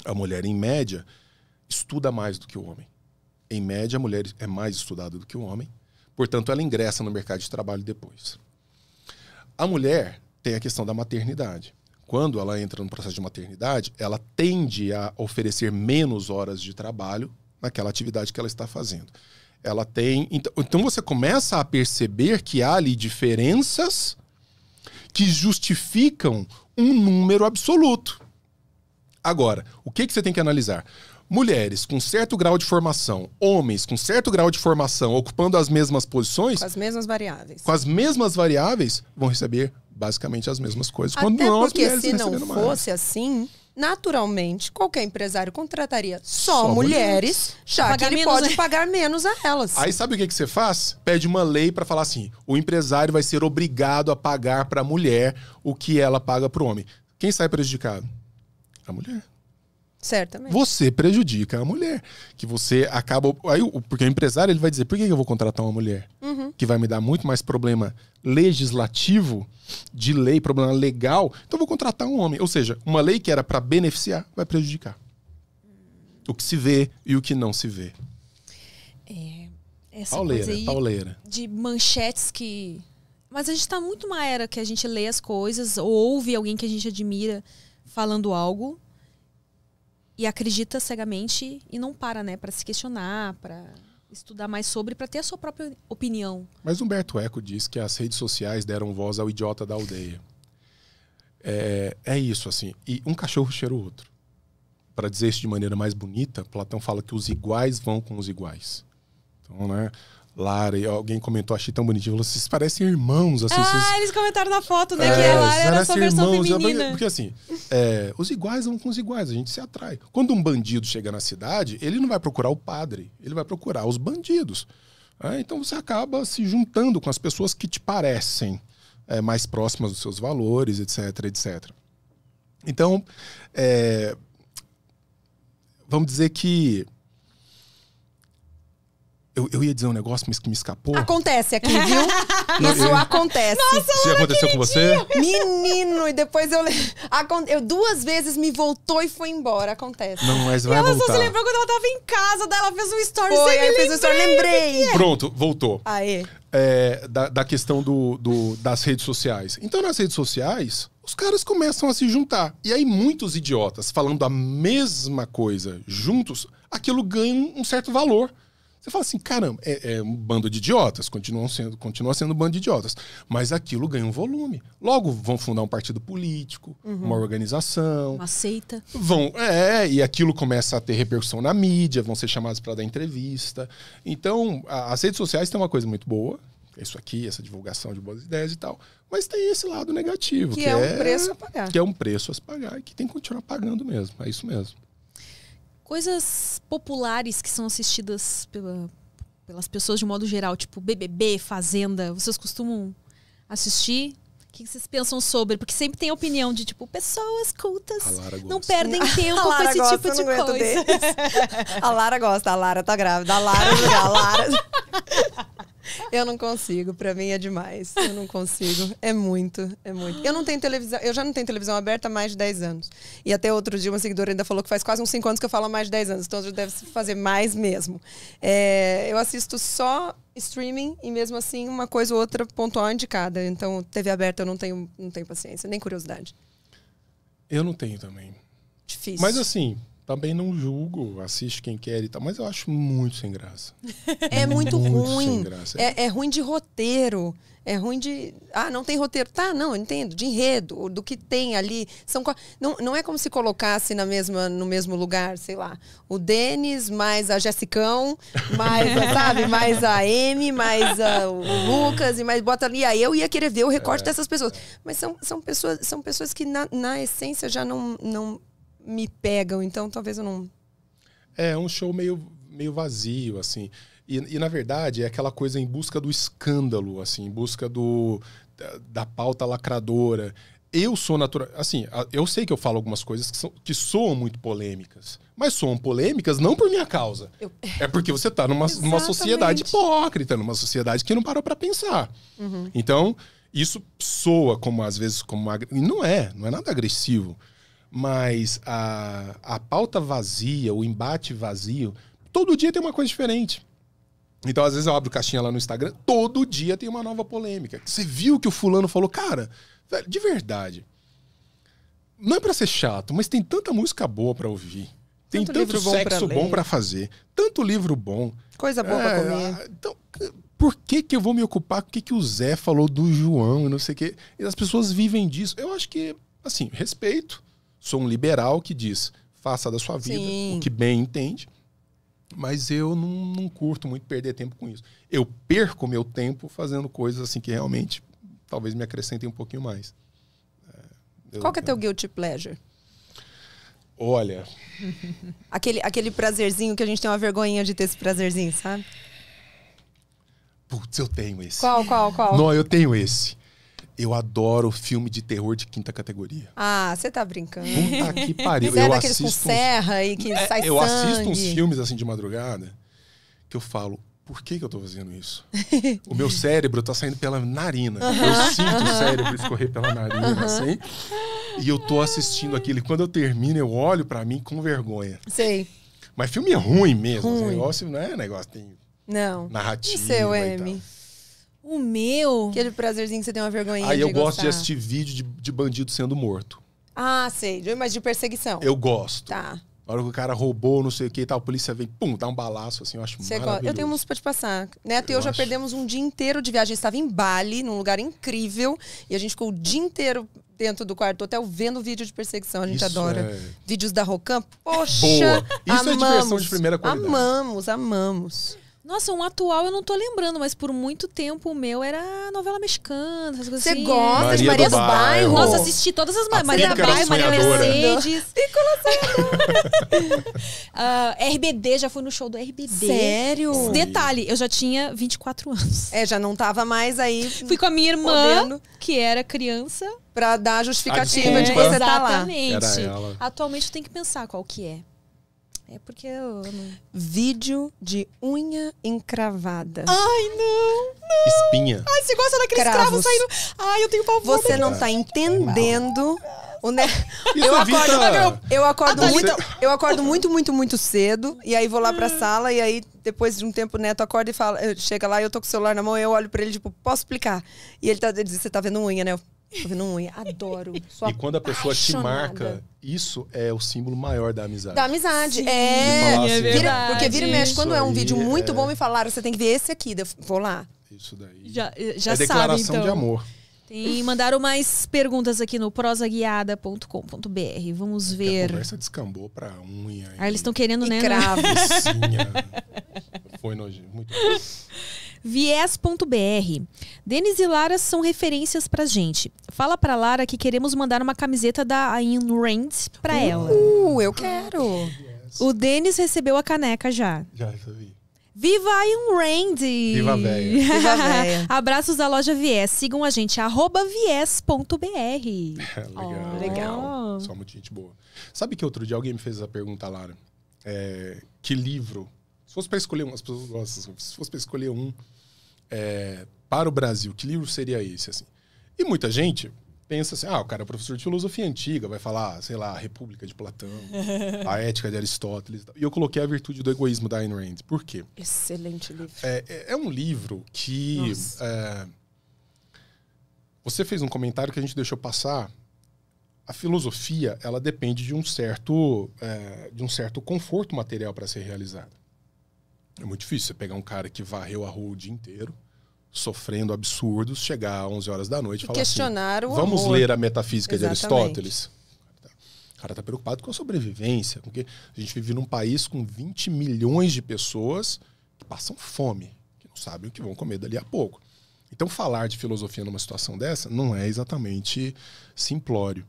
Speaker 3: A mulher, em média, estuda mais do que o homem. Em média, a mulher é mais estudada do que o homem. Portanto, ela ingressa no mercado de trabalho depois. A mulher tem a questão da maternidade. Quando ela entra no processo de maternidade, ela tende a oferecer menos horas de trabalho naquela atividade que ela está fazendo. Ela tem. Então, então você começa a perceber que há ali diferenças que justificam um número absoluto. Agora, o que, que você tem que analisar? mulheres com certo grau de formação, homens com certo grau de formação, ocupando as mesmas posições. Com as
Speaker 2: mesmas variáveis.
Speaker 3: Com as mesmas variáveis, vão receber basicamente as mesmas coisas. Até quando porque se não fosse
Speaker 2: mais. assim, naturalmente, qualquer empresário contrataria só, só mulheres, mulheres, já que ele pode né? pagar menos a elas. Aí sabe
Speaker 3: o que, que você faz? Pede uma lei para falar assim: o empresário vai ser obrigado a pagar para a mulher o que ela paga para o homem. Quem sai prejudicado? A
Speaker 2: mulher. Certamente. Você
Speaker 3: prejudica a mulher. Que você acaba. Aí, porque o empresário ele vai dizer: por que eu vou contratar uma mulher? Uhum. Que vai me dar muito mais problema legislativo, de lei, problema legal. Então eu vou contratar um homem. Ou seja, uma lei que era para beneficiar vai prejudicar. O que se vê e o que não se vê.
Speaker 4: É, essa
Speaker 3: pauleira, coisa pauleira.
Speaker 1: de manchetes que. Mas a gente está muito numa era que a gente lê as coisas, ou ouve alguém que a gente admira falando algo e acredita cegamente e não para, né, para se questionar, para estudar mais sobre, para ter a sua própria opinião.
Speaker 3: Mas Humberto Eco diz que as redes sociais deram voz ao idiota da aldeia. É, é isso, assim. E um cachorro cheira o outro. Para dizer isso de maneira mais bonita, Platão fala que os iguais vão com os iguais. Então, né? Lara, e alguém comentou, achei tão bonitinho. Falou, vocês parecem irmãos, assim. Ah, vocês...
Speaker 1: eles comentaram na foto, né? É, que a Lara era sua versão feminina. É, porque
Speaker 3: assim, é, os iguais vão com os iguais, a gente se atrai. Quando um bandido chega na cidade, ele não vai procurar o padre, ele vai procurar os bandidos. É, então você acaba se juntando com as pessoas que te parecem é, mais próximas dos seus valores, etc, etc. Então, é, vamos dizer que eu, eu, ia dizer um negócio, mas que me escapou.
Speaker 2: Acontece aqui, viu? Não, Isso eu... acontece. Nossa, Isso aconteceu com você? Dia. Menino, e depois eu... eu duas vezes me voltou e foi embora. Acontece. Não, mas vai e ela voltar. ela só se lembrou quando ela tava em casa, daí ela fez um story. Foi, aí fez um story, lembrei. É. Pronto,
Speaker 3: voltou. Aê. É, da, da, questão do, do, das redes sociais. Então, nas redes sociais, os caras começam a se juntar. E aí, muitos idiotas falando a mesma coisa juntos, aquilo ganha um certo valor. Você fala assim, caramba, é, é, um bando de idiotas, continuam sendo, continua sendo um bando de idiotas. Mas aquilo ganha um volume. Logo vão fundar um partido político, uhum. uma organização. Uma seita. Vão, é, e aquilo começa a ter repercussão na mídia, vão ser chamados para dar entrevista. Então, a, as redes sociais têm uma coisa muito boa, isso aqui, essa divulgação de boas ideias e tal. Mas tem esse lado negativo. Que, que é um é, preço a pagar. Que é um preço a se pagar e que tem que continuar pagando mesmo. É isso mesmo
Speaker 1: coisas populares que são assistidas pela, pelas pessoas de modo geral, tipo BBB, Fazenda, vocês costumam assistir? O que vocês pensam sobre? Porque sempre tem a opinião de, tipo, pessoas cultas não perdem tempo com esse gosta, tipo de coisa.
Speaker 2: a Lara gosta, a Lara tá grávida, a Lara, a Lara. Eu não consigo, para mim é demais. Eu não consigo. É muito, é muito. Eu não tenho televisão, eu já não tenho televisão aberta há mais de 10 anos. E até outro dia uma seguidora ainda falou que faz quase uns 5 anos que eu falo há mais de 10 anos, então já deve fazer mais mesmo. É, eu assisto só streaming e mesmo assim uma coisa ou outra pontual indicada. Então, TV aberta eu não tenho, não tenho paciência, nem curiosidade.
Speaker 3: Eu não tenho também. Difícil. Mas assim, também não julgo, assiste quem quer e tal, mas eu acho muito sem graça.
Speaker 2: É muito, muito ruim. É, é, ruim de roteiro. É ruim de. Ah, não tem roteiro. Tá, não, entendo. De enredo, do que tem ali. São, não, não é como se colocasse na mesma, no mesmo lugar, sei lá, o Denis, mais a Jessicão, mais, sabe, mais a Amy, mais a, o é. Lucas, e mais bota ali. Aí eu ia querer ver o recorte é, dessas pessoas. Mas são, são, pessoas, são pessoas que, na, na essência, já não, não me pegam, então talvez eu não.
Speaker 3: É, é, um show meio, meio vazio, assim. E, e, na verdade é aquela coisa em busca do escândalo, assim, em busca do, da, da pauta lacradora. Eu sou natural. Assim, eu sei que eu falo algumas coisas que, são, que soam muito polêmicas, mas soam polêmicas não por minha causa. Eu... É porque você está numa, numa sociedade hipócrita, numa sociedade que não parou para pensar. Uhum. Então, isso soa como, às vezes, como. E não é, não é nada agressivo. Mas a, a pauta vazia, o embate vazio, todo dia tem uma coisa diferente. Então, às vezes, eu abro caixinha lá no Instagram, todo dia tem uma nova polêmica. Você viu que o fulano falou, cara, velho, de verdade. Não é para ser chato, mas tem tanta música boa para ouvir. Tem tanto, tanto sexo bom para fazer, tanto livro bom. Coisa boa é, pra comer. Então, por que, que eu vou me ocupar com o que, que o Zé falou do João e não sei o quê? E as pessoas vivem disso. Eu acho que, assim, respeito. Sou um liberal que diz: faça da sua vida Sim. o que bem entende, mas eu não, não curto muito perder tempo com isso. Eu perco meu tempo fazendo coisas assim que realmente talvez me acrescentem um pouquinho mais. É, eu, Qual que é
Speaker 2: teu guilty pleasure? Olha. aquele, aquele prazerzinho que a gente tem uma vergonhinha de ter esse prazerzinho, sabe?
Speaker 3: Putz, eu tenho esse. Qual, qual, qual? Não, eu tenho esse. Eu adoro filme de terror de quinta categoria.
Speaker 2: Ah, você tá brincando. Puta que pariu. Você é eu é assisto com serra uns... e que é, sai Eu sangue. assisto uns
Speaker 3: filmes assim de madrugada que eu falo, por que, que eu tô fazendo isso? o meu cérebro tá saindo pela narina. Uh -huh. Eu sinto o cérebro escorrer pela narina, uh -huh. assim. E eu tô assistindo aquilo. E quando eu termino, eu olho para mim com vergonha. Sei. Mas filme é ruim mesmo. Assim, ruim. Negócio não é negócio, tem.
Speaker 2: Não. Narrativa. E seu M. Tal. O meu. Aquele prazerzinho que você tem uma vergonha. Aí eu gostar. gosto de assistir
Speaker 3: vídeo de, de bandido sendo morto.
Speaker 2: Ah, sei. Mas de perseguição. Eu gosto. Tá.
Speaker 3: A hora que o cara roubou, não sei o que e tal, a polícia vem, pum, dá um balaço, assim, eu acho Você maravilhoso. Eu tenho uns
Speaker 2: pra te passar. Neto e eu já acho... perdemos um dia inteiro de viagem. A gente estava em Bali, num lugar incrível, e a gente ficou o dia inteiro dentro do quarto hotel vendo vídeo de perseguição. A gente Isso adora. É... Vídeos da Rocam. Poxa! Boa! Isso amamos. é diversão de primeira qualidade. Amamos, amamos. Nossa, um atual eu não tô lembrando, mas por muito
Speaker 1: tempo o meu era novela mexicana, essas coisas Você assim. gosta Maria de Maria do, do Bairro? Nossa, assisti todas as... A Maria do Bairro, Maria Mercedes. uh, ah, RBD, já fui no show do RBD. Sério? Detalhe, eu já tinha 24 anos. É,
Speaker 2: já não tava mais aí... Fui com a minha irmã, podendo. que era criança. Pra dar a justificativa de você estar tá lá. Exatamente.
Speaker 1: Atualmente eu tenho que pensar qual que é. É porque
Speaker 2: eu Vídeo de unha encravada. Ai, não, não. Espinha. Ai, você gosta daquele escravo saindo. Ai, eu tenho pavor. Você não tá entendendo. O ne... É eu, acordo, eu, ah, acordo tá muito, eu acordo muito, muito, muito cedo. E aí vou lá pra ah. sala. E aí, depois de um tempo, o neto acorda e fala. Chega lá, eu tô com o celular na mão. Eu olho pra ele, tipo, posso explicar? E ele, tá, ele diz: Você tá vendo unha, né? Eu, não unha, adoro. Sou e quando a pessoa te marca,
Speaker 3: isso é o símbolo maior da amizade. Da
Speaker 2: amizade, Sim, é.
Speaker 3: é assim, é vira, porque vira e mexe, quando é um vídeo muito é... bom,
Speaker 2: me falaram, você tem que ver esse aqui, vou lá. Isso daí. Já,
Speaker 1: eh,
Speaker 3: já é declaração sabe, então. de amor.
Speaker 1: Tem, mandaram mais perguntas aqui no prosaguiada.com.br. Vamos é ver. A conversa
Speaker 3: descambou pra unha. Ah, eles estão querendo, né? e né? Cravos. É. Foi nojento. Muito
Speaker 1: Viés.br. Denis e Lara são referências pra gente. Fala pra Lara que queremos mandar uma camiseta da Ayn Rand pra uh, ela. Uh, eu quero. O Denis recebeu a caneca já.
Speaker 4: Já recebi.
Speaker 1: Viva Ian Rand! Viva a Viva véia. Abraços da loja Viés. Sigam a gente, arroba viés.br. legal.
Speaker 4: Oh. legal. Só
Speaker 3: muita gente boa. Sabe que outro dia alguém me fez essa pergunta, Lara? É, que livro se fosse para escolher um, as pessoas gostam, assim, se fosse para escolher um é, para o Brasil, que livro seria esse? Assim? E muita gente pensa assim, ah, o cara é professor de filosofia antiga, vai falar, sei lá, a República de Platão, a Ética de Aristóteles. E eu coloquei A Virtude do Egoísmo, da Ayn Rand. Por quê?
Speaker 2: Excelente livro.
Speaker 3: É, é, é um livro que... É, você fez um comentário que a gente deixou passar. A filosofia, ela depende de um certo, é, de um certo conforto material para ser realizada. É muito difícil você pegar um cara que varreu a rua o dia inteiro, sofrendo absurdos, chegar às 11 horas da noite e, falar assim, questionar assim, o vamos amor. ler a metafísica Exatamente. de Aristóteles. O cara está preocupado com a sobrevivência, porque a gente vive num país com 20 milhões de pessoas que passam fome, que não sabem o que vão comer dali a pouco. Então, falar de filosofia numa situação dessa não é exatamente simplório.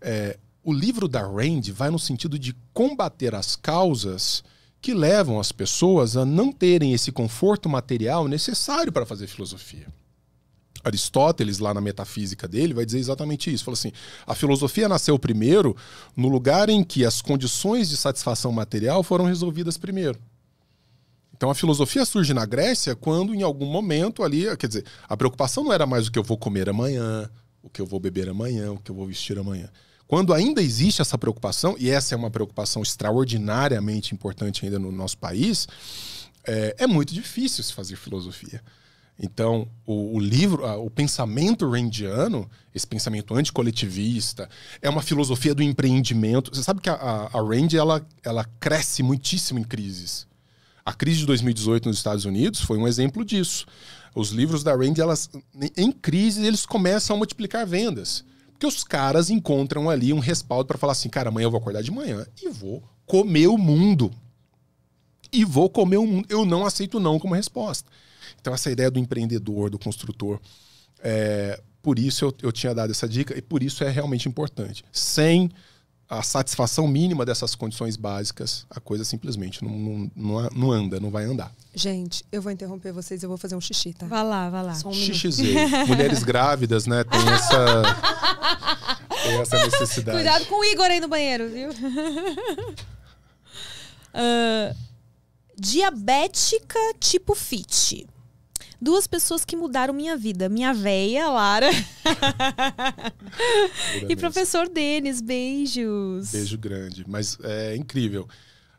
Speaker 3: É, o livro da Rand vai no sentido de combater as causas que levam as pessoas a não terem esse conforto material necessário para fazer filosofia. Aristóteles, lá na metafísica dele, vai dizer exatamente isso. Fala assim: a filosofia nasceu primeiro no lugar em que as condições de satisfação material foram resolvidas primeiro. Então a filosofia surge na Grécia quando, em algum momento ali, quer dizer, a preocupação não era mais o que eu vou comer amanhã, o que eu vou beber amanhã, o que eu vou vestir amanhã. Quando ainda existe essa preocupação, e essa é uma preocupação extraordinariamente importante ainda no nosso país, é, é muito difícil se fazer filosofia. Então, o, o, livro, o pensamento randiano, esse pensamento anticoletivista, é uma filosofia do empreendimento. Você sabe que a, a, a Rand ela, ela cresce muitíssimo em crises. A crise de 2018 nos Estados Unidos foi um exemplo disso. Os livros da Rand, elas, em crise, eles começam a multiplicar vendas. Porque os caras encontram ali um respaldo para falar assim: cara, amanhã eu vou acordar de manhã e vou comer o mundo. E vou comer o mundo. Eu não aceito não como resposta. Então, essa ideia do empreendedor, do construtor, é, por isso eu, eu tinha dado essa dica e por isso é realmente importante. Sem a satisfação mínima dessas condições básicas, a coisa simplesmente não, não, não, anda, não vai andar.
Speaker 2: Gente, eu vou interromper vocês, eu vou fazer um xixi, tá? Vai lá, vai lá. um Xixizei. Mulheres
Speaker 3: grávidas, né, tem essa, tem essa necessidade. Cuidado
Speaker 1: com o Igor aí no banheiro, viu? Uh, diabética tipo fit duas pessoas que mudaram minha vida. Minha véia, Lara. e professor Denis, beijos.
Speaker 3: Beijo grande. Mas é incrível.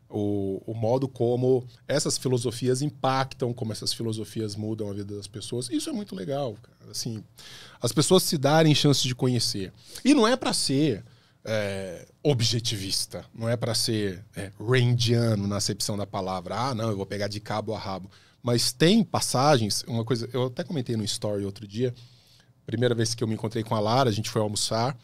Speaker 3: O, o, modo como essas filosofias impactam, como essas filosofias mudam a vida das pessoas. Isso é muito legal, cara. Assim, as pessoas se darem chance de conhecer. E não é para ser é, objetivista, não é para ser é, randiano na acepção da palavra. Ah, não, eu vou pegar de cabo a rabo. Mas tem passagens, uma coisa, eu até comentei no story outro dia, primeira vez que eu me encontrei com a Lara, a gente foi almoçar,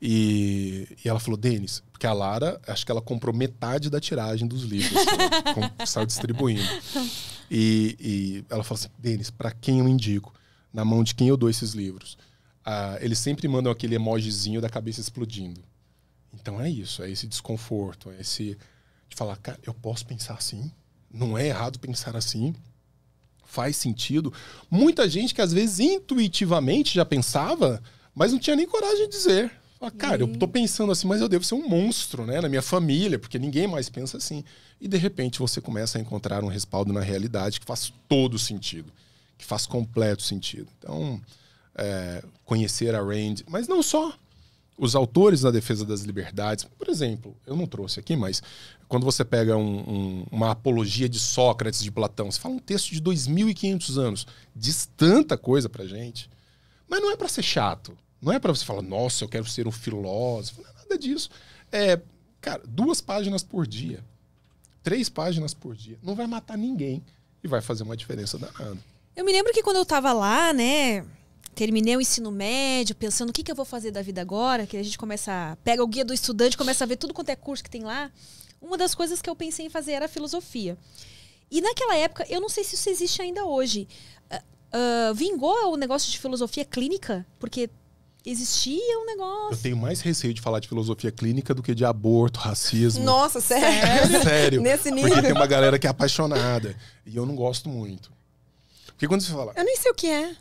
Speaker 3: e, e ela falou, Denis, porque a Lara, acho que ela comprou metade da tiragem dos livros, com, saiu distribuindo. E, e ela falou assim, Denis, para quem eu indico? Na mão de quem eu dou esses livros? Ah, eles sempre mandam aquele emojizinho da cabeça explodindo. Então é isso, é esse desconforto, é esse de falar, cara, eu posso pensar assim? Não é errado pensar assim. Faz sentido. Muita gente que às vezes intuitivamente já pensava, mas não tinha nem coragem de dizer. Fala, cara, eu tô pensando assim, mas eu devo ser um monstro, né? Na minha família, porque ninguém mais pensa assim. E de repente você começa a encontrar um respaldo na realidade que faz todo sentido. Que faz completo sentido. Então, é, conhecer a Rand, mas não só os autores da defesa das liberdades, por exemplo, eu não trouxe aqui, mas quando você pega um, um, uma apologia de Sócrates, de Platão, você fala um texto de 2.500 anos, diz tanta coisa pra gente, mas não é para ser chato, não é para você falar, nossa, eu quero ser um filósofo, não é nada disso. É, cara, duas páginas por dia, três páginas por dia, não vai matar ninguém e vai fazer uma diferença danada.
Speaker 1: Eu me lembro que quando eu tava lá, né, terminei o ensino médio, pensando o que, que eu vou fazer da vida agora, que a gente começa, pega o guia do estudante, começa a ver tudo quanto é curso que tem lá. Uma das coisas que eu pensei em fazer era filosofia. E naquela época, eu não sei se isso existe ainda hoje. uh, vingou o negócio de filosofia clínica? Porque existia um
Speaker 3: negócio. Eu tenho mais receio de falar de filosofia clínica do que de aborto, racismo. Nossa,
Speaker 2: sério? Sério. Nesse nível. Porque tem uma
Speaker 3: galera que é apaixonada. E eu não gosto muito. Porque quando você fala. Eu
Speaker 2: nem sei o que é.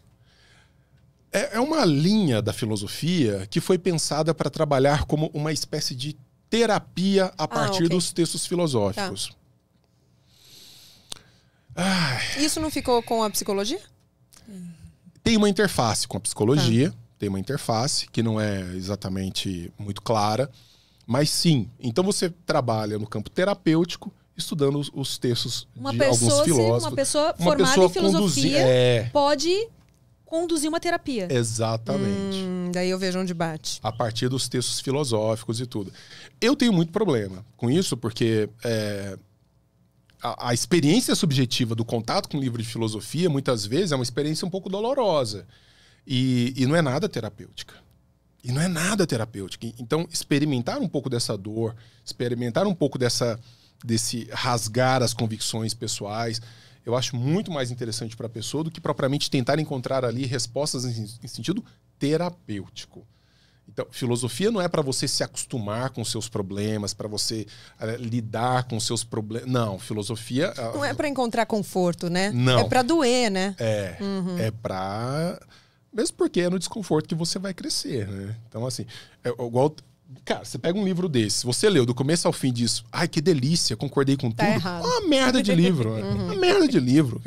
Speaker 3: É, é uma linha da filosofia que foi pensada para trabalhar como uma espécie de terapia a ah, partir okay. dos textos filosóficos. Tá.
Speaker 2: Isso não ficou com a psicologia?
Speaker 3: Tem uma interface com a psicologia, tá. tem uma interface que não é exatamente muito clara, mas sim. Então você trabalha no campo terapêutico estudando os, textos uma de pessoa, alguns filósofos. Uma pessoa uma formada pessoa em filosofia é...
Speaker 1: pode conduzir uma terapia.
Speaker 3: Exatamente. Hum, daí eu vejo onde bate. A partir dos textos filosóficos e tudo. Eu tenho muito problema com isso, porque é, a, a, experiência subjetiva do contato com o livro de filosofia, muitas vezes, é uma experiência um pouco dolorosa. E, e não é nada terapêutica. E não é nada terapêutica. Então, experimentar um pouco dessa dor, experimentar um pouco dessa desse rasgar as convicções pessoais, eu acho muito mais interessante para a pessoa do que propriamente tentar encontrar ali respostas em, em sentido terapêutico. Então, filosofia não é para você se acostumar com seus problemas, para você eh, lidar com seus problemas. Não, filosofia. não é
Speaker 2: para encontrar conforto, né? Não. É para doer, né?
Speaker 3: É. Uhum. É para. Mesmo porque é no desconforto que você vai crescer, né? Então, assim, é, igual Cara, você pega um livro desse, você leu do começo ao fim disso, ai que delícia, concordei com tá tudo. Errado. Uma merda de livro, uhum. uma merda de livro.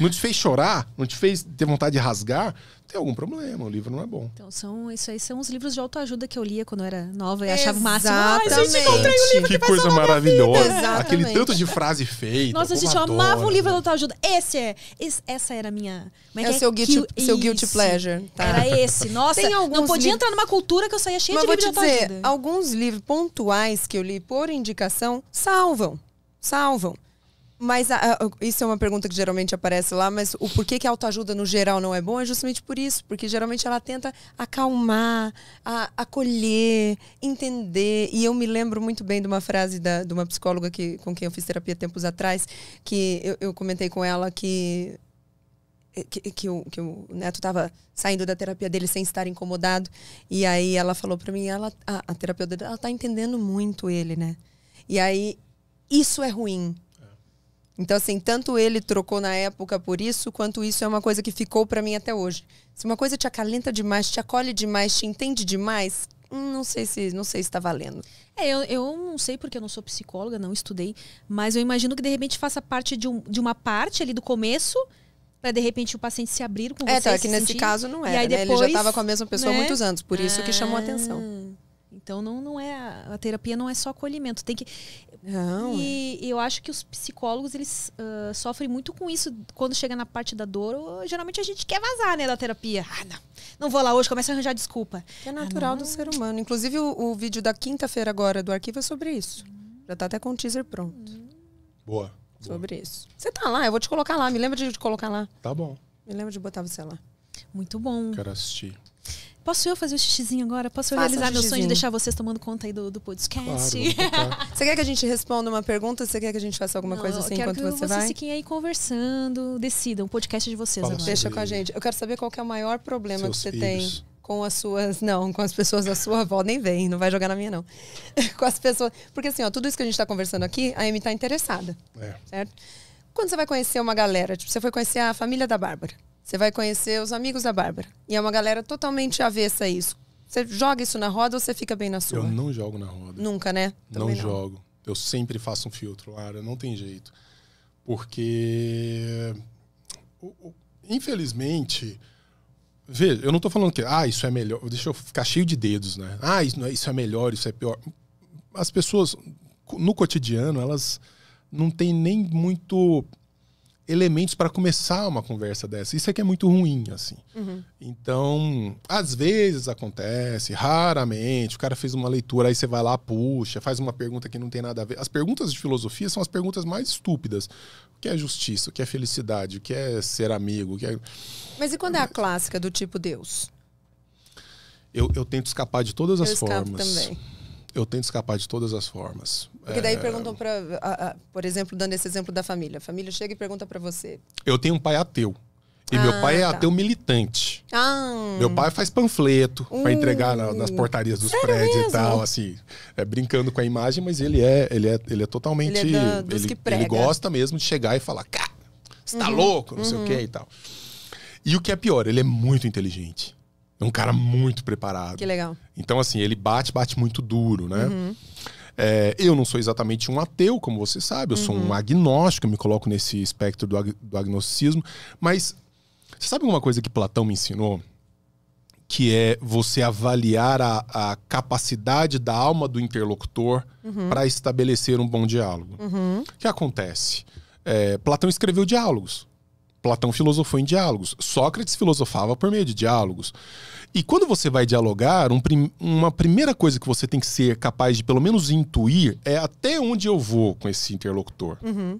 Speaker 3: Não te fez chorar, não te fez ter vontade de rasgar, tem algum problema, o livro não é bom. Então,
Speaker 1: são, isso aí são os livros de autoajuda que eu lia quando eu era nova e achava o máximo. Ah, gente, encontrei um livro que, que coisa maravilhosa. Exatamente. Aquele tanto
Speaker 3: de frase feita. Nossa, gente, eu amava o
Speaker 1: livro de autoajuda. Esse é. Esse, essa era a minha. Mas é, é, é o seu guilty, que, seu guilty pleasure.
Speaker 2: Tá? Era esse. Nossa, não podia entrar numa
Speaker 1: cultura que eu saía cheia mas de livro vou te de autoajuda. Dizer,
Speaker 2: alguns livros pontuais que eu li por indicação salvam. Salvam. Mas a, a, isso é uma pergunta que geralmente aparece lá, mas o porquê que a autoajuda no geral não é bom é justamente por isso, porque geralmente ela tenta acalmar, a, acolher, entender. E eu me lembro muito bem de uma frase da, de uma psicóloga que, com quem eu fiz terapia tempos atrás, que eu, eu comentei com ela que que, que, o, que o neto estava saindo da terapia dele sem estar incomodado. E aí ela falou para mim, ela, a, a terapeuta dela, ela tá entendendo muito ele, né? E aí, isso é ruim. Então, assim, tanto ele trocou na época por isso, quanto isso é uma coisa que ficou para mim até hoje. Se uma coisa te acalenta demais, te acolhe demais, te entende demais, hum, não sei se não sei se está valendo.
Speaker 1: É, eu, eu não sei porque eu não sou psicóloga, não estudei, mas eu imagino que de repente faça parte de, um, de uma parte ali do começo para de repente o paciente se abrir com é, você. É, tá, que se nesse sentir, caso não era, e aí depois, né? Ele já estava com a mesma pessoa né? há muitos anos, por isso ah, que chamou a atenção. Ah, então não, não é a, a terapia não é só acolhimento, tem que não. E, é. eu acho que os psicólogos, eles uh, sofrem muito com isso. Quando chega na parte da dor, geralmente a gente
Speaker 2: quer vazar, né, da terapia. Ah, não. Não vou lá hoje, começa a arranjar desculpa. É ah, natural ah, do ser humano. Inclusive, o, o vídeo da quinta-feira agora do arquivo é sobre isso. Hum. Já tá até com o teaser pronto. Hum. Boa. Sobre boa. isso. Você tá lá, eu vou te colocar lá. Me lembra de te colocar lá. Tá bom. Me lembra de botar você lá.
Speaker 1: Muito bom.
Speaker 3: Quero assistir.
Speaker 1: Posso eu fazer o xixizinho
Speaker 2: agora? Posso eu Faça realizar meu sonho de
Speaker 1: deixar vocês tomando conta aí do, do podcast? Claro, você quer que a gente responda uma pergunta? Você quer que a gente faça
Speaker 2: alguma Não, coisa assim enquanto você vai? Eu quero que vocês fiquem
Speaker 1: aí conversando, decidam. O podcast é de vocês Fala agora. Deixa com a gente.
Speaker 2: Eu quero saber qual que é o maior problema Seus que você filhos. tem com as suas. Não, com as pessoas da sua avó, nem vem, não vai jogar na minha, não. com as pessoas. Porque assim, ó, tudo isso que a gente está conversando aqui, a Amy está interessada. É. Certo? Quando você vai conhecer uma galera, tipo, você foi conhecer a família da Bárbara. Você vai conhecer os amigos da Bárbara. E é uma galera totalmente avessa a isso. Você joga isso na roda ou você fica bem na sua? Eu não
Speaker 3: jogo na roda. Nunca,
Speaker 2: né? Também não, não
Speaker 3: jogo. Eu sempre faço um filtro, Lara. Não tem jeito. Porque. Infelizmente. Veja, eu não estou falando que. Ah, isso é melhor. Deixa eu ficar cheio de dedos, né? Ah, isso, é, isso é melhor, isso é pior. As pessoas, no cotidiano, elas não têm nem muito elementos para começar uma conversa dessa. Isso é que é muito ruim, assim. Uhum. Então, às vezes acontece, raramente, o cara fez uma leitura, aí você vai lá, puxa, faz uma pergunta que não tem nada a ver. As perguntas de filosofia são as perguntas mais estúpidas. O que é justiça? O que é felicidade? O que é ser amigo? O que é... Mas
Speaker 2: e quando é a clássica do tipo Deus?
Speaker 3: Eu, eu tento escapar de todas eu as formas. Também eu tento escapar de todas as formas. Porque daí é... perguntam
Speaker 2: para, por exemplo, dando esse exemplo da família. A família chega e pergunta para você.
Speaker 3: Eu tenho um pai ateu. E ah, meu pai é tá. ateu militante.
Speaker 2: Ah, meu pai
Speaker 3: faz panfleto hum, para entregar na, nas hum. portarias dos prédios mesmo? e tal, assim, é, brincando com a imagem, mas ele é, ele é, ele é totalmente, ele, é ele, ele gosta mesmo de chegar e falar, cara,
Speaker 2: está uhum, louco, não uhum. sei o uhum. que e
Speaker 3: tal. E o que é pior, ele é muito inteligente. É um cara muito preparado. Que legal. Então, assim, ele bate, bate muito duro, né? Uhum. É, eu não sou exatamente um ateu, como você sabe, eu uhum. sou um uhum. agnóstico, eu me coloco nesse espectro do, ag do agnosticismo. Mas você sabe alguma coisa que Platão me ensinou? Que é você avaliar a, a capacidade da alma do interlocutor uhum. para estabelecer um bom diálogo.
Speaker 4: Uhum. O
Speaker 3: que acontece? É, Platão escreveu diálogos. Platão filosofou em diálogos. Sócrates filosofava por meio de diálogos. E quando você vai dialogar, um prim uma primeira coisa que você tem que ser capaz de pelo menos intuir é até onde eu vou com esse interlocutor. Uhum.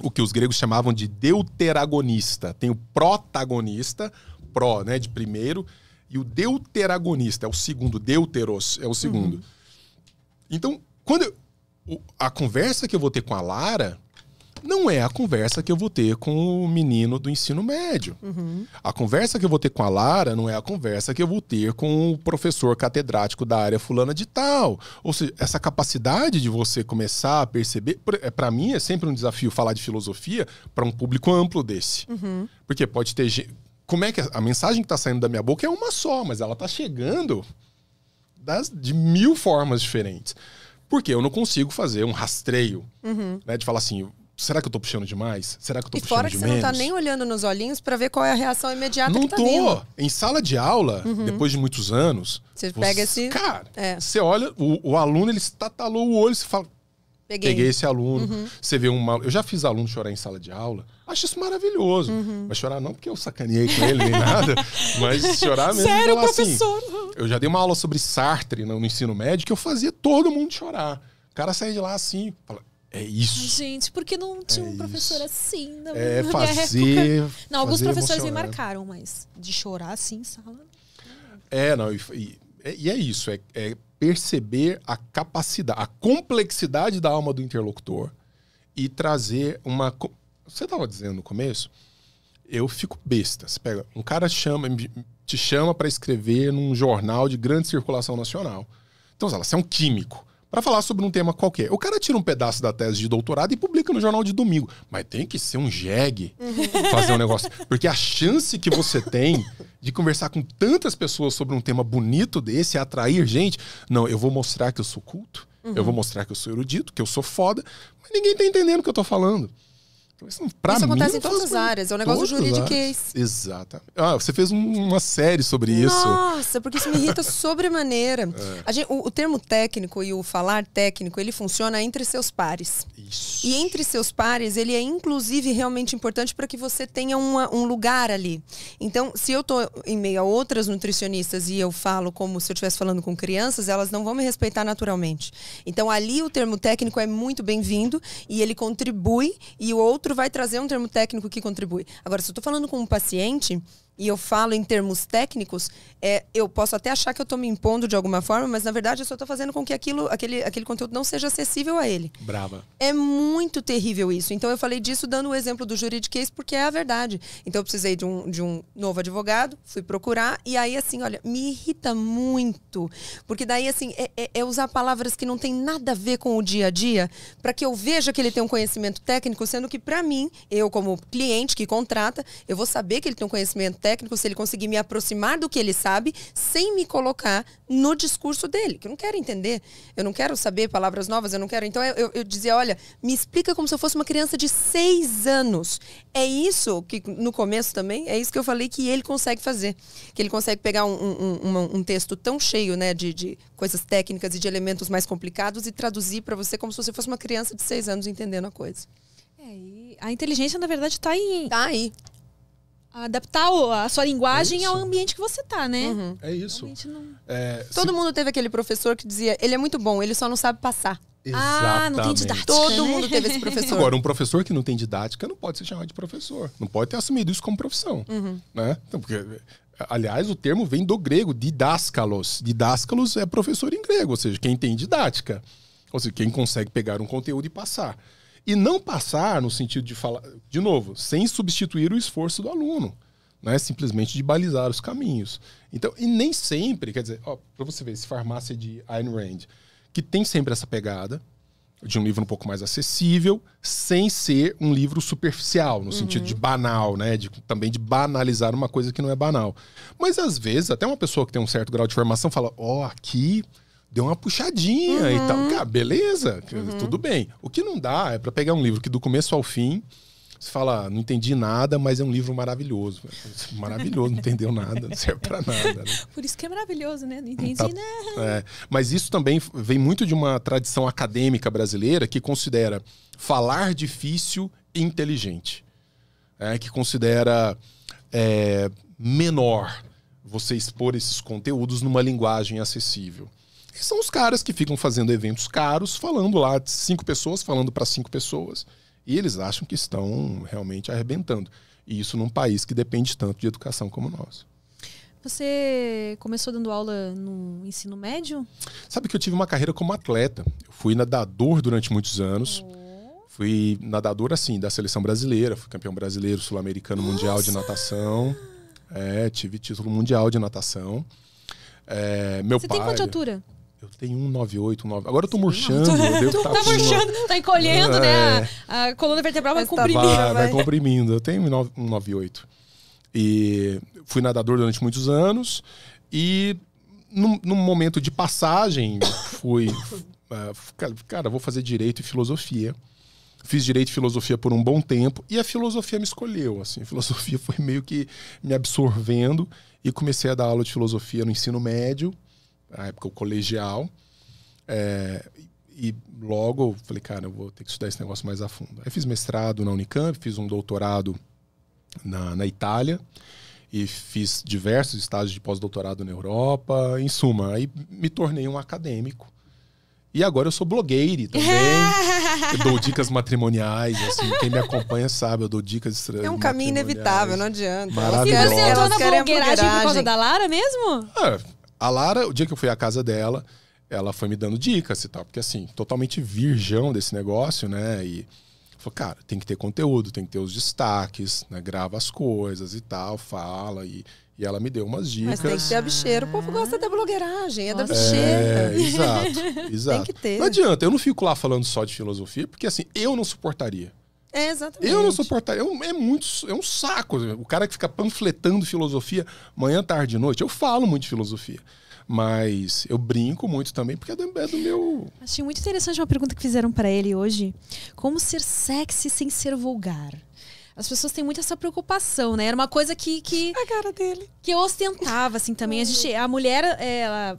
Speaker 3: O que os gregos chamavam de deuteragonista. Tem o protagonista, pró, né, de primeiro, e o deuteragonista, é o segundo, deuteros, é o segundo. Uhum. Então, quando eu, a conversa que eu vou ter com a Lara, não é a conversa que eu vou ter com o menino do ensino médio. Uhum. A conversa que eu vou ter com a Lara não é a conversa que eu vou ter com o professor catedrático da área fulana de tal. Ou seja, essa capacidade de você começar a perceber, para é, mim é sempre um desafio falar de filosofia para um público amplo desse. Uhum. Porque pode ter como é que a, mensagem que está saindo da minha boca é uma só, mas ela está chegando das, de mil formas diferentes. Porque eu não consigo fazer um rastreio, uhum. né, de falar assim, será que eu tô puxando demais? Será que eu tô e puxando fora que você menos? não tá nem
Speaker 2: olhando nos olhinhos para ver qual é a reação imediata não que tá tô. Vindo.
Speaker 3: Em sala de aula, uhum. depois de muitos anos, você, você pega esse cara, é. você olha o, o, aluno, ele tatalou o olho, você fala Peguei. Peguei esse aluno. Uhum. Você vê um mal, Eu já fiz aluno chorar em sala de aula. Acho isso maravilhoso. Uhum. Mas chorar não porque eu sacaneei com ele nem nada, mas chorar mesmo. Sério, assim, professor? Assim, eu já dei uma aula sobre Sartre no, ensino médio que eu fazia todo mundo chorar. O cara sai de lá assim, fala, é isso.
Speaker 1: Gente, porque não é tinha é um professor isso. assim na, é, fazer, minha época? Não, alguns professores me marcaram, mas de chorar assim em sala.
Speaker 3: É, não, e, é, e é isso, é, é, perceber a capacidade, a complexidade da alma do interlocutor e trazer uma. Você estava dizendo no começo, eu fico besta. Você pega, um cara chama, te chama para escrever num jornal de grande circulação nacional. Então, você é um químico para falar sobre um tema qualquer. O cara tira um pedaço da tese de doutorado e publica no jornal de domingo. Mas tem que ser um jegue uhum. fazer um negócio. Porque a chance que você tem de conversar com tantas pessoas sobre um tema bonito desse, atrair gente. Não, eu vou mostrar que eu sou culto, uhum. eu vou uhum. mostrar que eu sou erudito, que eu sou foda, mas ninguém tá entendendo o que eu tô falando. Isso, é isso acontece mim, em é todas as áreas, é um negócio juridiquês. Exato. Ah, você fez um, uma série sobre isso.
Speaker 2: Nossa, porque isso me irrita sobremaneira. É. o, o, termo técnico e o falar técnico, ele funciona entre seus pares. Isso. E entre seus pares, ele é inclusive realmente importante para que você tenha uma, um lugar ali. Então, se eu estou em meio a outras nutricionistas e eu falo como se eu estivesse falando com crianças, elas não vão me respeitar naturalmente. Então, ali o termo técnico é muito bem-vindo e ele contribui e o outro outro vai trazer um termo técnico que contribui. Agora, se eu estou falando com um paciente, e eu falo em termos técnicos, é, eu posso até achar que eu estou me impondo de alguma forma, mas na verdade eu só estou fazendo com que aquilo, aquele, aquele conteúdo não seja acessível a ele. Brava. É muito terrível isso. Então eu falei disso dando o exemplo do juridiquês, porque é a verdade. Então eu precisei de um, de um novo advogado, fui procurar, e aí assim, olha, me irrita muito. Porque daí, assim, é, é, é usar palavras que não tem nada a ver com o dia a dia, para que eu veja que ele tem um conhecimento técnico, sendo que para mim, eu como cliente que contrata, eu vou saber que ele tem um conhecimento técnico técnico se ele conseguir me aproximar do que ele sabe, sem me colocar no discurso dele, que eu não quero entender, eu não quero saber palavras novas, eu não quero. Então eu, eu, dizia, olha, me explica como se eu fosse uma criança de seis anos. É isso que no começo também, é isso que eu falei que ele consegue fazer, que ele consegue pegar um, um, um, um texto tão cheio, né, de, de coisas técnicas e de elementos mais complicados e traduzir para você como se você fosse uma criança de seis anos entendendo a coisa. É, a inteligência, na verdade, está aí. Está aí adaptar a sua linguagem é ao ambiente que você tá, né? Uhum.
Speaker 3: É isso. Não... É, Todo
Speaker 2: se... mundo teve aquele professor que dizia, ele é muito bom, ele só não sabe passar. Exatamente. Ah, não tem didática. Todo né? mundo teve esse professor. Agora, um
Speaker 3: professor que não tem didática não pode ser chamado de professor. Não pode ter assumido isso como profissão. Uhum. Né? Então, porque, aliás, o termo vem do grego, didáscalos. Didáscalos é professor em grego, ou seja, quem tem didática. Ou seja, quem consegue pegar um conteúdo e passar. E não passar no sentido de falar, de novo, sem substituir o esforço do aluno, né? simplesmente de balizar os caminhos. Então, e nem sempre, quer dizer, para você ver, esse farmácia de Ayn Rand, que tem sempre essa pegada, de um livro um pouco mais acessível, sem ser um livro superficial, no uhum. sentido de uhum. banal, né? De, também de banalizar uma coisa que não é banal. Mas às vezes, até uma pessoa que tem um certo grau de formação fala: Ó, oh, aqui deu uma puxadinha uhum. e tal. Uhum. Cara, beleza, uhum. tudo bem. O que não dá é para pegar um livro que do começo ao fim você fala, ah, não entendi nada, mas é um livro maravilhoso. Maravilhoso, não entendeu nada, não serve para nada. Né?
Speaker 1: Por isso que é maravilhoso, né? Não entendi tá,
Speaker 3: nada. É, mas isso também vem muito de uma tradição acadêmica brasileira que considera falar difícil inteligente. É, que considera é, menor você expor esses conteúdos numa linguagem acessível que são os caras que ficam fazendo eventos caros, falando lá cinco pessoas, falando para cinco pessoas, e eles acham que estão realmente arrebentando. E isso num país que depende tanto de educação como o nosso.
Speaker 1: Você começou dando aula no ensino médio?
Speaker 3: Sabe que eu tive uma carreira como atleta. Eu fui nadador durante muitos anos. Oh. Fui nadador, assim, da seleção brasileira. Fui campeão brasileiro, sul-americano, mundial de natação. É, tive título mundial de natação. É, meu Você pai... tem quanta altura? Eu tenho 198, 19. Agora eu tô Sim, murchando. Eu tu tá, tá murchando, está tá encolhendo, é. né?
Speaker 1: A, a, coluna vertebral vai, tá comprimindo. Vai, vai
Speaker 3: comprimindo. Eu tenho 198. E fui nadador durante muitos anos. E num, num momento de passagem, fui. É, cara, vou fazer direito e filosofia. Fiz direito e filosofia por um bom tempo e a filosofia me escolheu. Assim, a filosofia foi meio que me absorvendo e comecei a dar aula de filosofia no ensino médio na época, o colegial. É, e logo falei, cara, eu vou ter que estudar esse negócio mais a fundo. Aí fiz mestrado na Unicamp, fiz um doutorado na, na Itália e fiz diversos estágios de pós-doutorado na Europa. Em suma, aí me tornei um acadêmico. E agora eu sou blogueiro também. eu dou dicas matrimoniais, assim, quem me acompanha sabe, eu dou dicas É um caminho inevitável, não
Speaker 2: adianta. Maravilhoso.
Speaker 3: E você entrou na
Speaker 1: blogueiragem por causa da Lara mesmo?
Speaker 3: É, a Lara, o dia que eu fui à casa dela, ela foi me dando dicas e tal, porque assim, totalmente virgão desse negócio, né? E falou, cara, tem que ter conteúdo, tem que ter os destaques, né? Grava as coisas e tal, fala e, e ela me deu umas dicas. Mas tem que ter a bicheira.
Speaker 2: O povo gosta da blogueiragem, é da bicheira. É, exato, exato. tem que ter. Não adianta,
Speaker 3: eu não fico lá falando só de filosofia, porque assim, eu não suportaria. É, exatamente. Eu não suportaria. Eu, é, muito, é um saco. Assim, o cara que fica panfletando filosofia manhã, tarde e noite. Eu falo muito de filosofia. Mas eu brinco muito também, porque é do, é do meu.
Speaker 1: Achei muito interessante uma pergunta que fizeram para ele hoje: Como ser sexy sem ser vulgar? As pessoas têm muito essa preocupação, né? Era uma coisa que. que a cara dele. Que eu ostentava, assim, também. A uhum. gente. A mulher, ela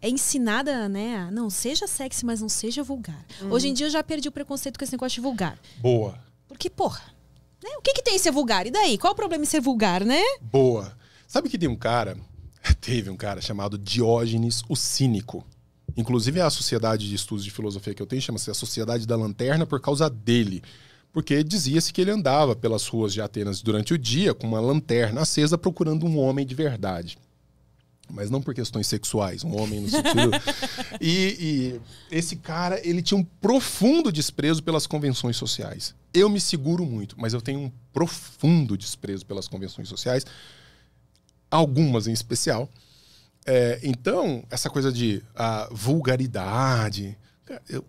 Speaker 1: é ensinada, né? Não, seja sexy, mas não seja vulgar. Hum. Hoje em dia eu já perdi o preconceito com esse negócio de vulgar. Boa. Porque, porra, né? o que, que tem em ser vulgar? E daí? Qual o problema em ser vulgar, né?
Speaker 3: Boa. Sabe que tem um cara, teve um cara chamado Diógenes o Cínico. Inclusive, a sociedade de estudos de filosofia que eu tenho chama-se a Sociedade da Lanterna por causa dele. Porque dizia-se que ele andava pelas ruas de Atenas durante o dia com uma lanterna acesa procurando um homem de verdade mas não por questões sexuais, um homem no sentido. e, e, esse cara, ele tinha um profundo desprezo pelas convenções sociais. Eu me seguro muito, mas eu tenho um profundo desprezo pelas convenções sociais, algumas em especial. É, então, essa coisa de a ah, vulgaridade, eu,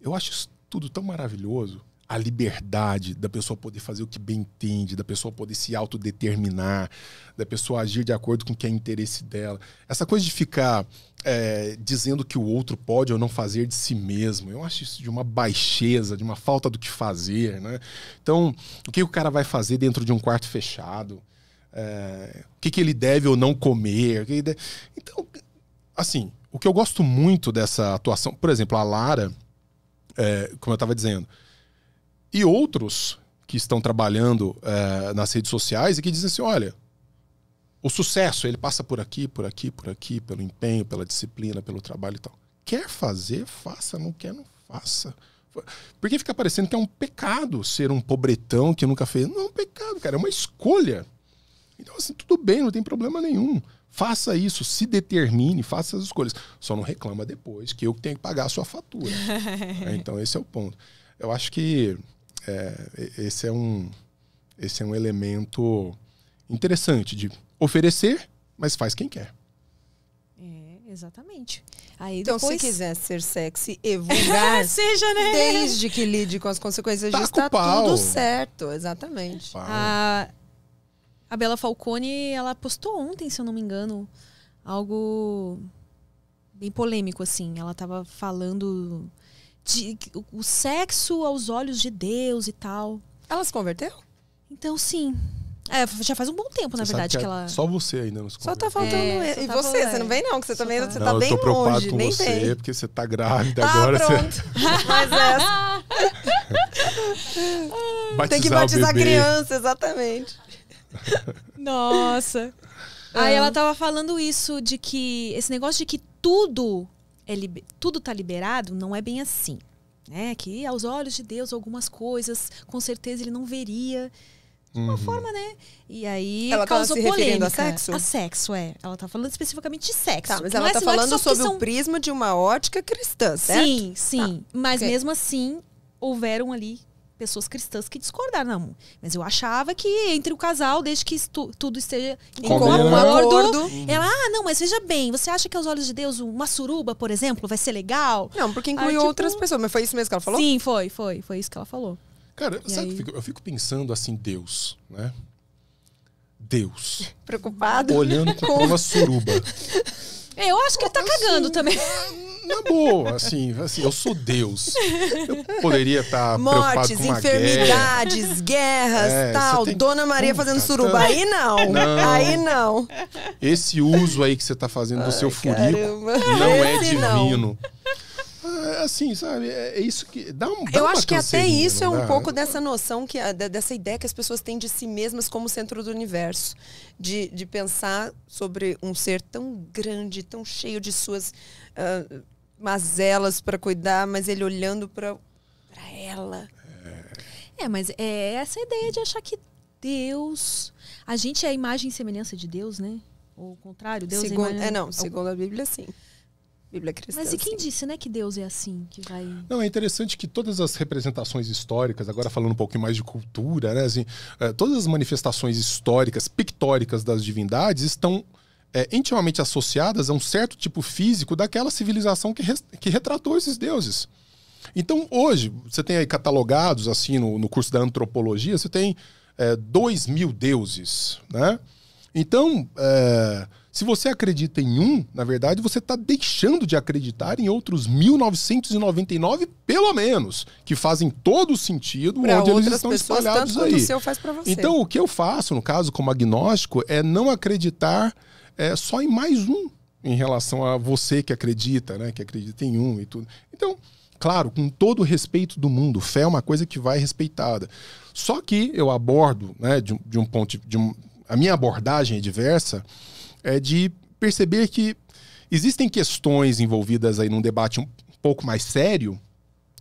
Speaker 3: eu acho isso tudo tão maravilhoso a liberdade da pessoa poder fazer o que bem entende, da pessoa poder se autodeterminar, da pessoa agir de acordo com o que é interesse dela. Essa coisa de ficar é, dizendo que o outro pode ou não fazer de si mesmo, eu acho isso de uma baixeza, de uma falta do que fazer. Né? Então, o que o cara vai fazer dentro de um quarto fechado? É, o que, que, ele deve ou não comer? Deve... Então, assim, o que eu gosto muito dessa atuação, por exemplo, a Lara, é, como eu estava dizendo e outros que estão trabalhando é, nas redes sociais e que dizem assim: olha, o sucesso ele passa por aqui, por aqui, por aqui, pelo empenho, pela disciplina, pelo trabalho e tal. Quer fazer, faça, não quer, não faça. Porque fica parecendo que é um pecado ser um pobretão que nunca fez. Não é um pecado, cara, é uma escolha. Então, assim, tudo bem, não tem problema nenhum. Faça isso, se determine, faça as escolhas. Só não reclama depois que eu tenho que pagar a sua fatura.
Speaker 4: Né? então,
Speaker 3: esse é o ponto. Eu acho que é, esse, é um, esse é um elemento interessante de oferecer, mas faz quem quer.
Speaker 1: É, exatamente.
Speaker 2: Aí então, depois... se quiser ser sexy e vulgar, seja, né? desde que lide com as consequências Taca está tá tudo certo. Exatamente. A,
Speaker 1: a Bela Falcone, ela postou ontem, se eu não me engano, algo bem polêmico, assim. Ela estava falando de, o sexo aos olhos de Deus e tal. Ela se converteu? Então, sim. É, já faz um bom tempo, na
Speaker 3: verdade, que, que, ela. É só você ainda nos Só
Speaker 2: tá faltando. É, e, e tá você, falando. você não vem, não, que você também tá, tá... não, tá bem eu tô preocupado com nem você, porque
Speaker 3: você tá grávida ah, agora. Pronto. Você...
Speaker 2: Mas essa.
Speaker 3: É. tem que batizar a criança,
Speaker 2: exatamente.
Speaker 1: Nossa. É. Aí ela tava falando isso, de que. Esse negócio de que tudo é tudo está liberado, não é bem assim. Né? Que aos olhos de Deus, algumas coisas, com certeza ele não veria. De uma uhum. forma, né? E aí ela causou tava se polêmica. a sexo? A
Speaker 2: sexo, é. Ela tá falando especificamente de sexo. Tá, mas ela mas, é tá é falando é sobre são... o prisma de uma ótica cristã, certo? Sim, sim. Tá. Mas okay. mesmo
Speaker 1: assim, houveram ali pessoas cristãs que discordaram, não. Mas eu achava que entre o casal, desde que estu, tudo esteja em acordo, hum. ela, ah, não, mas veja bem, você acha que aos olhos de Deus uma suruba, por exemplo, vai ser legal? Não, porque ah, inclui tipo... outras pessoas, mas foi isso mesmo que ela falou? Sim, foi, foi, foi isso que ela falou.
Speaker 3: Cara, sabe aí... eu, fico, eu fico pensando assim, Deus, né? Deus.
Speaker 1: Preocupado. Olhando com uma suruba. É, eu acho que ele tá assim, cagando também.
Speaker 3: Na boa, assim, assim, eu sou Deus. Eu poderia estar tá Mortes, enfermidades,
Speaker 2: guerra. guerras, é, tal. Dona Maria fazendo tá suruba. Tá... Aí não. não. Aí não.
Speaker 3: Esse uso aí que você tá fazendo do seu furico caramba. não é divino. Não. É, assim, sabe? É, é isso que dá um. Dá eu acho que até isso
Speaker 2: é um pouco dessa noção, que dessa ideia que as pessoas têm de si mesmas como centro do universo. De, de pensar sobre um ser tão grande, tão cheio de suas uh, mazelas para cuidar, mas ele olhando para ela.
Speaker 1: É. é, mas é essa
Speaker 2: ideia de achar que Deus. A gente é a imagem
Speaker 1: e semelhança de Deus, né? Ou o contrário, Deus é segundo, é, imagem... é não, segundo
Speaker 2: a Bíblia, sim. Bíblia cristã. Mas e quem
Speaker 1: disse, né, que Deus é assim, que vai.
Speaker 3: Não, é interessante que todas as representações históricas, agora falando um pouquinho mais de cultura, né, assim, é, todas as manifestações históricas, pictóricas das divindades estão é, intimamente associadas a um certo tipo físico daquela civilização que, re que retratou esses deuses. Então, hoje, você tem aí catalogados, assim, no, no curso da antropologia, você tem é, dois mil deuses, né? Então, é, se você acredita em um, na verdade, você está deixando de acreditar em outros 1999, pelo menos, que fazem todo sentido pra onde eles estão pessoas, espalhados aí. O seu faz você. Então, o que eu faço, no caso, como agnóstico, é não acreditar é, só em mais um em relação a você que acredita, né? Que acredita em um e tudo. Então, claro, com todo o respeito do mundo, fé é uma coisa que vai respeitada. Só que eu abordo, né, de, de um ponto de, de um, a minha abordagem é diversa é de perceber que existem questões envolvidas aí num debate um pouco mais sério,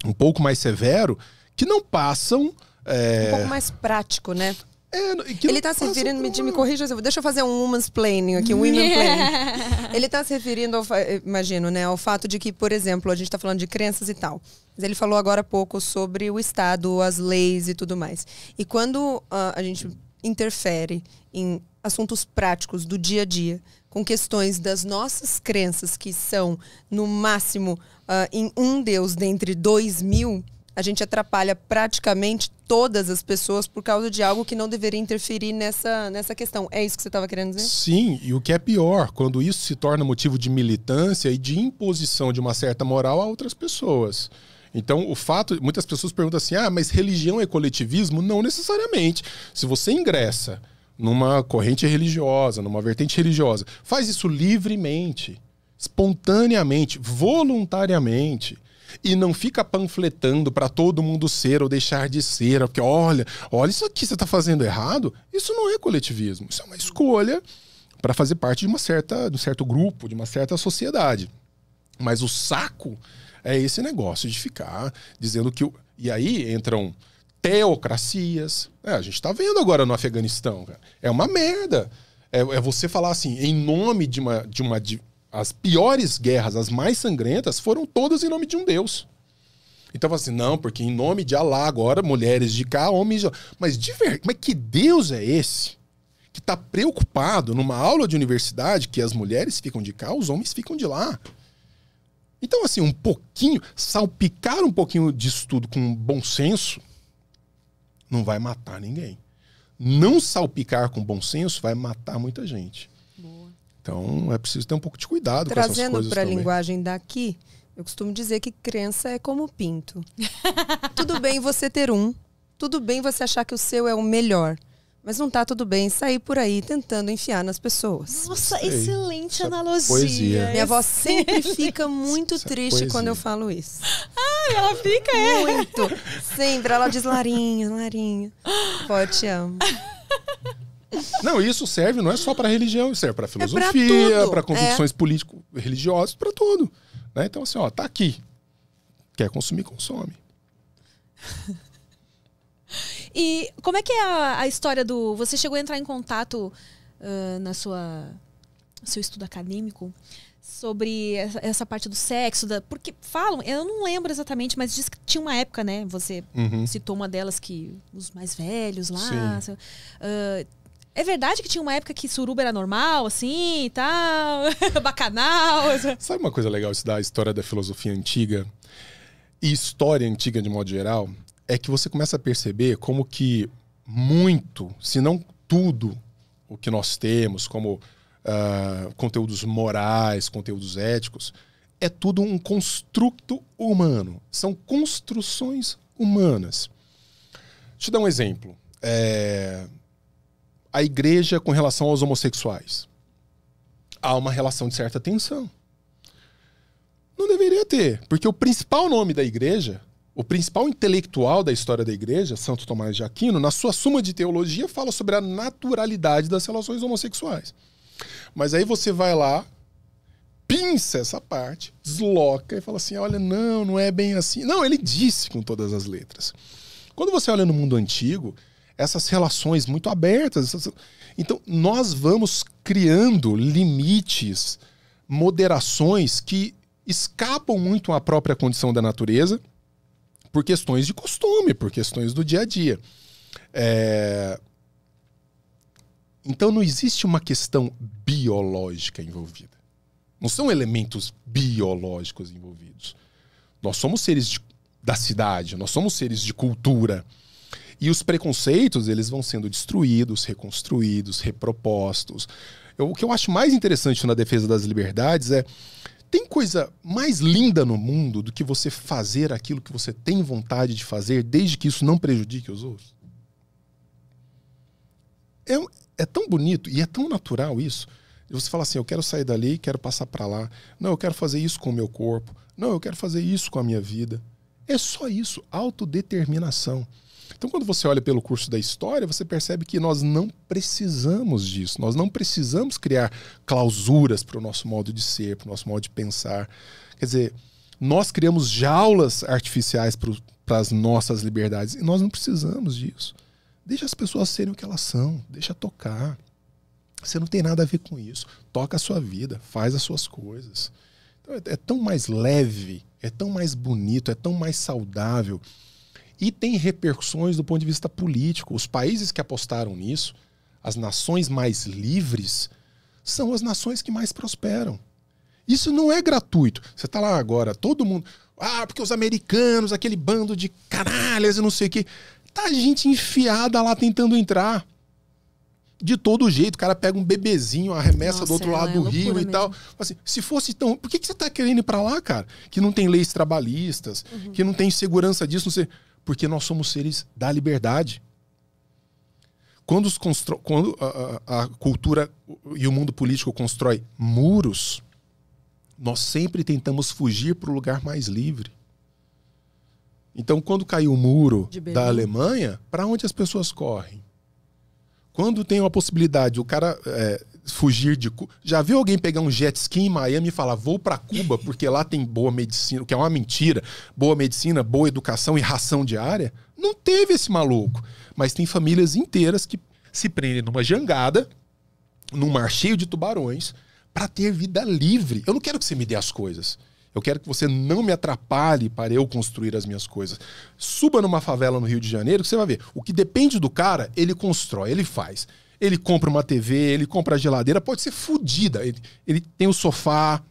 Speaker 3: um pouco mais severo, que não passam. É... Um pouco
Speaker 2: mais prático, né? É, ele está se referindo, me, me corrija, deixa eu fazer um woman's planning aqui, um women planning. Ele está se referindo, ao, imagino, né, ao fato de que, por exemplo, a gente está falando de crenças e tal. Mas ele falou agora há pouco sobre o Estado, as leis e tudo mais. E quando uh, a gente interfere em assuntos práticos do dia a dia, com questões das nossas crenças, que são, no máximo, uh, em um Deus dentre dois mil, a gente atrapalha praticamente todas as pessoas por causa de algo que não deveria interferir nessa, nessa questão. É isso que você estava querendo dizer?
Speaker 3: Sim, e o que é pior, quando isso se torna motivo de militância e de imposição de uma certa moral a outras pessoas. Então, o fato, muitas pessoas perguntam assim: ah, mas religião é coletivismo? Não necessariamente. Se você ingressa numa corrente religiosa, numa vertente religiosa. Faz isso livremente, espontaneamente, voluntariamente. E não fica panfletando para todo mundo ser ou deixar de ser, porque olha, olha isso aqui você está fazendo errado. Isso não é coletivismo, isso é uma escolha para fazer parte de uma certa, de um certo grupo, de uma certa sociedade. Mas o saco é esse negócio de ficar dizendo que. O... E aí entram teocracias. É, a gente está vendo agora no Afeganistão. Cara. É uma merda. É, é, você falar assim, em nome de uma. De uma de, as piores guerras, as mais sangrentas, foram todas em nome de um Deus. Então assim, não, porque em nome de Alá agora, mulheres de cá, homens de lá. Mas, de ver... Mas que Deus é esse? Que está preocupado numa aula de universidade que as mulheres ficam de cá, os homens ficam de lá. Então, assim, um pouquinho, salpicar um pouquinho disso tudo com bom senso, não vai matar ninguém. Não salpicar com bom senso vai matar muita gente. Boa. Então é preciso ter um pouco de cuidado Trazendo com essas coisas. Trazendo para a linguagem
Speaker 2: daqui, eu costumo dizer que crença é como pinto. tudo bem você ter um, tudo bem você achar que o seu é o melhor. Mas não tá tudo bem sair por aí tentando enfiar nas pessoas. Nossa, Sei. excelente Essa analogia. Poesia. Minha avó sempre fica muito Essa triste poesia. quando eu falo isso. Ai, ah, ela fica, é? Muito. Sempre. Ela diz Larinha, Larinha. Pô, te amo.
Speaker 3: Não, isso serve não é só para religião, isso serve para é filosofia, é para convicções é. político-religiosas, para tudo. Né? Então, assim, ó, tá aqui. Quer consumir, consome.
Speaker 1: E como é que é a, a história do. Você chegou a entrar em contato uh, na sua seu estudo acadêmico sobre essa, essa, parte do sexo, da, porque falam, eu não lembro exatamente, mas diz que tinha uma época, né? Você uhum. citou uma delas que os mais velhos lá. Sim. uh, é verdade que tinha uma época que suruba era normal, assim, e tal,
Speaker 3: bacanal. Sabe uma coisa legal isso da história da filosofia antiga e história antiga de modo geral? é que você começa a perceber como que muito, se não tudo, o que nós temos como uh, conteúdos morais, conteúdos éticos, é tudo um construto humano. São construções humanas. Deixa eu dar um exemplo. É... A igreja com relação aos homossexuais. Há uma relação de certa tensão. Não deveria ter, porque o principal nome da igreja o principal intelectual da história da igreja, Santo Tomás de Aquino, na sua Suma de Teologia, fala sobre a naturalidade das relações homossexuais. Mas aí você vai lá, pinça essa parte, desloca e fala assim: olha, não, não é bem assim. Não, ele disse com todas as letras. Quando você olha no mundo antigo, essas relações muito abertas. Essas... Então, nós vamos criando limites, moderações que escapam muito à própria condição da natureza por questões de costume, por questões do dia a dia. É... Então não existe uma questão biológica envolvida. Não são elementos biológicos envolvidos. Nós somos seres de, da cidade, nós somos seres de cultura. E os preconceitos, eles vão sendo destruídos, reconstruídos, repropostos. Eu, o que eu acho mais interessante na defesa das liberdades é tem coisa mais linda no mundo do que você fazer aquilo que você tem vontade de fazer, desde que isso não prejudique os outros? É, é tão bonito e é tão natural isso. Você fala assim: eu quero sair dali, quero passar para lá. Não, eu quero fazer isso com o meu corpo. Não, eu quero fazer isso com a minha vida. É só isso, autodeterminação. Então, quando você olha pelo curso da história, você percebe que nós não precisamos disso, nós não precisamos criar clausuras para o nosso modo de ser, para o nosso modo de pensar. Quer dizer, nós criamos jaulas artificiais para as nossas liberdades e nós não precisamos disso. Deixa as pessoas serem o que elas são, deixa tocar. Você não tem nada a ver com isso. Toca a sua vida, faz as suas coisas. Então, é, é tão mais leve, é tão mais bonito, é tão mais saudável e tem repercussões do ponto de vista político. Os países que apostaram nisso, as nações mais livres, são as nações que mais prosperam. Isso não é gratuito. Você está lá agora, todo mundo. Ah, porque os americanos, aquele bando de canalhas e não sei o quê. Tá gente enfiada lá tentando entrar. De todo jeito, o cara pega um bebezinho, arremessa Nossa, do outro lado é do rio mesmo. e tal. Assim, se fosse tão. Por que, que você está querendo ir pra lá, cara? Que não tem leis trabalhistas, uhum. que não tem segurança disso, não sei. Porque nós somos seres da liberdade. Quando, os constro... Quando a, a, a cultura e o mundo político constrói muros, nós sempre tentamos fugir para o lugar mais livre. Então, quando caiu o muro da Alemanha, para onde as pessoas correm? Quando tem uma possibilidade, o cara é, fugir de Cuba. Já viu alguém pegar um jet ski em Miami e falar, vou para Cuba porque lá tem boa medicina, que é uma mentira, boa medicina, boa educação e ração diária? Não teve esse maluco. Mas tem famílias inteiras que se prendem numa jangada, num mar cheio de tubarões, para ter vida livre. Eu não quero que você me dê as coisas. Eu quero que você não me atrapalhe para eu construir as minhas coisas. Suba numa favela no Rio de Janeiro, que você vai ver. O que depende do cara, ele constrói, ele faz. Ele compra uma TV, ele compra a geladeira, pode ser fodida. Ele, ele tem o sofá,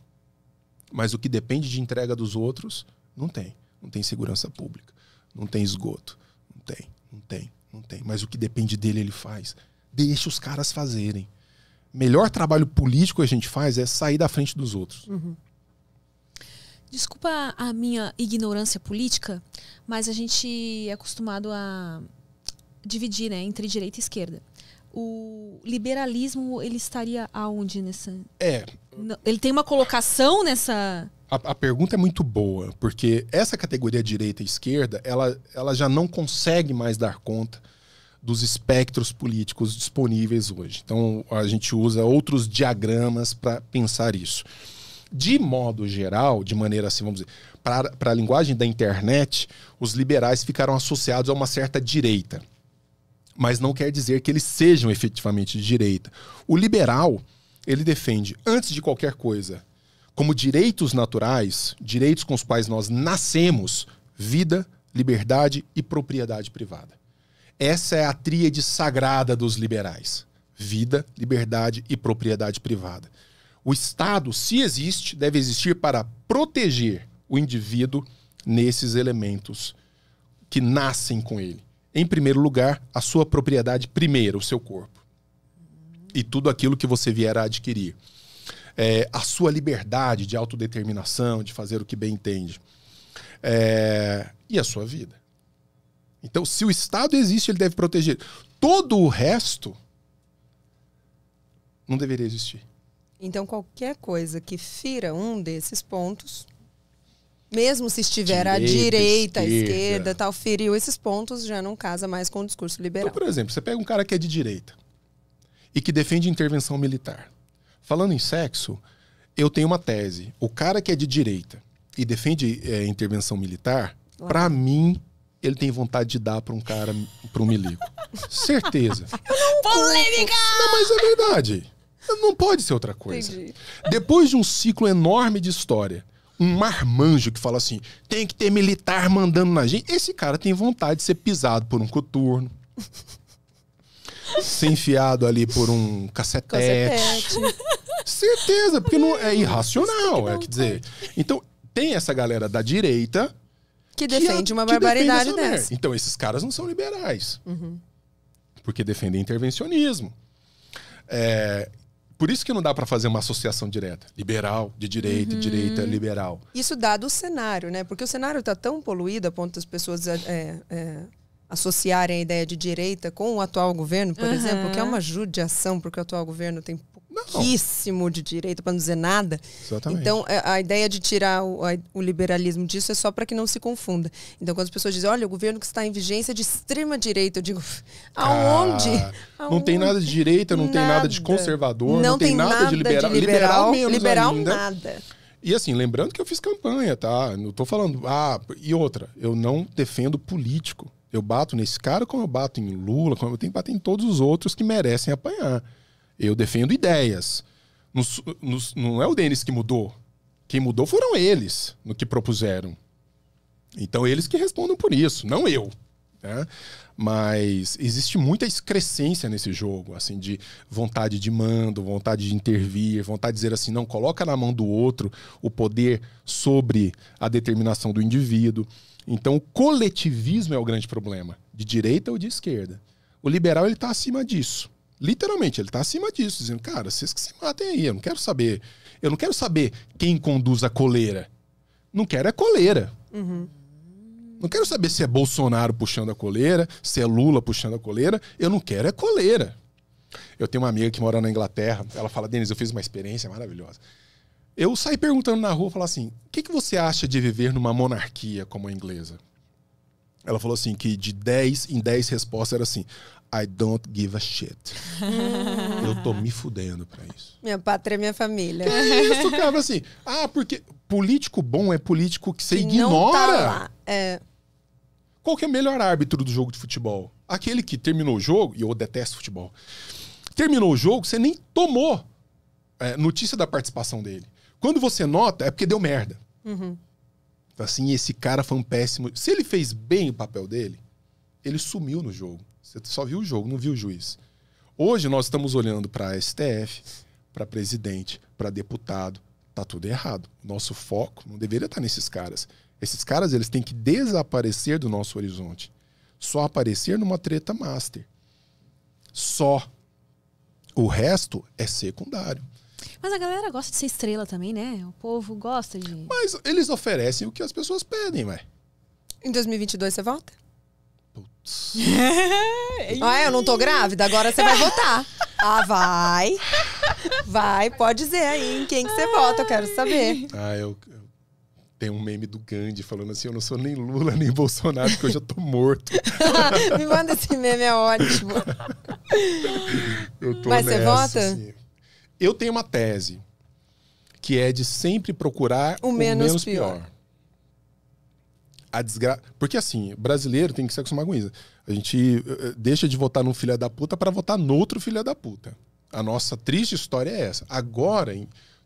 Speaker 3: mas o que depende de entrega dos outros, não tem. Não tem segurança pública, não tem esgoto, não tem, não tem, não tem. Mas o que depende dele, ele faz. Deixa os caras fazerem. Melhor trabalho político que a gente faz é sair da frente dos outros.
Speaker 4: Uhum.
Speaker 1: Desculpa a minha ignorância política, mas a gente é acostumado a dividir né, entre direita e esquerda o liberalismo ele estaria aonde nessa? É. Ele tem uma colocação nessa.
Speaker 3: A, a pergunta é muito boa, porque essa categoria direita e esquerda, ela, ela já não consegue mais dar conta dos espectros políticos disponíveis hoje. Então a gente usa outros diagramas para pensar isso. De modo geral, de maneira assim, vamos dizer, para a linguagem da internet, os liberais ficaram associados a uma certa direita mas não quer dizer que eles sejam efetivamente de direita. O liberal, ele defende, antes de qualquer coisa, como direitos naturais, direitos com os quais nós nascemos, vida, liberdade e propriedade privada. Essa é a tríade sagrada dos liberais: vida, liberdade e propriedade privada. O Estado, se existe, deve existir para proteger o indivíduo nesses elementos que nascem com ele em primeiro lugar, a sua propriedade primeira, o seu corpo. E tudo aquilo que você vier a adquirir. É, a sua liberdade de autodeterminação, de fazer o que bem entende. É, e a sua vida. Então, se o Estado existe, ele deve proteger. Todo o resto não deveria existir.
Speaker 2: Então, qualquer coisa que fira um desses pontos mesmo se estiver direita, à direita, à esquerda, esquerda, tal, feriu esses pontos, já não casa mais com o discurso então, liberal. Então, por
Speaker 3: exemplo, você pega um cara que é de direita e que defende intervenção militar. Falando em sexo, eu tenho uma tese. O cara que é de direita e defende é, intervenção militar, claro. para mim, ele tem vontade de dar para um cara, para um milico. Certeza.
Speaker 4: Polêmica!
Speaker 3: Não, mas é verdade. Não pode ser outra coisa. Entendi. Depois de um ciclo enorme de história, um marmanjo que fala assim: tem que ter militar mandando na gente. Esse cara tem vontade de ser pisado por um coturno. ser enfiado ali por um cacetete. cacetete. Certeza, porque não é hum, irracional, é que dizer. Então, tem essa galera da direita
Speaker 2: que defende que a, uma barbaridade defende dessa.
Speaker 3: Então, esses caras não são liberais. Uhum. Porque defendem intervencionismo. É, por isso que não dá para fazer uma associação direta. Liberal, de direita, uhum. direita, liberal.
Speaker 2: Isso dado o cenário, né? Porque o cenário está tão poluído a ponto das pessoas é, é, é, associarem a ideia de direita com o atual governo, por uhum. exemplo, que é uma judiação, porque o atual governo tem pouquíssimo de direito, para não dizer nada. Exatamente. Então, é, a ideia de tirar o, o liberalismo disso é só para que não se confunda. Então, quando as pessoas dizem, olha, o governo que está em vigência é de extrema direita, eu digo,
Speaker 3: aonde? Ah, aonde? Não tem nada de direita, não nada. tem nada de conservador, não, não tem, tem nada, nada, de liberal. De liberal, liberal, menos liberal nada. E assim, lembrando que eu fiz campanha, tá? Não tô falando. Ah, e outra, eu não defendo político. Eu bato nesse cara como eu bato em Lula, como eu tenho que bater em todos os outros que merecem apanhar. Eu defendo ideias. Nos, nos, não é o Denis que mudou. Quem mudou foram eles no que propuseram. Então eles que respondam por isso, não eu. Né? Mas existe muita excrescência nesse jogo, assim, de vontade de mando, vontade de intervir, vontade de dizer assim, não, coloca na mão do outro o poder sobre a determinação do indivíduo. Então o coletivismo é o grande problema, de direita ou de esquerda. O liberal ele está acima disso. Literalmente, ele está acima disso, dizendo, cara, vocês que se matem aí, eu não quero saber. Eu não quero saber quem conduz a coleira. Não quero é coleira. Uhum. Não quero saber se é Bolsonaro puxando a coleira, se é Lula puxando a coleira. Eu não quero é coleira. Eu tenho uma amiga que mora na Inglaterra. Ela fala, Denis, eu fiz uma experiência maravilhosa. Eu saí perguntando na rua, falar assim, o que, que você acha de viver numa monarquia como a inglesa? Ela falou assim, que de 10 em 10 respostas era assim, I don't give a shit.
Speaker 2: eu
Speaker 3: tô me fudendo pra
Speaker 2: isso. Minha pátria é minha família. É isso, cara,
Speaker 3: assim. Ah, porque político bom é político que você que ignora. Não tá lá. É. Qual que é o melhor árbitro do jogo de futebol? Aquele que terminou o jogo, e eu detesto futebol. Terminou o jogo, você nem tomou é, notícia da participação dele. Quando você nota, é porque deu merda. Uhum. Então, assim, esse cara foi um péssimo. Se ele fez bem o papel dele, ele sumiu no jogo. Você só viu o jogo, não viu o juiz. Hoje nós estamos olhando para STF, para presidente, para deputado. Tá tudo errado. Nosso foco não deveria estar tá nesses caras. Esses caras eles têm que desaparecer do nosso horizonte. Só aparecer numa treta master. Só. O resto é secundário.
Speaker 1: Mas a galera gosta de ser estrela também, né? O povo gosta de.
Speaker 3: Mas eles oferecem o que as pessoas pedem, ué.
Speaker 2: Em 2022 você volta? ah, eu não tô grávida? Agora você vai votar. Ah, vai. Vai, pode dizer aí em quem que você ah. vota, eu quero saber.
Speaker 3: Ah, eu, eu tem um meme do Gandhi falando assim: eu não sou nem Lula nem Bolsonaro, porque eu já tô morto.
Speaker 2: Me manda esse meme, é ótimo. eu tô Mas nessa, você vota? Assim.
Speaker 3: Eu tenho uma tese que é de sempre procurar o menos, o menos pior. pior a desgraça. Porque assim, brasileiro tem que se acostumar com isso. A gente eh, eh, deixa de votar num filho da puta para votar no outro filho da puta. A nossa triste história é essa. Agora,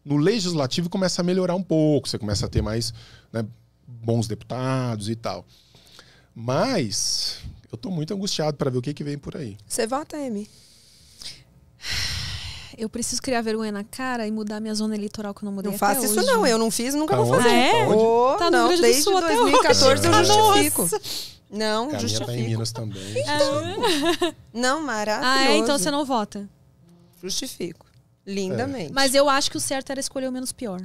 Speaker 3: no legislativo começa a melhorar um pouco, você começa a ter mais né, bons deputados e tal. Mas eu tô muito angustiado para ver o que, que vem por aí.
Speaker 2: Você vota, m eu
Speaker 1: preciso criar vergonha na cara e mudar minha zona eleitoral que eu não mudei Não faço isso hoje. não, eu não fiz,
Speaker 2: nunca tá vou fazer. Ah, é?
Speaker 1: Oh,
Speaker 4: tá não, desde Sul, 2014 eu justifico.
Speaker 2: Não, Caminha justifico. Tá em Minas também. Então. Não, maravilhoso. Ah, é? então você não vota? Justifico. É. Lindamente. É. Mas eu acho que o certo era escolher o menos pior.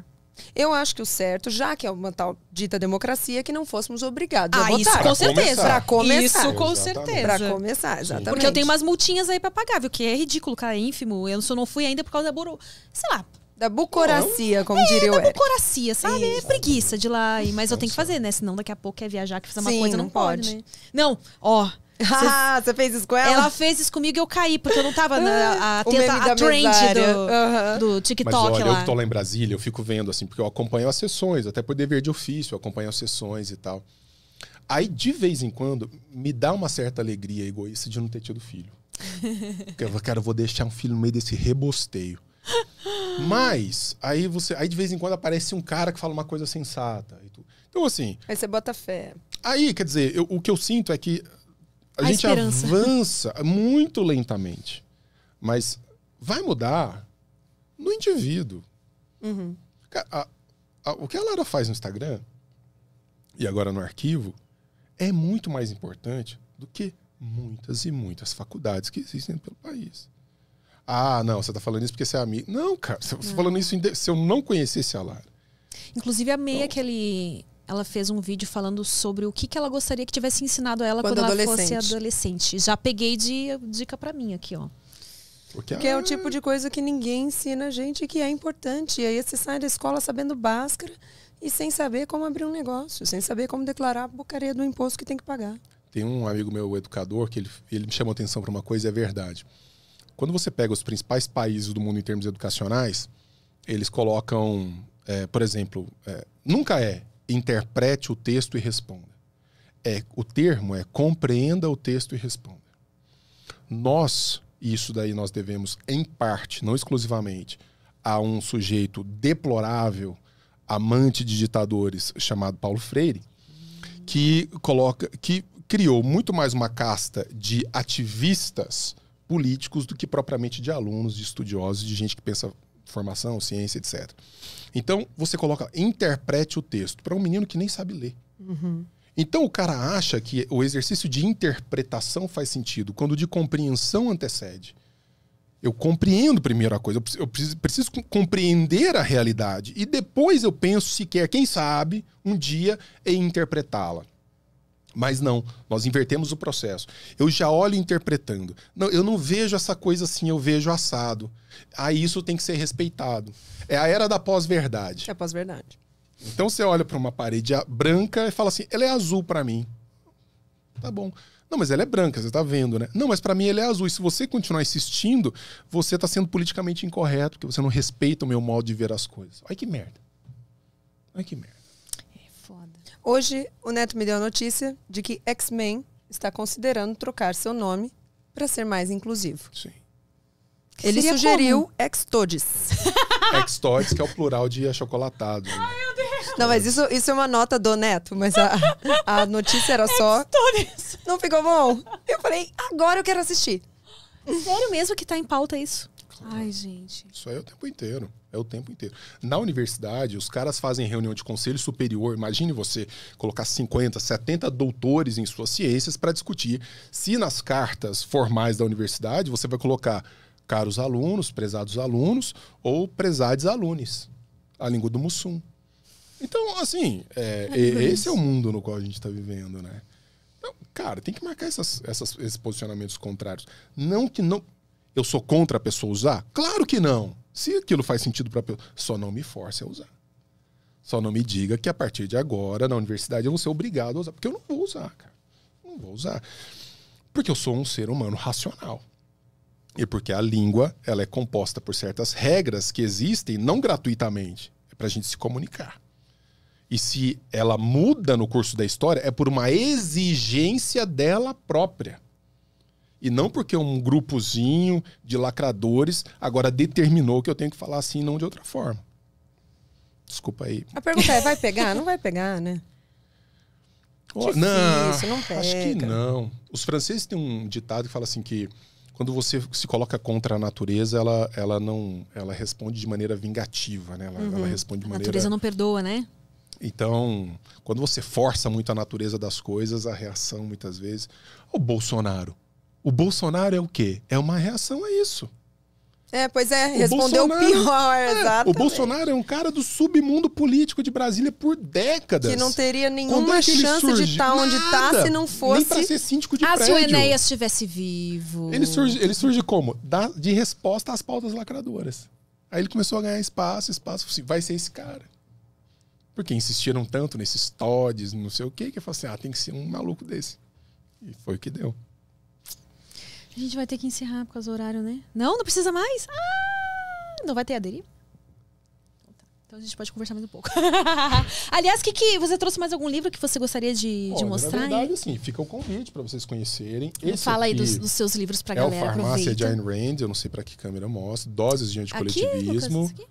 Speaker 2: Eu acho que o certo, já que é uma tal dita democracia, é que não fôssemos obrigados ah, a votar. isso com pra certeza. Para começar. Isso exatamente. com certeza. Para começar, exatamente. Porque eu tenho
Speaker 1: umas multinhas aí para pagar, viu? Que é ridículo, cara, é ínfimo. Eu só não fui ainda por causa da buro... Sei lá. Da bucoracia, como é, diria o Eric. da bucoracia, sabe? É isso. É preguiça de lá. Mas eu tenho que fazer, né? Senão daqui a pouco quer viajar, que fazer uma Sim, coisa, não, não pode. pode né? Não, ó... Ah, você fez isso com ela? Ela fez isso comigo e eu caí, porque eu não tava na ah, a, a trend do,
Speaker 3: uhum. do, TikTok Mas, olha, lá. Eu que tô lá em Brasília, eu fico vendo, assim, porque eu acompanho as sessões, até por dever de ofício, eu acompanho as sessões e tal. Aí, de vez em quando, me dá uma certa alegria egoísta de não ter tido filho.
Speaker 4: Porque
Speaker 3: eu, cara, eu vou deixar um filho no meio desse rebosteio. Mas, aí você. Aí de vez em quando aparece um cara que fala uma coisa sensata. Então, assim.
Speaker 2: Aí você bota fé.
Speaker 3: Aí, quer dizer, eu, o que eu sinto é que
Speaker 2: a, gente esperança.
Speaker 3: avança muito lentamente. Mas vai mudar no indivíduo. Uhum. A, a, o que a Lara faz no Instagram e agora no arquivo é muito mais importante do que muitas e muitas faculdades que existem pelo país. Ah, não, você está falando isso porque você é amigo. Não, cara, você está falando isso se eu não conhecesse a Lara.
Speaker 1: Inclusive, amei então, aquele, ela fez um vídeo falando sobre o que, que ela gostaria que tivesse ensinado a ela quando, quando ela fosse adolescente. Já
Speaker 2: peguei de dica para mim aqui, ó.
Speaker 4: Porque,
Speaker 1: Porque é
Speaker 2: o é. tipo de coisa que ninguém ensina a gente que é importante. E aí você sai da escola sabendo báscara e sem saber como abrir um negócio, sem saber como declarar a bocaria do imposto que tem que pagar.
Speaker 3: Tem um amigo meu, educador, que ele, ele me chamou atenção para uma coisa e é verdade. Quando você pega os principais países do mundo em termos educacionais, eles colocam, é, por exemplo, é, nunca é interprete o texto e responda. É, o termo é compreenda o texto e responda. Nós, isso daí nós devemos, em parte, não exclusivamente, a um sujeito deplorável, amante de ditadores, chamado Paulo Freire, que coloca, que criou muito mais uma casta de ativistas políticos do que propriamente de alunos, de estudiosos, de gente que pensa formação, ciência, etc. Então, você coloca, interprete o texto para um menino que nem sabe ler. Uhum. Então, o cara acha que o exercício de interpretação faz sentido quando o de compreensão antecede. Eu compreendo primeiro a coisa, eu preciso, preciso, compreender a realidade e depois eu penso sequer, quem sabe, um dia em interpretá-la. Mas não, nós invertemos o processo. Eu já olho interpretando. Não, eu não vejo essa coisa assim, eu vejo assado. Aí isso tem que ser respeitado. É a era da pós-verdade.
Speaker 2: É a pós-verdade.
Speaker 3: Então você olha para uma parede branca e fala assim: ela é azul para mim. Tá bom. Não, mas ela é branca, você tá vendo, né? Não, mas para mim ela é azul. E se você continuar insistindo, você tá sendo politicamente incorreto, porque você não respeita o meu modo de ver as coisas. Olha que merda. Olha que merda
Speaker 2: foda. Hoje, o Neto me deu a notícia de que X-Men está considerando trocar seu nome para ser mais inclusivo. Sim. Ele Seria sugeriu X
Speaker 3: Todis. todes Todis todes que é o plural de achocolatado. Né? Ai, meu
Speaker 2: Deus! Não, mas isso, isso é uma nota do Neto, mas a, a notícia era só. X todes Não ficou bom? Eu
Speaker 1: falei, agora eu quero assistir. Sério mesmo que tá em pauta isso? Ai, cara. gente.
Speaker 3: Isso aí é o tempo inteiro. É o tempo inteiro. Na universidade, os caras fazem reunião de conselho superior. Imagine você colocar 50, 70 doutores em suas ciências para discutir se nas cartas formais da universidade você vai colocar caros alunos, prezados alunos ou prezados alunos. A língua do Mussum. Então, assim, é, é esse é o mundo no qual a gente está vivendo, né? Então, cara, tem que marcar essas, essas, esses posicionamentos contrários. Não que não. Eu sou contra a pessoa usar? Claro que não. Se aquilo faz sentido para a pessoa, só não me force a usar. Só não me diga que a partir de agora, na universidade, eu vou ser obrigado a usar. Porque eu não vou usar, cara. Não vou usar. Porque eu sou um ser humano racional. E porque a língua ela é composta por certas regras que existem não gratuitamente. É para a gente se comunicar. E se ela muda no curso da história, é por uma exigência dela própria. E não porque um grupozinho de lacradores agora determinou que eu tenho que falar assim não de outra forma. Desculpa aí.
Speaker 2: A pergunta é: vai pegar? não vai pegar, né? Oh, não, não pega. acho que
Speaker 3: não. Os franceses têm um ditado que fala assim que quando você se coloca contra a natureza, ela, ela não ela responde de maneira vingativa, né? Ela, uhum. ela responde de maneira. A natureza não
Speaker 1: perdoa, né?
Speaker 3: Então, quando você força muito a natureza das coisas, a reação muitas vezes. O Bolsonaro. O Bolsonaro é o quê? É uma reação a isso.
Speaker 2: É, pois é, o respondeu Bolsonaro, pior, é, exato. O Bolsonaro
Speaker 3: é um cara do submundo político de Brasília por décadas. Que não teria é nenhuma é chance de estar tá onde está se não fosse. Nem pra ser síndico de ah, prédio. se o Enéas
Speaker 2: estivesse vivo.
Speaker 3: Ele surge, ele surge como? Da, de resposta às pautas lacradoras. Aí ele começou a ganhar espaço, espaço, assim, vai ser esse cara. Porque insistiram tanto nesses Tods, não sei o quê, que eu assim: ah, tem que ser um maluco desse. E foi o que deu.
Speaker 1: A gente vai ter que encerrar por causa do horário, né? Não, não precisa mais. Ah, não vai ter aderir? Então, então a gente pode conversar mais um pouco. Aliás, que, que você trouxe mais algum livro que você gostaria de, Bom, de mostrar? Na verdade,
Speaker 3: assim, fica o convite para vocês conhecerem. Esse Fala aí dos, dos seus livros para é galera. É o Farmácia de Ayn Rand, eu não sei para que câmera mostra. Doses de Anticoletivismo. Aqui, Lucas,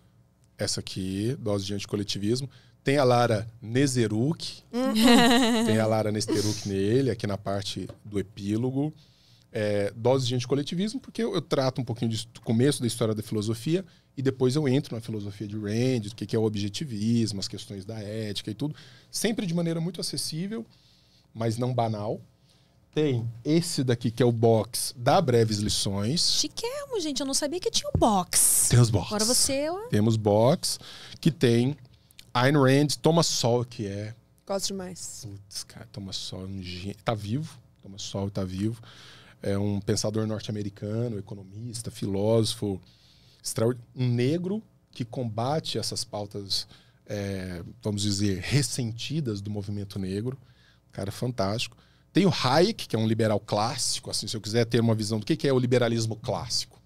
Speaker 3: essa aqui, Doses de Anticoletivismo. Tem a Lara Nezeruk. Uhum. tem a Lara Nesteruk nele, aqui na parte do epílogo é, doses de anticoletivismo, porque eu, eu trato um pouquinho do começo da história da filosofia e depois eu entro na filosofia de Rand, o que, que é o objetivismo, as questões da ética e tudo, sempre de maneira muito acessível, mas não banal. Tem esse daqui que é o box da Breves Lições.
Speaker 1: Chiquemo, gente, eu não sabia que tinha o box.
Speaker 3: Tem os box. Agora você. Eu... Temos box que tem Ayn Rand, Thomas Sol, que é.
Speaker 2: Gosto demais. Putz,
Speaker 3: cara, Thomas Sol é um gênio. Tá vivo. Thomas Sol tá vivo é um pensador norte-americano, economista, filósofo, um negro que combate essas pautas, é, vamos dizer, ressentidas do movimento negro. Um cara fantástico. Tem o Hayek, que é um liberal clássico, assim, se eu quiser ter uma visão do que, que é o liberalismo clássico.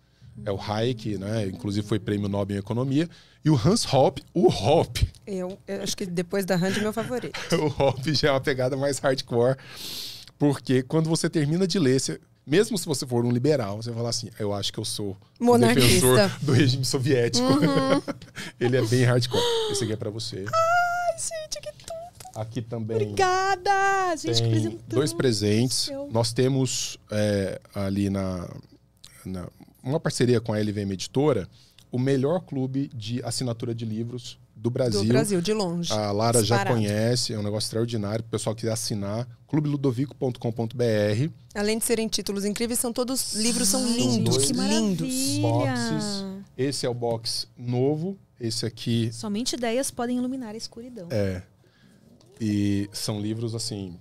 Speaker 3: É o Hayek, né? Inclusive foi prêmio Nobel em economia. E o Hans Hoppe, o Hoppe. Eu, eu acho que depois da Rand, é meu favorito. o Hoppe já é uma pegada mais hardcore, porque quando você termina de ler, mesmo se você for um liberal, você vai falar assim: eu acho que eu sou um defensor do regime soviético. Uhum. Ele é bem hardcore. Esse aqui é para você. Ai, gente, que tudo! Aqui também.
Speaker 1: Obrigada! Gente, tem presentão.
Speaker 3: Dois presentes. Nós temos é, ali na, na uma parceria com a LVM Editora, o melhor clube de assinatura de livros do Brasil. Do Brasil, de longe. A Lara disparado. já conhece, é um negócio extraordinário. O pessoal quiser assinar, clubeludovico.com.br.
Speaker 2: Além de serem títulos incríveis, são todos livros são lindos, que lindos.
Speaker 3: Boxes. Esse é o box novo, esse aqui.
Speaker 1: Somente ideias podem iluminar a escuridão. É.
Speaker 3: E são livros assim.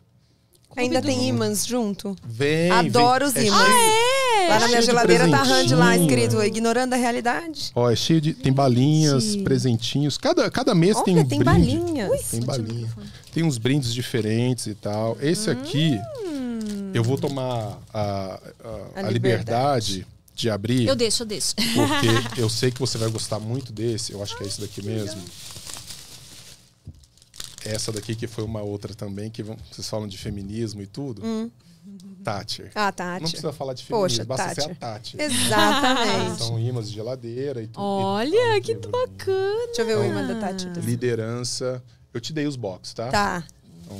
Speaker 3: Clube
Speaker 2: Ainda do... tem ímãs junto? Vem. Adoro vem. os ímãs. É ah, é? É. lá na minha geladeira tá hand lá escrito Ignorando a Realidade.
Speaker 3: Ó, é cheio de. Tem balinhas, presentinhos. Cada, cada mês Olha, tem um tem brinde.
Speaker 2: Balinhas. Ui, tem
Speaker 3: balinha. Tem uns brindes diferentes e tal. Esse hum. aqui, eu vou tomar a, a, a, a liberdade, liberdade de abrir. Eu
Speaker 1: deixo, eu deixo. Porque
Speaker 3: eu sei que você vai gostar muito desse. Eu acho que é esse daqui mesmo. Essa daqui que foi uma outra também, que vocês falam de feminismo e tudo. Hum. Tati. Ah, Tati. Não precisa falar de feminismo, Poxa, basta Tati. ser a Tati. Exatamente. São então, ímãs de geladeira e tudo.
Speaker 4: Olha,
Speaker 1: e então, que bacana. Deixa eu ver então, o ímã da Tati.
Speaker 3: Liderança. Eu te dei os box, tá? Tá. Então,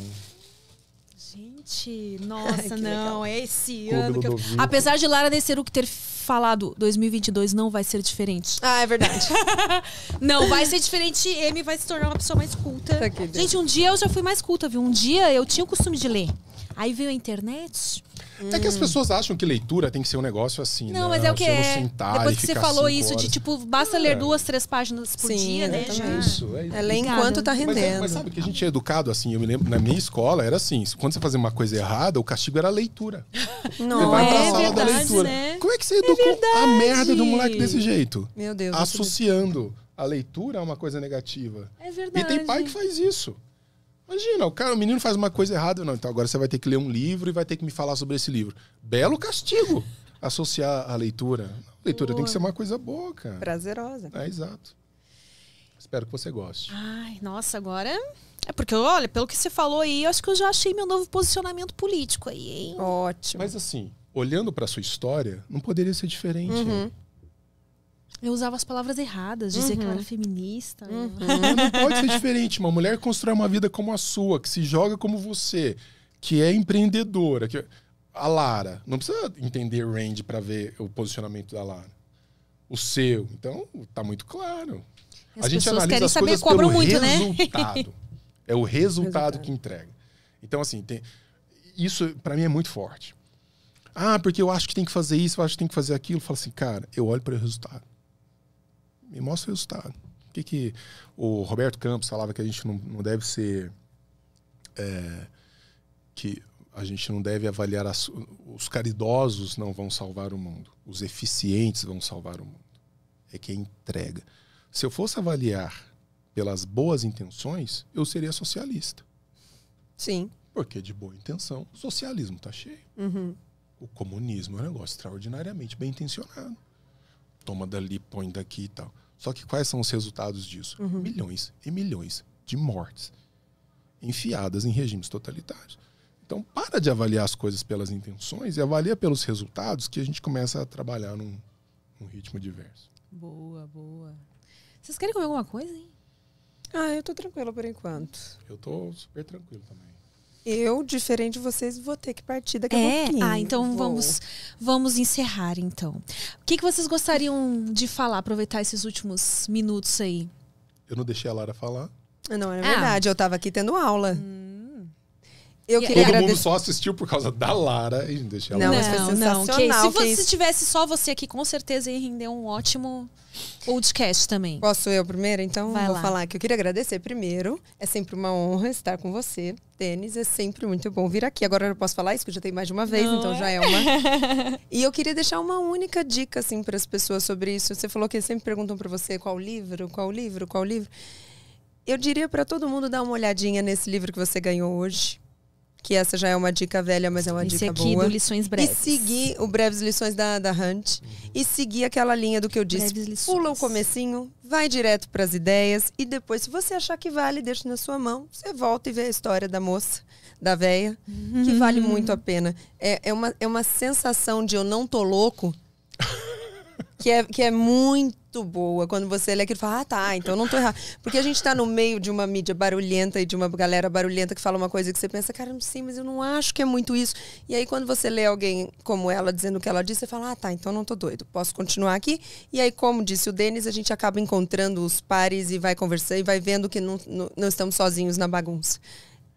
Speaker 4: Gente,
Speaker 1: nossa, não, é esse
Speaker 3: Clube ano
Speaker 2: que eu... Apesar de
Speaker 1: Lara Desceruc ter falado 2022 não vai ser diferente. Ah, é verdade. não, vai ser diferente e Amy vai se tornar uma pessoa mais culta. Tá aqui, Gente, um dia eu já fui mais culta, viu? Um dia eu tinha o costume de ler. Aí veio a internet. É que as hum. pessoas
Speaker 3: acham que leitura tem que ser um negócio assim. Não, né? mas é o que é. Sentar Depois que você falou isso horas. de tipo,
Speaker 1: basta ler é. duas, três páginas por Sim, dia, né? É isso, é isso. É ler
Speaker 3: enquanto tá é, rendendo. Mas, mas, sabe que a gente é educado assim, eu me lembro, na minha escola era assim, quando você fazia uma coisa errada, o castigo era a leitura. Não, você vai é pra é sala verdade, da leitura.
Speaker 2: Né? Como é que você educou
Speaker 3: a merda do moleque desse jeito? Meu Deus. Associando a leitura a uma coisa negativa. É verdade. E tem pai que faz isso. Imagina, o cara, o menino faz uma coisa errada, não. Então agora você vai ter que ler um livro e vai ter que me falar sobre esse livro. Belo castigo! Associar a leitura. A leitura tem que ser uma coisa boa, cara. Prazerosa. É, exato. Espero que você goste.
Speaker 1: Ai, nossa, agora. É porque, olha, pelo que você falou aí, eu acho que eu já achei meu novo posicionamento político aí, hein?
Speaker 3: Ótimo. Mas assim, olhando para sua história, não poderia ser diferente. Uhum
Speaker 1: eu usava as palavras erradas, dizia uhum. que eu uhum. era feminista. Uhum. Não pode ser
Speaker 3: diferente. Uma mulher constrói uma vida como a sua, que se joga como você, que é empreendedora. Que... É a Lara, não precisa entender range para ver o posicionamento da Lara. O seu. Então, tá muito claro. As a gente analisa querem as saber, coisas pelo muito, né? resultado. Né? é o resultado, resultado que entrega. Então, assim, tem... isso para mim é muito forte. Ah, porque eu acho que tem que fazer isso, eu acho que tem que fazer aquilo. Fala assim, cara, eu olho para o resultado. Me mostra o resultado. O que, que o Roberto Campos falava que a gente não, não deve ser. É, que a gente não deve avaliar as, os caridosos não vão salvar o mundo, os eficientes vão salvar o mundo. É quem entrega. Se eu fosse avaliar pelas boas intenções, eu seria socialista. Sim. Porque de boa intenção, o socialismo está cheio. Uhum. O comunismo é um negócio extraordinariamente bem intencionado. Toma dali, põe daqui e tal. Só que quais são os resultados disso? Uhum. Milhões e milhões de mortes enfiadas em regimes totalitários. Então, para de avaliar as coisas pelas intenções e avalia pelos resultados que a gente começa a trabalhar num, num ritmo diverso.
Speaker 4: Boa, boa.
Speaker 2: Vocês querem comer alguma coisa, hein? Ah, eu tô tranquila por enquanto.
Speaker 3: Eu tô super tranquilo também.
Speaker 2: Eu, diferente de vocês, vou ter que partir daqui é? a pouquinho. Ah, então vamos,
Speaker 1: vamos encerrar, então. O que, que vocês gostariam de falar, aproveitar esses últimos
Speaker 2: minutos aí?
Speaker 3: Eu não deixei a Lara falar.
Speaker 2: Não, é ah. verdade. Eu estava aqui tendo aula. Hum. Eu queria Todo
Speaker 3: agradecer... mundo só assistiu por causa da Lara e deixei ela. Não, mas foi sensacional.
Speaker 1: Não, que, se você tivesse só você aqui, com certeza ia render um ótimo
Speaker 2: podcast também. Posso eu primeiro? Então Vai vou lá. falar que eu queria agradecer primeiro. É sempre uma honra estar com você, Tênis. É sempre muito bom vir aqui. Agora eu posso falar isso, que já tem mais de uma vez, Não. então já é, é. uma. e eu queria deixar uma única dica assim para as pessoas sobre isso. Você falou que sempre perguntam para você qual livro, qual livro, qual livro. Eu diria para todo mundo dar uma olhadinha nesse livro que você ganhou hoje que essa já é uma dica velha, mas é uma Esse dica aqui boa. lições breves. E seguir o breves lições da, da Hunt e seguir aquela linha do que eu disse. Pula o comecinho, vai direto para as ideias e depois, se você achar que vale, deixa na sua mão, você volta e vê a história da moça, da véia, uhum. que vale muito a pena. É, é, uma, é uma sensação de eu não tô louco que é, que é muito muito boa. Quando você lê aquilo, fala, ah, tá, então não tô errado. Porque a gente tá no meio de uma mídia barulhenta e de uma galera barulhenta que fala uma coisa que você pensa, cara, não sei, mas eu não acho que é muito isso. E aí, quando você lê alguém como ela dizendo o que ela disse, você fala, ah, tá, então não tô doido, posso continuar aqui. E aí, como disse o Denis, a gente acaba encontrando os pares e vai conversando e vai vendo que não, não, não estamos sozinhos na bagunça.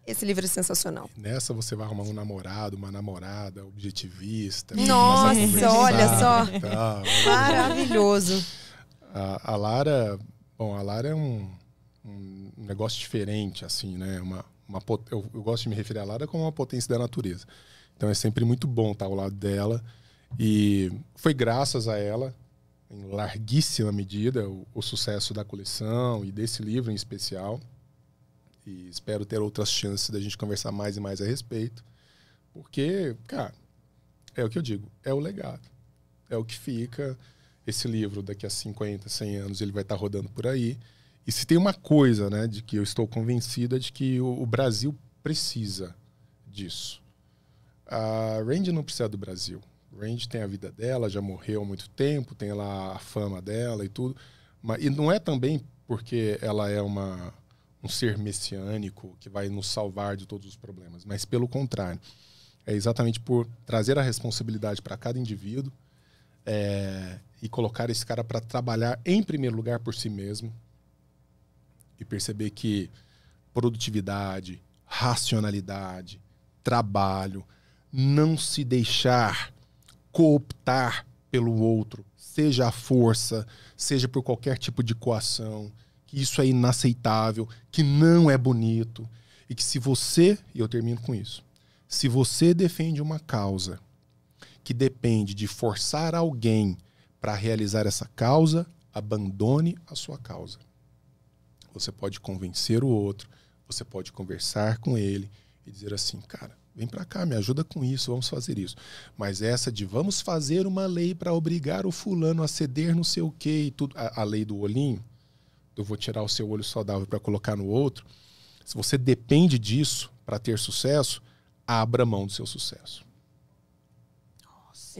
Speaker 2: Esse livro é sensacional.
Speaker 3: Nessa você vai arrumar um namorado, uma namorada, objetivista. Nossa, olha só. Tal, Maravilhoso. A, a Lara, bom, a Lara é um, um negócio diferente, assim, né? Uma, uma, eu, eu gosto de me referir a Lara como uma potência da natureza. Então é sempre muito bom estar ao lado dela. E foi graças a ela, em larguíssima medida, o, o, sucesso da coleção e desse livro em especial. E espero ter outras chances da gente conversar mais e mais a respeito. Porque, cara, é o que eu digo, é o legado. É o que fica esse livro daqui a 50, 100 anos ele vai estar tá rodando por aí. E se tem uma coisa, né, de que eu estou convencida é de que o, o, Brasil precisa disso. A Randy não precisa do Brasil. Randy tem a vida dela, já morreu há muito tempo, tem lá a fama dela e tudo. Mas, e não é também porque ela é uma, um ser messiânico que vai nos salvar de todos os problemas, mas pelo contrário. É exatamente por trazer a responsabilidade para cada indivíduo, é, e colocar esse cara para trabalhar em primeiro lugar por si mesmo e perceber que produtividade, racionalidade, trabalho, não se deixar cooptar pelo outro, seja a força, seja por qualquer tipo de coação, que isso é inaceitável, que não é bonito e que se você, e eu termino com isso, se você defende uma causa que depende de forçar alguém para realizar essa causa, abandone a sua causa. Você pode convencer o outro, você pode conversar com ele e dizer assim, cara, vem para cá, me ajuda com isso, vamos fazer isso. Mas essa de vamos fazer uma lei para obrigar o fulano a ceder não sei o quê e tudo, a, a lei do olhinho, eu vou tirar o seu olho saudável para colocar no outro. Se você depende disso para ter sucesso, abra mão do seu sucesso.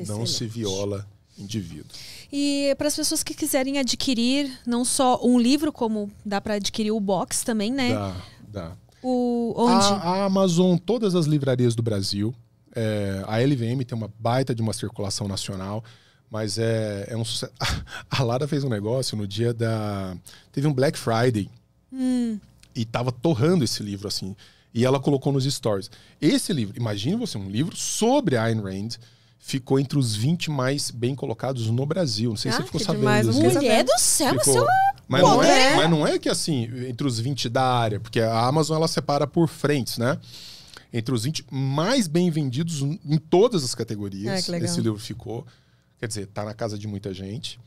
Speaker 3: Excelente. Não é se viola indivíduo.
Speaker 1: E para as pessoas que quiserem adquirir não só um livro, como dá para adquirir o box também, né? Dá, dá. O, onde? A,
Speaker 3: a Amazon, todas as livrarias do Brasil. É, a LVM tem uma baita de uma circulação nacional, mas é, é um sucesso. A Lara fez um negócio no dia da. Teve um Black Friday. Hum. E tava torrando esse livro, assim. E ela colocou nos stories. Esse livro, imagine você, um livro sobre Ayn Rand ficou entre os 20 mais bem colocados no Brasil. Não sei ah, se você ah, ficou sabendo demais. disso. Mulher do céu, ficou... seu... É mas, Pô, não é, mas não é que assim, entre os 20 da área, porque a Amazon ela separa por frentes, né? Entre os 20 mais bem vendidos em todas as categorias, ah, esse livro ficou. Quer dizer, tá na casa de muita gente.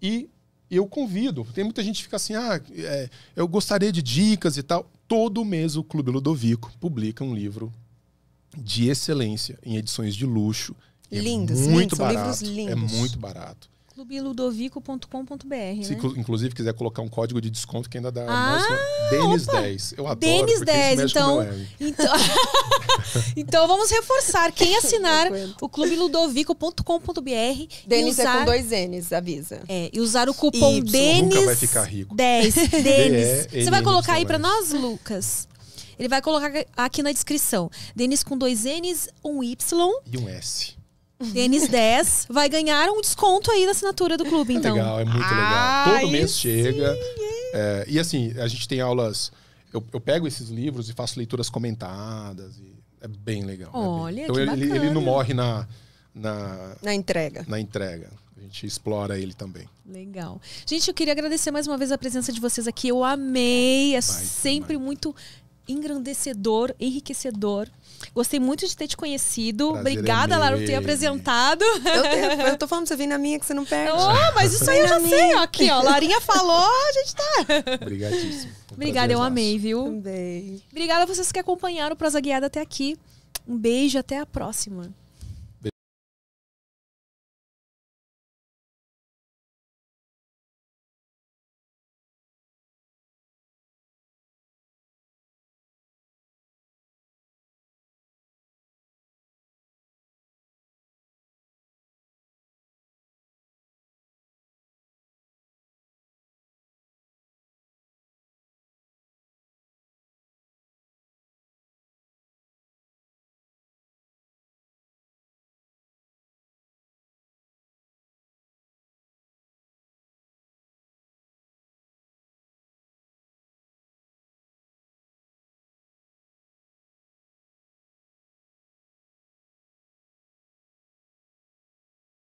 Speaker 3: E eu convido. Tem muita gente que fica assim, ah, é, eu gostaria de dicas e tal. Todo mês o Clube Ludovico publica um livro de excelência, em edições de luxo, é lindos, é muito lindos, barato. São livros é lindos. É muito barato.
Speaker 1: Clubeludovico.com.br. Né? Se
Speaker 3: inclusive quiser colocar um código de desconto que ainda dá ah, Denis 10. Eu adoro. Denis 10, então. Então,
Speaker 1: então vamos reforçar. Quem assinar o clubiludovico.com.br Denis usar, é com dois N's, avisa. É, e usar o cupom Denis.
Speaker 3: Nunca vai ficar rico. 10. Denis. Você vai colocar aí para nós,
Speaker 1: Lucas? Ele vai colocar aqui na descrição. Denis com dois N's, um Y.
Speaker 3: E um S.
Speaker 1: Uhum. Tênis 10 vai ganhar um desconto aí da assinatura do clube, então. É legal, é muito
Speaker 3: legal. Ah, Todo mês chega. É. é, e assim, a gente tem aulas. Eu, eu, pego esses livros e faço leituras comentadas. é bem legal. Olha, é bem... Então ele, ele, não morre na, na,
Speaker 1: na entrega.
Speaker 3: Na entrega. A gente explora ele também.
Speaker 1: Legal. Gente, eu queria agradecer mais uma vez a presença de vocês aqui. Eu amei. É Vai, sempre muito engrandecedor, enriquecedor. Gostei muito de ter te conhecido. Prazer é Obrigada, é Lara, por ter apresentado. Eu, eu,
Speaker 2: tô falando que você vem na minha que você não perde. Oh, mas isso aí eu já sei, ó, Aqui, ó. Larinha falou, a gente tá. Obrigadíssimo.
Speaker 1: Obrigada, eu amei, viu?
Speaker 4: Também.
Speaker 1: Obrigada a vocês que acompanharam
Speaker 4: o Prosa Guiada até aqui. Um beijo, até a próxima.